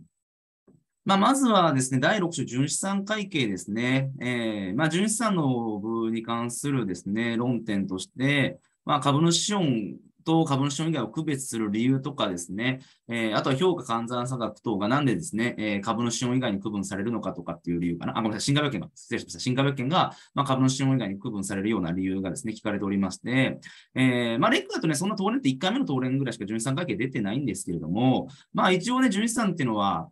まあ、まずはですね、第6章、純資産会計ですね。えー、まあ、純資産の部に関するですね、論点として、まあ、株主資本と株主資本以外を区別する理由とかですね、えー、あとは評価換算差額等がなんでですね、えー、株主資本以外に区分されるのかとかっていう理由かな。あ、ごめんなさい、新株券が、失礼しました。新価別が、まあ、株主資本以外に区分されるような理由がですね、聞かれておりまして、えー、まあ、レックだとね、そんな当連って1回目の当連ぐらいしか純資産会計出てないんですけれども、まあ、一応ね、純資産っていうのは、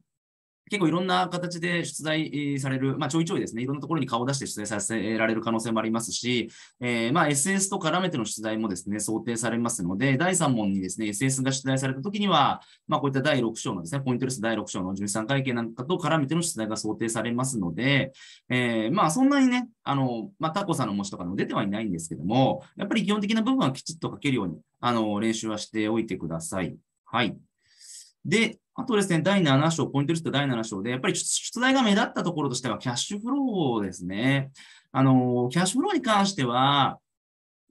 結構いろんな形で出題される、まあ、ちょいちょいですね、いろんなところに顔を出して出題させられる可能性もありますし、えー、まあ SS と絡めての出題もですね、想定されますので、第3問にですね、SS が出題されたときには、まあ、こういった第6章のですね、ポイントレス第6章の13会計なんかと絡めての出題が想定されますので、えー、まあそんなにね、あの、まあ、タコさんの文字とかも出てはいないんですけども、やっぱり基本的な部分はきちっと書けるように、あの、練習はしておいてください。はい。で、あとですね、第7章、ポイントリスト第7章で、やっぱり出題が目立ったところとしては、キャッシュフローですね。あの、キャッシュフローに関しては、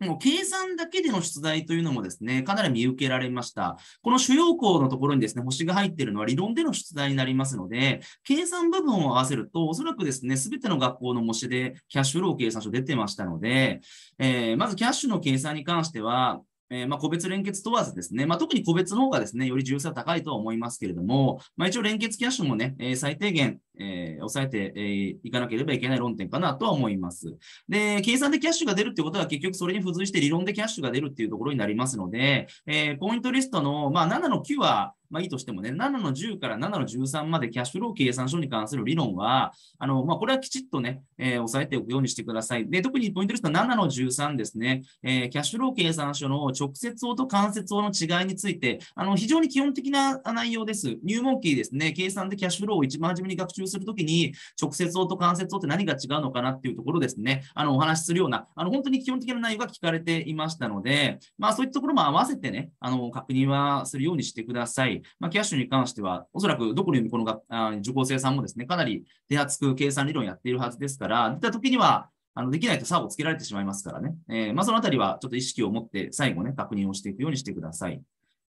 もう計算だけでの出題というのもですね、かなり見受けられました。この主要項のところにですね、星が入っているのは理論での出題になりますので、計算部分を合わせると、おそらくですね、すべての学校の模試でキャッシュフロー計算書出てましたので、えー、まずキャッシュの計算に関しては、えー、ま個別連結問わずですね、まあ、特に個別の方がですね、より重要性は高いとは思いますけれども、まあ、一応連結キャッシュもね、え最低限、えー、抑えて、えー、かなければいけない論点かなとは思います。で、計算でキャッシュが出るってことは結局それに付随して理論でキャッシュが出るっていうところになりますので、えー、ポイントリストの、まあ、7の9はまあいいとしてもね、7の10から7の13までキャッシュフロー計算書に関する理論は、あの、まあ、これはきちっとね、えー、押さえておくようにしてください。で、特にポイントリスト7の13ですね、えー、キャッシュフロー計算書の直接応と間接応の違いについて、あの、非常に基本的な内容です。入門期ですね、計算でキャッシュフローを一番初めに学習するときに、直接音と間接音って何が違うのかなっていうところですね、あの、お話しするような、あの、本当に基本的な内容が聞かれていましたので、まあ、そういったところも合わせてね、あの、確認はするようにしてください。まあ、キャッシュに関しては、おそらくどこにこのがあ受講生さんもですね、かなり手厚く計算理論やっているはずですから、出たときには、あの、できないと差をつけられてしまいますからね。えー、まあ、そのあたりは、ちょっと意識を持って、最後ね、確認をしていくようにしてください。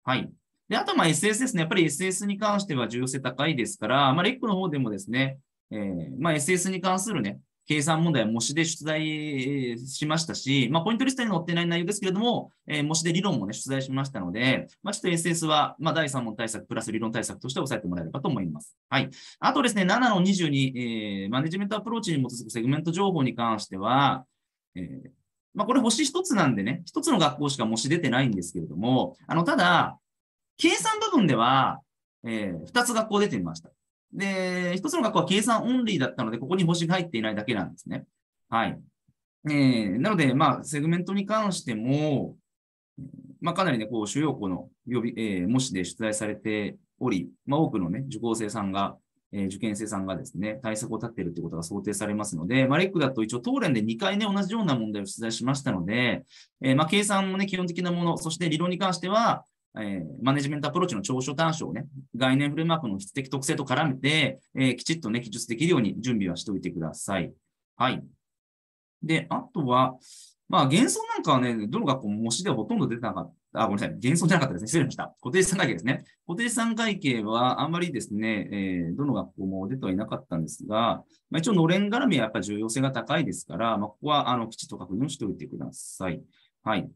はい。で、あとまあ SS ですね。やっぱり SS に関しては重要性高いですから、まあ、レックの方でもですね、えー、まあ SS に関するね、計算問題は模試で出題しましたし、まあ、ポイントリストに載ってない内容ですけれども、えー、模試で理論もね、出題しましたので、まあ、ちょっと SS は、まあ、第3問対策プラス理論対策として押さえてもらえればと思います。はい。あとですね、7の22、えー、マネジメントアプローチに基づくセグメント情報に関しては、えーまあ、これ星一つなんでね、一つの学校しか模試出てないんですけれども、あの、ただ、計算部分では、えー、2つ学校出てみました。で、1つの学校は計算オンリーだったので、ここに星が入っていないだけなんですね。はい。えー、なので、まあ、セグメントに関しても、まあ、かなりね、こう、主要校の予備、えー、模試で出題されており、まあ、多くのね、受講生さんが、えー、受験生さんがですね、対策を立っているということが想定されますので、まあ、レックだと一応、当連で2回ね、同じような問題を出題しましたので、えー、まあ、計算もね、基本的なもの、そして理論に関しては、えー、マネジメントアプローチの長所短所をね、概念フレームワークの質的特性と絡めて、えー、きちっとね、記述できるように準備はしておいてください。はい。で、あとは、まあ、幻想なんかはね、どの学校も模試ではほとんど出てなかった。あ、ごめんなさい。幻想じゃなかったですね。失礼しました。固定資産会計ですね。固定資産会計はあんまりですね、えー、どの学校も出てはいなかったんですが、まあ、一応、のれん絡みはやっぱ重要性が高いですから、まあ、ここはあのきちっと確認をしておいてください。はい。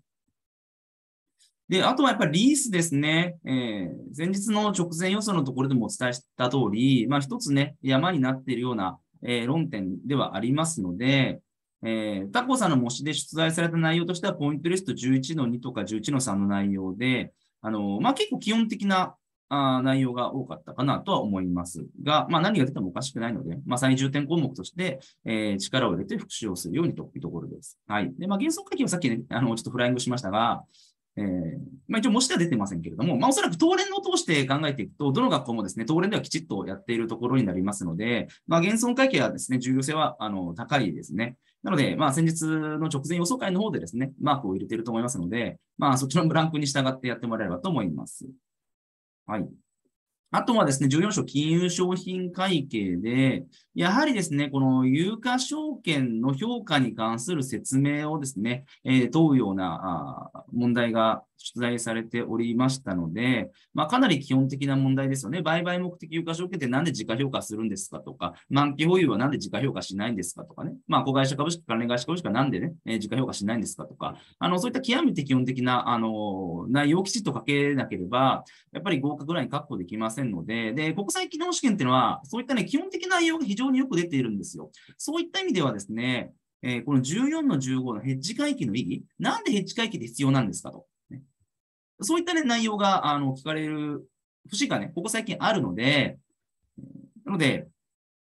で、あとはやっぱりリースですね。えー、前日の直前予想のところでもお伝えした通り、まあ一つね、山になっているような、えー、論点ではありますので、えー、タコさんの模試で出題された内容としては、ポイントリスト11の2とか11の3の内容で、あのー、まあ結構基本的なあ内容が多かったかなとは思いますが、まあ何が出てもおかしくないので、まあ最重点項目として、えー、力を入れて復習をするようにというところです。はい。で、まあ原則書きはさっき、ね、あの、ちょっとフライングしましたが、えー、まあ、一応模試では出てませんけれども、まあ、おそらく東連を通して考えていくと、どの学校もですね、東連ではきちっとやっているところになりますので、まあ、現存会計はですね、重要性はあの高いですね。なので、まあ、先日の直前予想会の方でですね、マークを入れていると思いますので、まあ、そちらのランクに従ってやってもらえればと思います。はい。あとはですね、14章金融商品会計で、やはりですね、この有価証券の評価に関する説明をですね、えー、問うような問題が取材されておりましたので、まあ、かなり基本的な問題ですよね。売買目的有価証券ってなんで自家評価するんですかとか、満期保有はなんで自家評価しないんですかとかね。まあ、子会社株式、関連会社株式はなんでね、えー、自家評価しないんですかとか、あの、そういった極めて基本的な、あの、内容をきちっと書けなければ、やっぱり合格ライン確保できませんので、で、国際機能試験っていうのは、そういったね、基本的な内容が非常によく出ているんですよ。そういった意味ではですね、えー、この14の15のヘッジ回帰の意義、なんでヘッジ回帰って必要なんですかと。そういったね、内容が、あの、聞かれる節がね、ここ最近あるので、なので、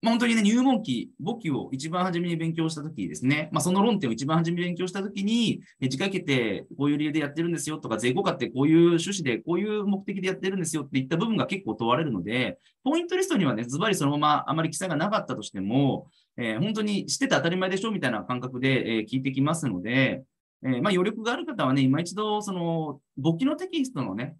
まあ、本当にね、入門期、簿記を一番初めに勉強したときですね、まあ、その論点を一番初めに勉強したときに、字間かけてこういう理由でやってるんですよとか、税後化ってこういう趣旨で、こういう目的でやってるんですよっていった部分が結構問われるので、ポイントリストにはね、ズバリそのままあまり記載がなかったとしても、えー、本当にしてて当たり前でしょみたいな感覚で、えー、聞いてきますので、えー、まあ、余力がある方はね、今一度、その、簿記のテキストのね、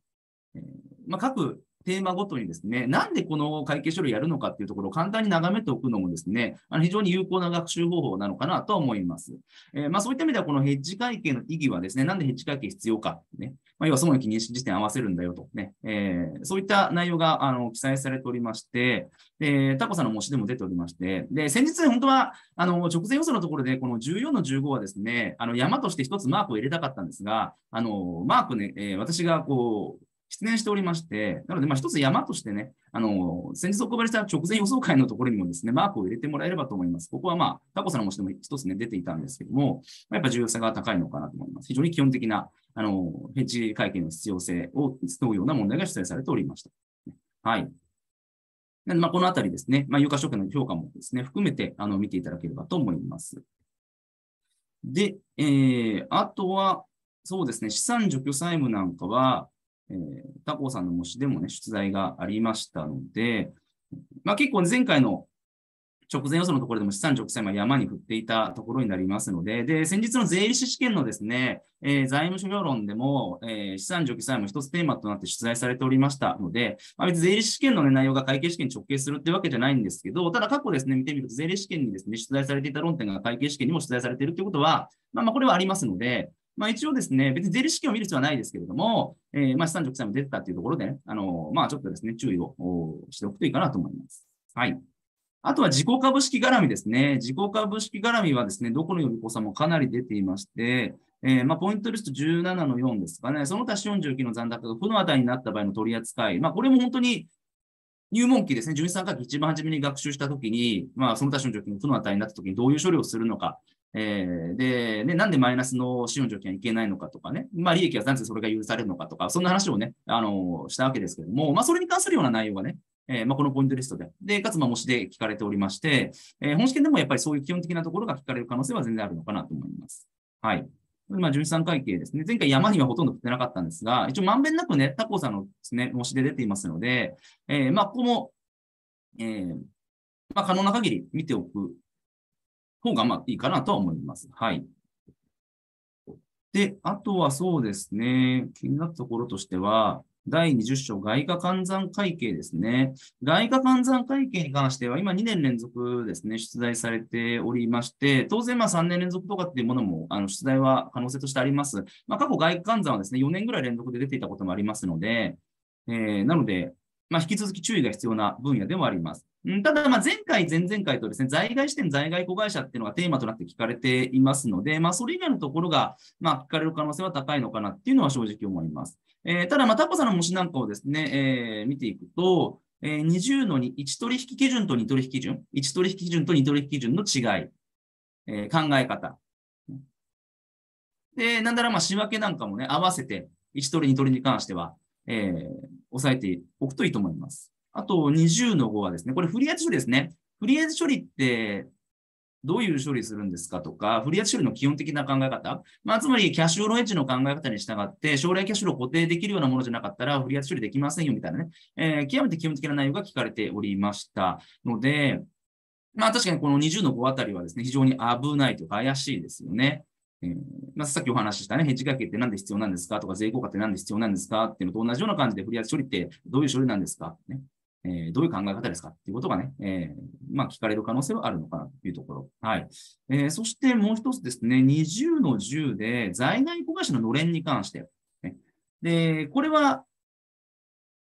えー、まあ、各テーマごとにですね、なんでこの会計処理やるのかっていうところを簡単に眺めておくのもですね、あの非常に有効な学習方法なのかなとは思います。えー、まあ、そういった意味では、このヘッジ会計の意義はですね、なんでヘッジ会計必要か、ね、まあ、要はその記認時点合わせるんだよとね、えー、そういった内容があの記載されておりまして、えー、タコさんの模試でも出ておりまして、で、先日、本当は、あの、直前要素のところで、この14の15はですね、あの、山として一つマークを入れたかったんですが、あの、マークね、え私がこう、失念しておりまして、なので、まあ、一つ山としてね、あの、先日お配りした直前予想会のところにもですね、マークを入れてもらえればと思います。ここはまあ、タコさんもしても一つね、出ていたんですけども、やっぱ重要性が高いのかなと思います。非常に基本的な、あの、ヘッジ会見の必要性を問うような問題が出題されておりました。はい。なで、まあ、このあたりですね、まあ、有価証券の評価もですね、含めて、あの、見ていただければと思います。で、えー、あとは、そうですね、資産除去債務なんかは、えー、他校さんの模試でもね、出題がありましたので、まあ、結構前回の直前予想のところでも資産直線は山に降っていたところになりますので、で、先日の税理士試験のですね、えー、財務諸表論でも、えー、資産除去債も一つテーマとなって出題されておりましたので、まあ、別に税理士試験の、ね、内容が会計試験に直結するってわけじゃないんですけど、ただ過去ですね、見てみると税理士試験にですね、出題されていた論点が会計試験にも出題されているということは、まあ、まあこれはありますので、まあ、一応ですね、別に税理士試験を見る必要はないですけれども、えー、まあ、資産直債も出てたというところで、ね、あのー、まあ、ちょっとですね、注意をしておくといいかなと思います。はい。あとは自己株式絡みですね。自己株式絡みはですね、どこの予備校さんもかなり出ていまして、えー、まあ、ポイントリスト17の4ですかね、その他し49の残高が負の値になった場合の取り扱い、まあ、これも本当に入門期ですね、13学期一番初めに学習したときに、まあ、その他し49の負の値になったときにどういう処理をするのか、えー、でで、なんでマイナスの資本条件はいけないのかとかね、まあ、利益はなぜそれが許されるのかとか、そんな話をね、あのしたわけですけども、まあ、それに関するような内容がね、えー、まあ、このポイントリストで、で、かつ、ま模試で聞かれておりまして、えー、本試験でもやっぱりそういう基本的なところが聞かれる可能性は全然あるのかなと思います。はい。まあ、純資産会計ですね。前回山にはほとんど振ってなかったんですが、一応まんべんなくね、タコさんのですね、模試で出ていますので、えー、まあ、ここも、えー、まあ、可能な限り見ておく方がまあいいかなとは思います。はい。で、あとはそうですね、気になったところとしては、第20章、外貨換算会計ですね。外貨換算会計に関しては、今2年連続ですね、出題されておりまして、当然まあ3年連続とかっていうものも、あの、出題は可能性としてあります。まあ、過去外貨換算はですね、4年ぐらい連続で出ていたこともありますので、えー、なので、まあ、引き続き注意が必要な分野でもあります。ただ、前回、前々回とですね、在外視点、在外子会社っていうのがテーマとなって聞かれていますので、まあ、それ以外のところが、まあ、聞かれる可能性は高いのかなっていうのは正直思います。えー、ただ、まあ、タコさんの模試なんかをですね、えー、見ていくと、えー、20の2、1取引基準と2取引基準、1取引基準と2取引基準の違い、えー、考え方。で、なんだら、まあ、仕分けなんかもね、合わせて、1取り2取りに関しては、えー、押さえておくといいと思います。あと20の5はですね、これフリーア利圧処理ですね。フリーア利圧処理ってどういう処理するんですかとか、フリーア利圧処理の基本的な考え方、まあ、つまりキャッシュフローエッジの考え方に従って、将来キャッシュフロー固定できるようなものじゃなかったら、フリーア利圧処理できませんよみたいなね、えー、極めて基本的な内容が聞かれておりましたので、まあ確かにこの20の5あたりはですね、非常に危ないとか怪しいですよね。えー、まあ、さっきお話ししたね、返事掛けって何で必要なんですかとか、税効果って何で必要なんですかっていうのと同じような感じで、フリーア利圧処理ってどういう処理なんですか、ね、えー、どういう考え方ですかっていうことがね、えー、まあ、聞かれる可能性はあるのかなというところ。はい。えー、そしてもう一つですね、20の10で在外子会社ののれんに関して。ね、で、これは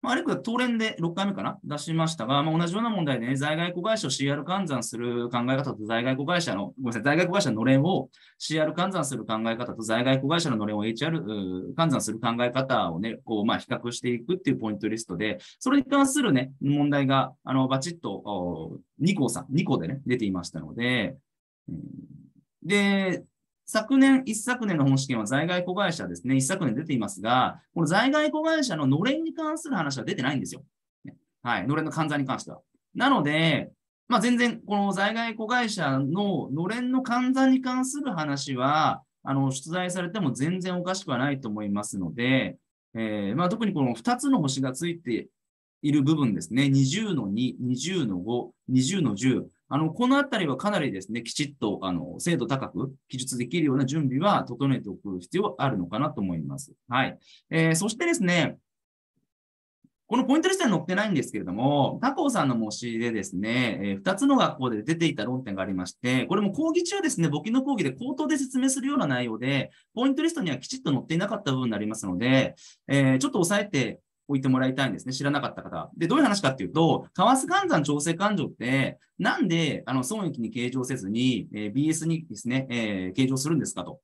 まあ、あるいは東連で6回目かな出しましたが、まあ、同じような問題で、ね、在外子会社を CR 換算する考え方と在外子会社の、ごめんなさい、在外子会社ののれんを CR 換算する考え方と在外子会社ののれんを HR 換算する考え方をね、こう、まあ、比較していくっていうポイントリストで、それに関するね、問題が、あの、バチッと2個さ、2個でね、出ていましたので、うん、で、昨年、一昨年の本試験は在外子会社ですね。一昨年出ていますが、この在外子会社ののれんに関する話は出てないんですよ。はい。のれんの換算に関しては。なので、まあ、全然、この在外子会社ののれんの換算に関する話は、あの、出題されても全然おかしくはないと思いますので、えー、まあ、特にこの2つの星がついている部分ですね。20の2、20の5、20の10。あの、このあたりはかなりですね、きちっと、あの、精度高く記述できるような準備は整えておく必要あるのかなと思います。はい。えー、そしてですね、このポイントリストに載ってないんですけれども、他校さんの模試でですね、えー、2つの学校で出ていた論点がありまして、これも講義中ですね、簿記の講義で口頭で説明するような内容で、ポイントリストにはきちっと載っていなかった部分になりますので、えー、ちょっと押さえて置いてもらいたいんですね。知らなかった方。で、どういう話かっていうと、為替換算調整勘定って、なんで、あの、損益に計上せずに、えー、BS にですね、えー、計上するんですかと。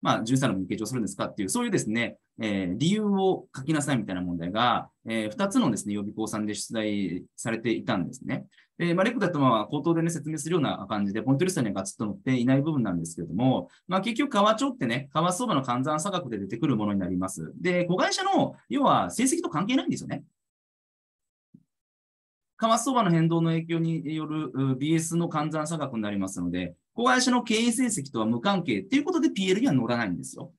まあ、13の無形上するんですかっていう、そういうですね、えー、理由を書きなさいみたいな問題が、えー、2つのですね、予備校さんで出題されていたんですね。で、まあ、レクだとまあ、口頭でね、説明するような感じで、ポイントリストにはガツッと載っていない部分なんですけれども、まあ、結局、川町ってね、川相場の換算差額で出てくるものになります。で、子会社の、要は成績と関係ないんですよね。為替相場の変動の影響による BS の換算差額になりますので、子会社の経営成績とは無関係っていうことで PL には乗らないんですよ。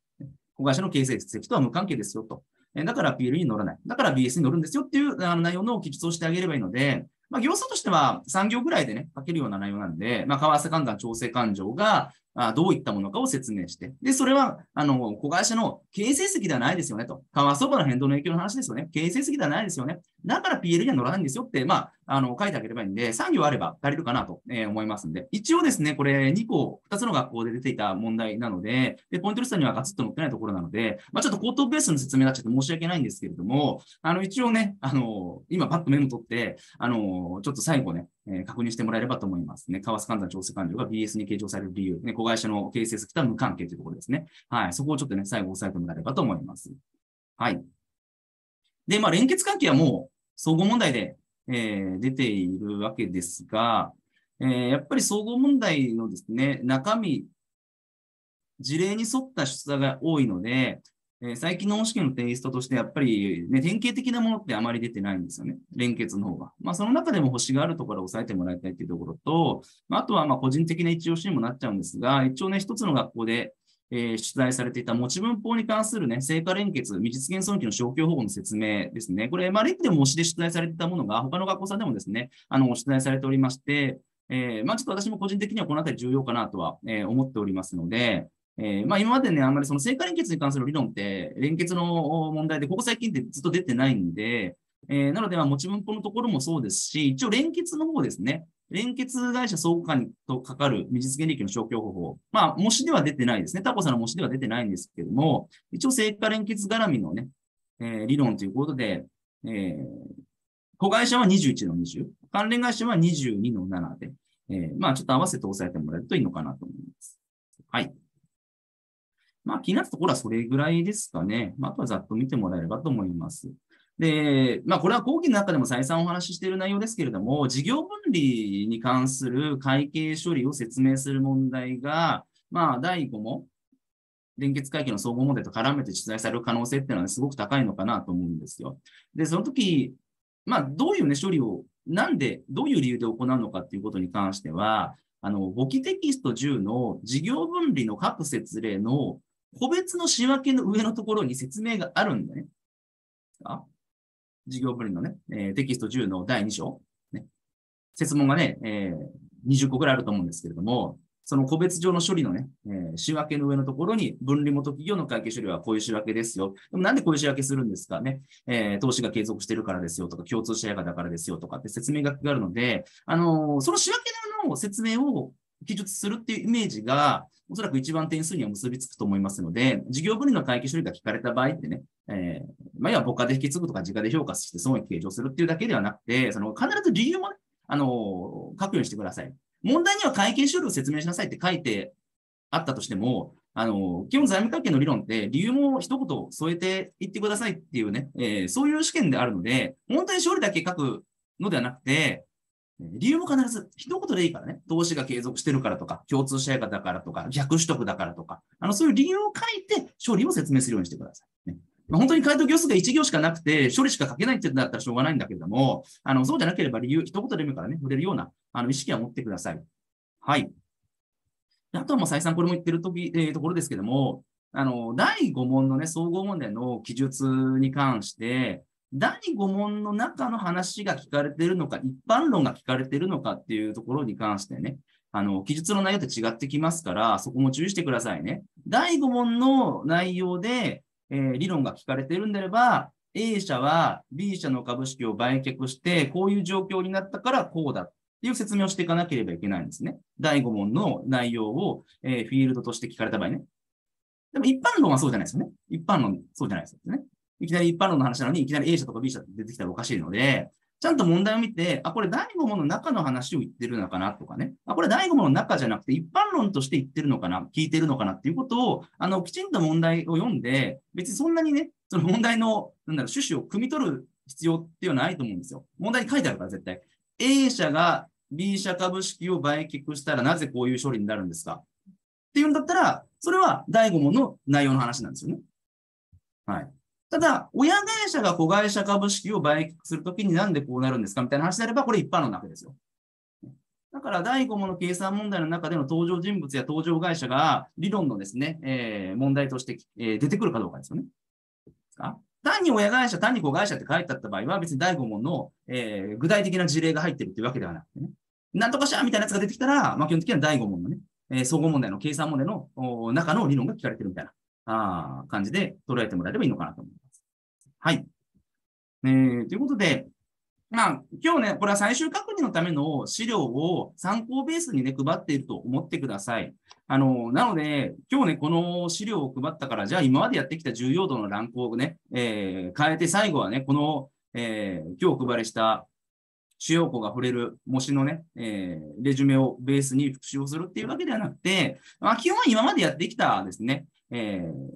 子会社の経営成績とは無関係ですよと。だから PL に乗らない。だから BS に乗るんですよっていう内容の記述をしてあげればいいので、まあ、行数としては3行ぐらいでね、書けるような内容なんで、まあ、為替換算、調整勘定があどういったものかを説明して、で、それは、あの、子会社の経営成績ではないですよねと。川替相場の変動の影響の話ですよね。経営成績ではないですよね。だから PL には乗らないんですよって、まあ、あの、書いてあげればいいんで、産業あれば足りるかなと、え思いますんで。一応ですね、これ2個、2つの学校で出ていた問題なので、で、ポイントリストにはガツッと載ってないところなので、まあ、ちょっと口頭ベースの説明になっちゃって申し訳ないんですけれども、あの、一応ね、あの、今パッとメモ取って、あの、ちょっと最後ね、え確認してもらえればと思いますね。為替換算調整完了が BS に計上される理由、ね、子会社の形成責とは無関係というところですね。はい。そこをちょっとね、最後押さえてもらえればと思います。はい。で、まあ、連結関係はもう、総合問題で、えー、出ているわけですが、えー、やっぱり総合問題のですね、中身、事例に沿った出題が多いので、えー、最近の本試験のテイストとして、やっぱり、ね、典型的なものってあまり出てないんですよね。連結の方が。まあ、その中でも星があるところを押さえてもらいたいというところと、まあ、あとは、ま個人的な一押しにもなっちゃうんですが、一応ね、一つの学校で、えー、出題されていた持ち分法に関するね、成果連結、未実現損期の消去方法の説明ですね。これ、まあ、レッでも推しで出題されていたものが、他の学校さんでもですね、あの、出題されておりまして、えー、まあ、ちょっと私も個人的にはこのあたり重要かなとは、えー、思っておりますので、えー、まあ、今までね、あんまりその成果連結に関する理論って、連結の問題で、ここ最近ってずっと出てないんで、えー、なので、持ち分法のところもそうですし、一応連結の方ですね、連結会社相互とかかる未実現利益の消去方法。まあ、模試では出てないですね。タコさんの模試では出てないんですけども、一応、成果連結絡みのね、えー、理論ということで、えー、子会社は21の20、関連会社は22の7で、えー、まあ、ちょっと合わせて押さえてもらえるといいのかなと思います。はい。まあ、気になったところはそれぐらいですかね。まあ、あとはざっと見てもらえればと思います。で、まあ、これは講義の中でも再三お話ししている内容ですけれども、事業分離に関する会計処理を説明する問題が、まあ、第5問、連結会計の総合問題と絡めて取材される可能性っていうのは、ね、すごく高いのかなと思うんですよ。で、その時、まあ、どういうね、処理を、なんで、どういう理由で行うのかっていうことに関しては、あの、簿記テキスト10の事業分離の各説例の個別の仕分けの上のところに説明があるんだね。あ事業分離のね、えー、テキスト10の第2章。ね、説問がね、えー、20個ぐらいあると思うんですけれども、その個別上の処理のね、えー、仕分けの上のところに、分離元企業の会計処理はこういう仕分けですよ。でもなんでこういう仕分けするんですかね、えー、投資が継続してるからですよとか、共通しェアがだからですよとかって説明書きがあるので、あのー、その仕分けの説明を記述するっていうイメージが、おそらく一番点数には結びつくと思いますので、事業分離の会計処理が聞かれた場合ってね、えー、まあ、要は母家で引き継ぐとか、自家で評価して損益計上するっていうだけではなくて、その必ず理由もね、あのー、書くようにしてください。問題には会計処理を説明しなさいって書いてあったとしても、あの、基本財務会計の理論って理由も一言添えていってくださいっていうね、えー、そういう試験であるので、本当に理だけ書くのではなくて、理由も必ず一言でいいからね、投資が継続してるからとか、共通シェアだからとか、逆取得だからとか、あの、そういう理由を書いて、処理を説明するようにしてください。ねまあ、本当に回答行数が1行しかなくて、処理しか書けないってなったらしょうがないんだけれども、あの、そうじゃなければ理由、一言でもいいからね、触れるような、あの、意識は持ってください。はい。あとはもう再三これも言ってるとき、えー、ところですけども、あの、第5問のね、総合問題の記述に関して、第5問の中の話が聞かれているのか、一般論が聞かれているのかっていうところに関してね、あの、記述の内容って違ってきますから、そこも注意してくださいね。第5問の内容で、えー、理論が聞かれているんであれば、A 社は B 社の株式を売却して、こういう状況になったからこうだっていう説明をしていかなければいけないんですね。第5問の内容を、えー、フィールドとして聞かれた場合ね。でも一般論はそうじゃないですよね。一般論、そうじゃないですよね。いきなり一般論の話なのに、いきなり A 社とか B 社って出てきたらおかしいので、ちゃんと問題を見て、あ、これ第5問の中の話を言ってるのかなとかね、あ、これ第5問の中じゃなくて一般論として言ってるのかな、聞いてるのかなっていうことを、あの、きちんと問題を読んで、別にそんなにね、その問題の、なんだろう、趣旨を汲み取る必要っていうのはないと思うんですよ。問題に書いてあるから、絶対。A 社が B 社株式を売却したらなぜこういう処理になるんですかっていうんだったら、それは第5問の内容の話なんですよね。はい。ただ、親会社が子会社株式を売却するときになんでこうなるんですかみたいな話であれば、これ一般論なわけですよ。だから第5問の計算問題の中での登場人物や登場会社が理論のですね、えー、問題として、えー、出てくるかどうかですよね。単に親会社、単に子会社って書いてあった場合は、別に第5問の、えー、具体的な事例が入ってるっていうわけではなくてね。なんとかしゃみたいなやつが出てきたら、まあ、基本的には第5問のね、えー、総合問題の計算問題の中の理論が聞かれてるみたいなあ感じで捉えてもらえればいいのかなと思います。はい。えー、ということで、まあ、今日ね、これは最終確認のための資料を参考ベースにね、配っていると思ってください。あの、なので、今日ね、この資料を配ったから、じゃあ今までやってきた重要度のランクをね、えー、変えて最後はね、この、えー、今日お配りした主要項が触れる模試のね、えー、レジュメをベースに復習をするっていうわけではなくて、まあ、基本は今までやってきたですね、えー、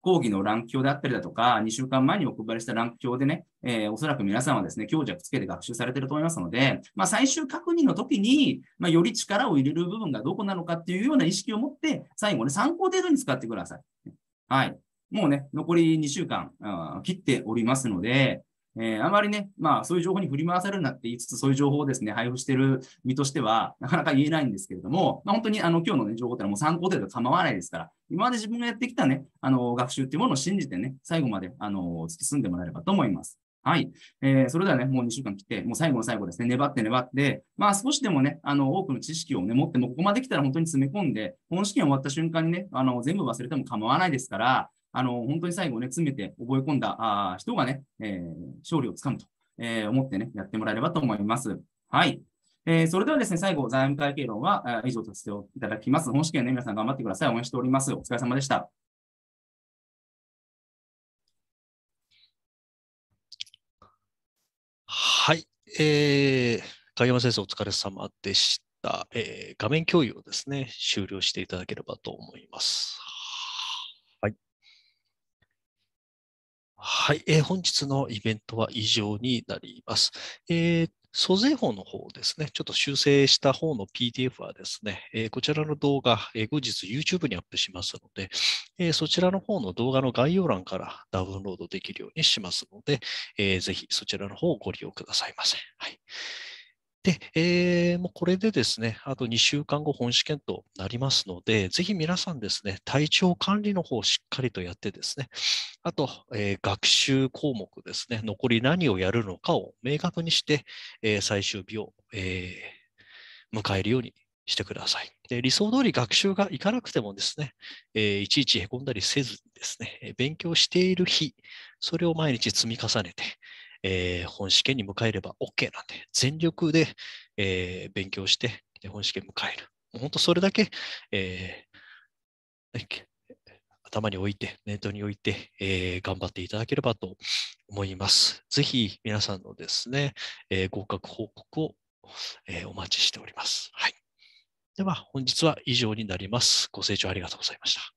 講義の欄表であったりだとか、2週間前にお配りした欄表でね、えー、おそらく皆さんはですね、強弱つけて学習されていると思いますので、まあ、最終確認の時に、まあ、より力を入れる部分がどこなのかっていうような意識を持って、最後ね、参考程度に使ってください。はい。もうね、残り2週間切っておりますので、えー、あまりね、まあ、そういう情報に振り回されるなって言いつつ、そういう情報をですね、配布してる身としては、なかなか言えないんですけれども、まあ、本当にあの今日の、ね、情報ってのはもう参考程度構わないですから、今まで自分がやってきたね、あの学習っていうものを信じてね、最後まであの突き進んでもらえればと思います。はい。えー、それではね、もう2週間来て、もう最後の最後ですね、粘って粘って、まあ少しでもね、あの、多くの知識をね、持っても、ここまで来たら本当に詰め込んで、この試験終わった瞬間にね、あの、全部忘れても構わないですから、あの、本当に最後ね、詰めて覚え込んだあ人がね、えー、勝利をつかむと、えー、思ってね、やってもらえればと思います。はい。えー、それではですね、最後、財務会計論は以上とさせていただきます。本試験ね、皆さん頑張ってください。応援しております。お疲れ様でした。はい。えー、影山先生、お疲れ様でした。えー、画面共有をですね、終了していただければと思います。はい、えー、本日のイベントは以上になります。えー租税法の方ですね、ちょっと修正した方の PDF はですね、えー、こちらの動画、えー、後日 YouTube にアップしますので、えー、そちらの方の動画の概要欄からダウンロードできるようにしますので、えー、ぜひそちらの方をご利用くださいませ。はい。で、えー、もうこれでですね、あと2週間後本試験となりますので、ぜひ皆さんですね、体調管理の方をしっかりとやってですね、あと、えー、学習項目ですね、残り何をやるのかを明確にして、えー、最終日を、えー、迎えるようにしてくださいで。理想通り学習がいかなくてもですね、えー、いちいちへこんだりせずにですね、勉強している日、それを毎日積み重ねて、えー、本試験に迎えれば OK なんで、全力で、えー、勉強して本試験迎える。本当それだけ、えー、頭に置いて、念頭に置いて、えー、頑張っていただければと思います。ぜひ皆さんのですね、えー、合格報告を、えー、お待ちしております。はい。では、本日は以上になります。ご清聴ありがとうございました。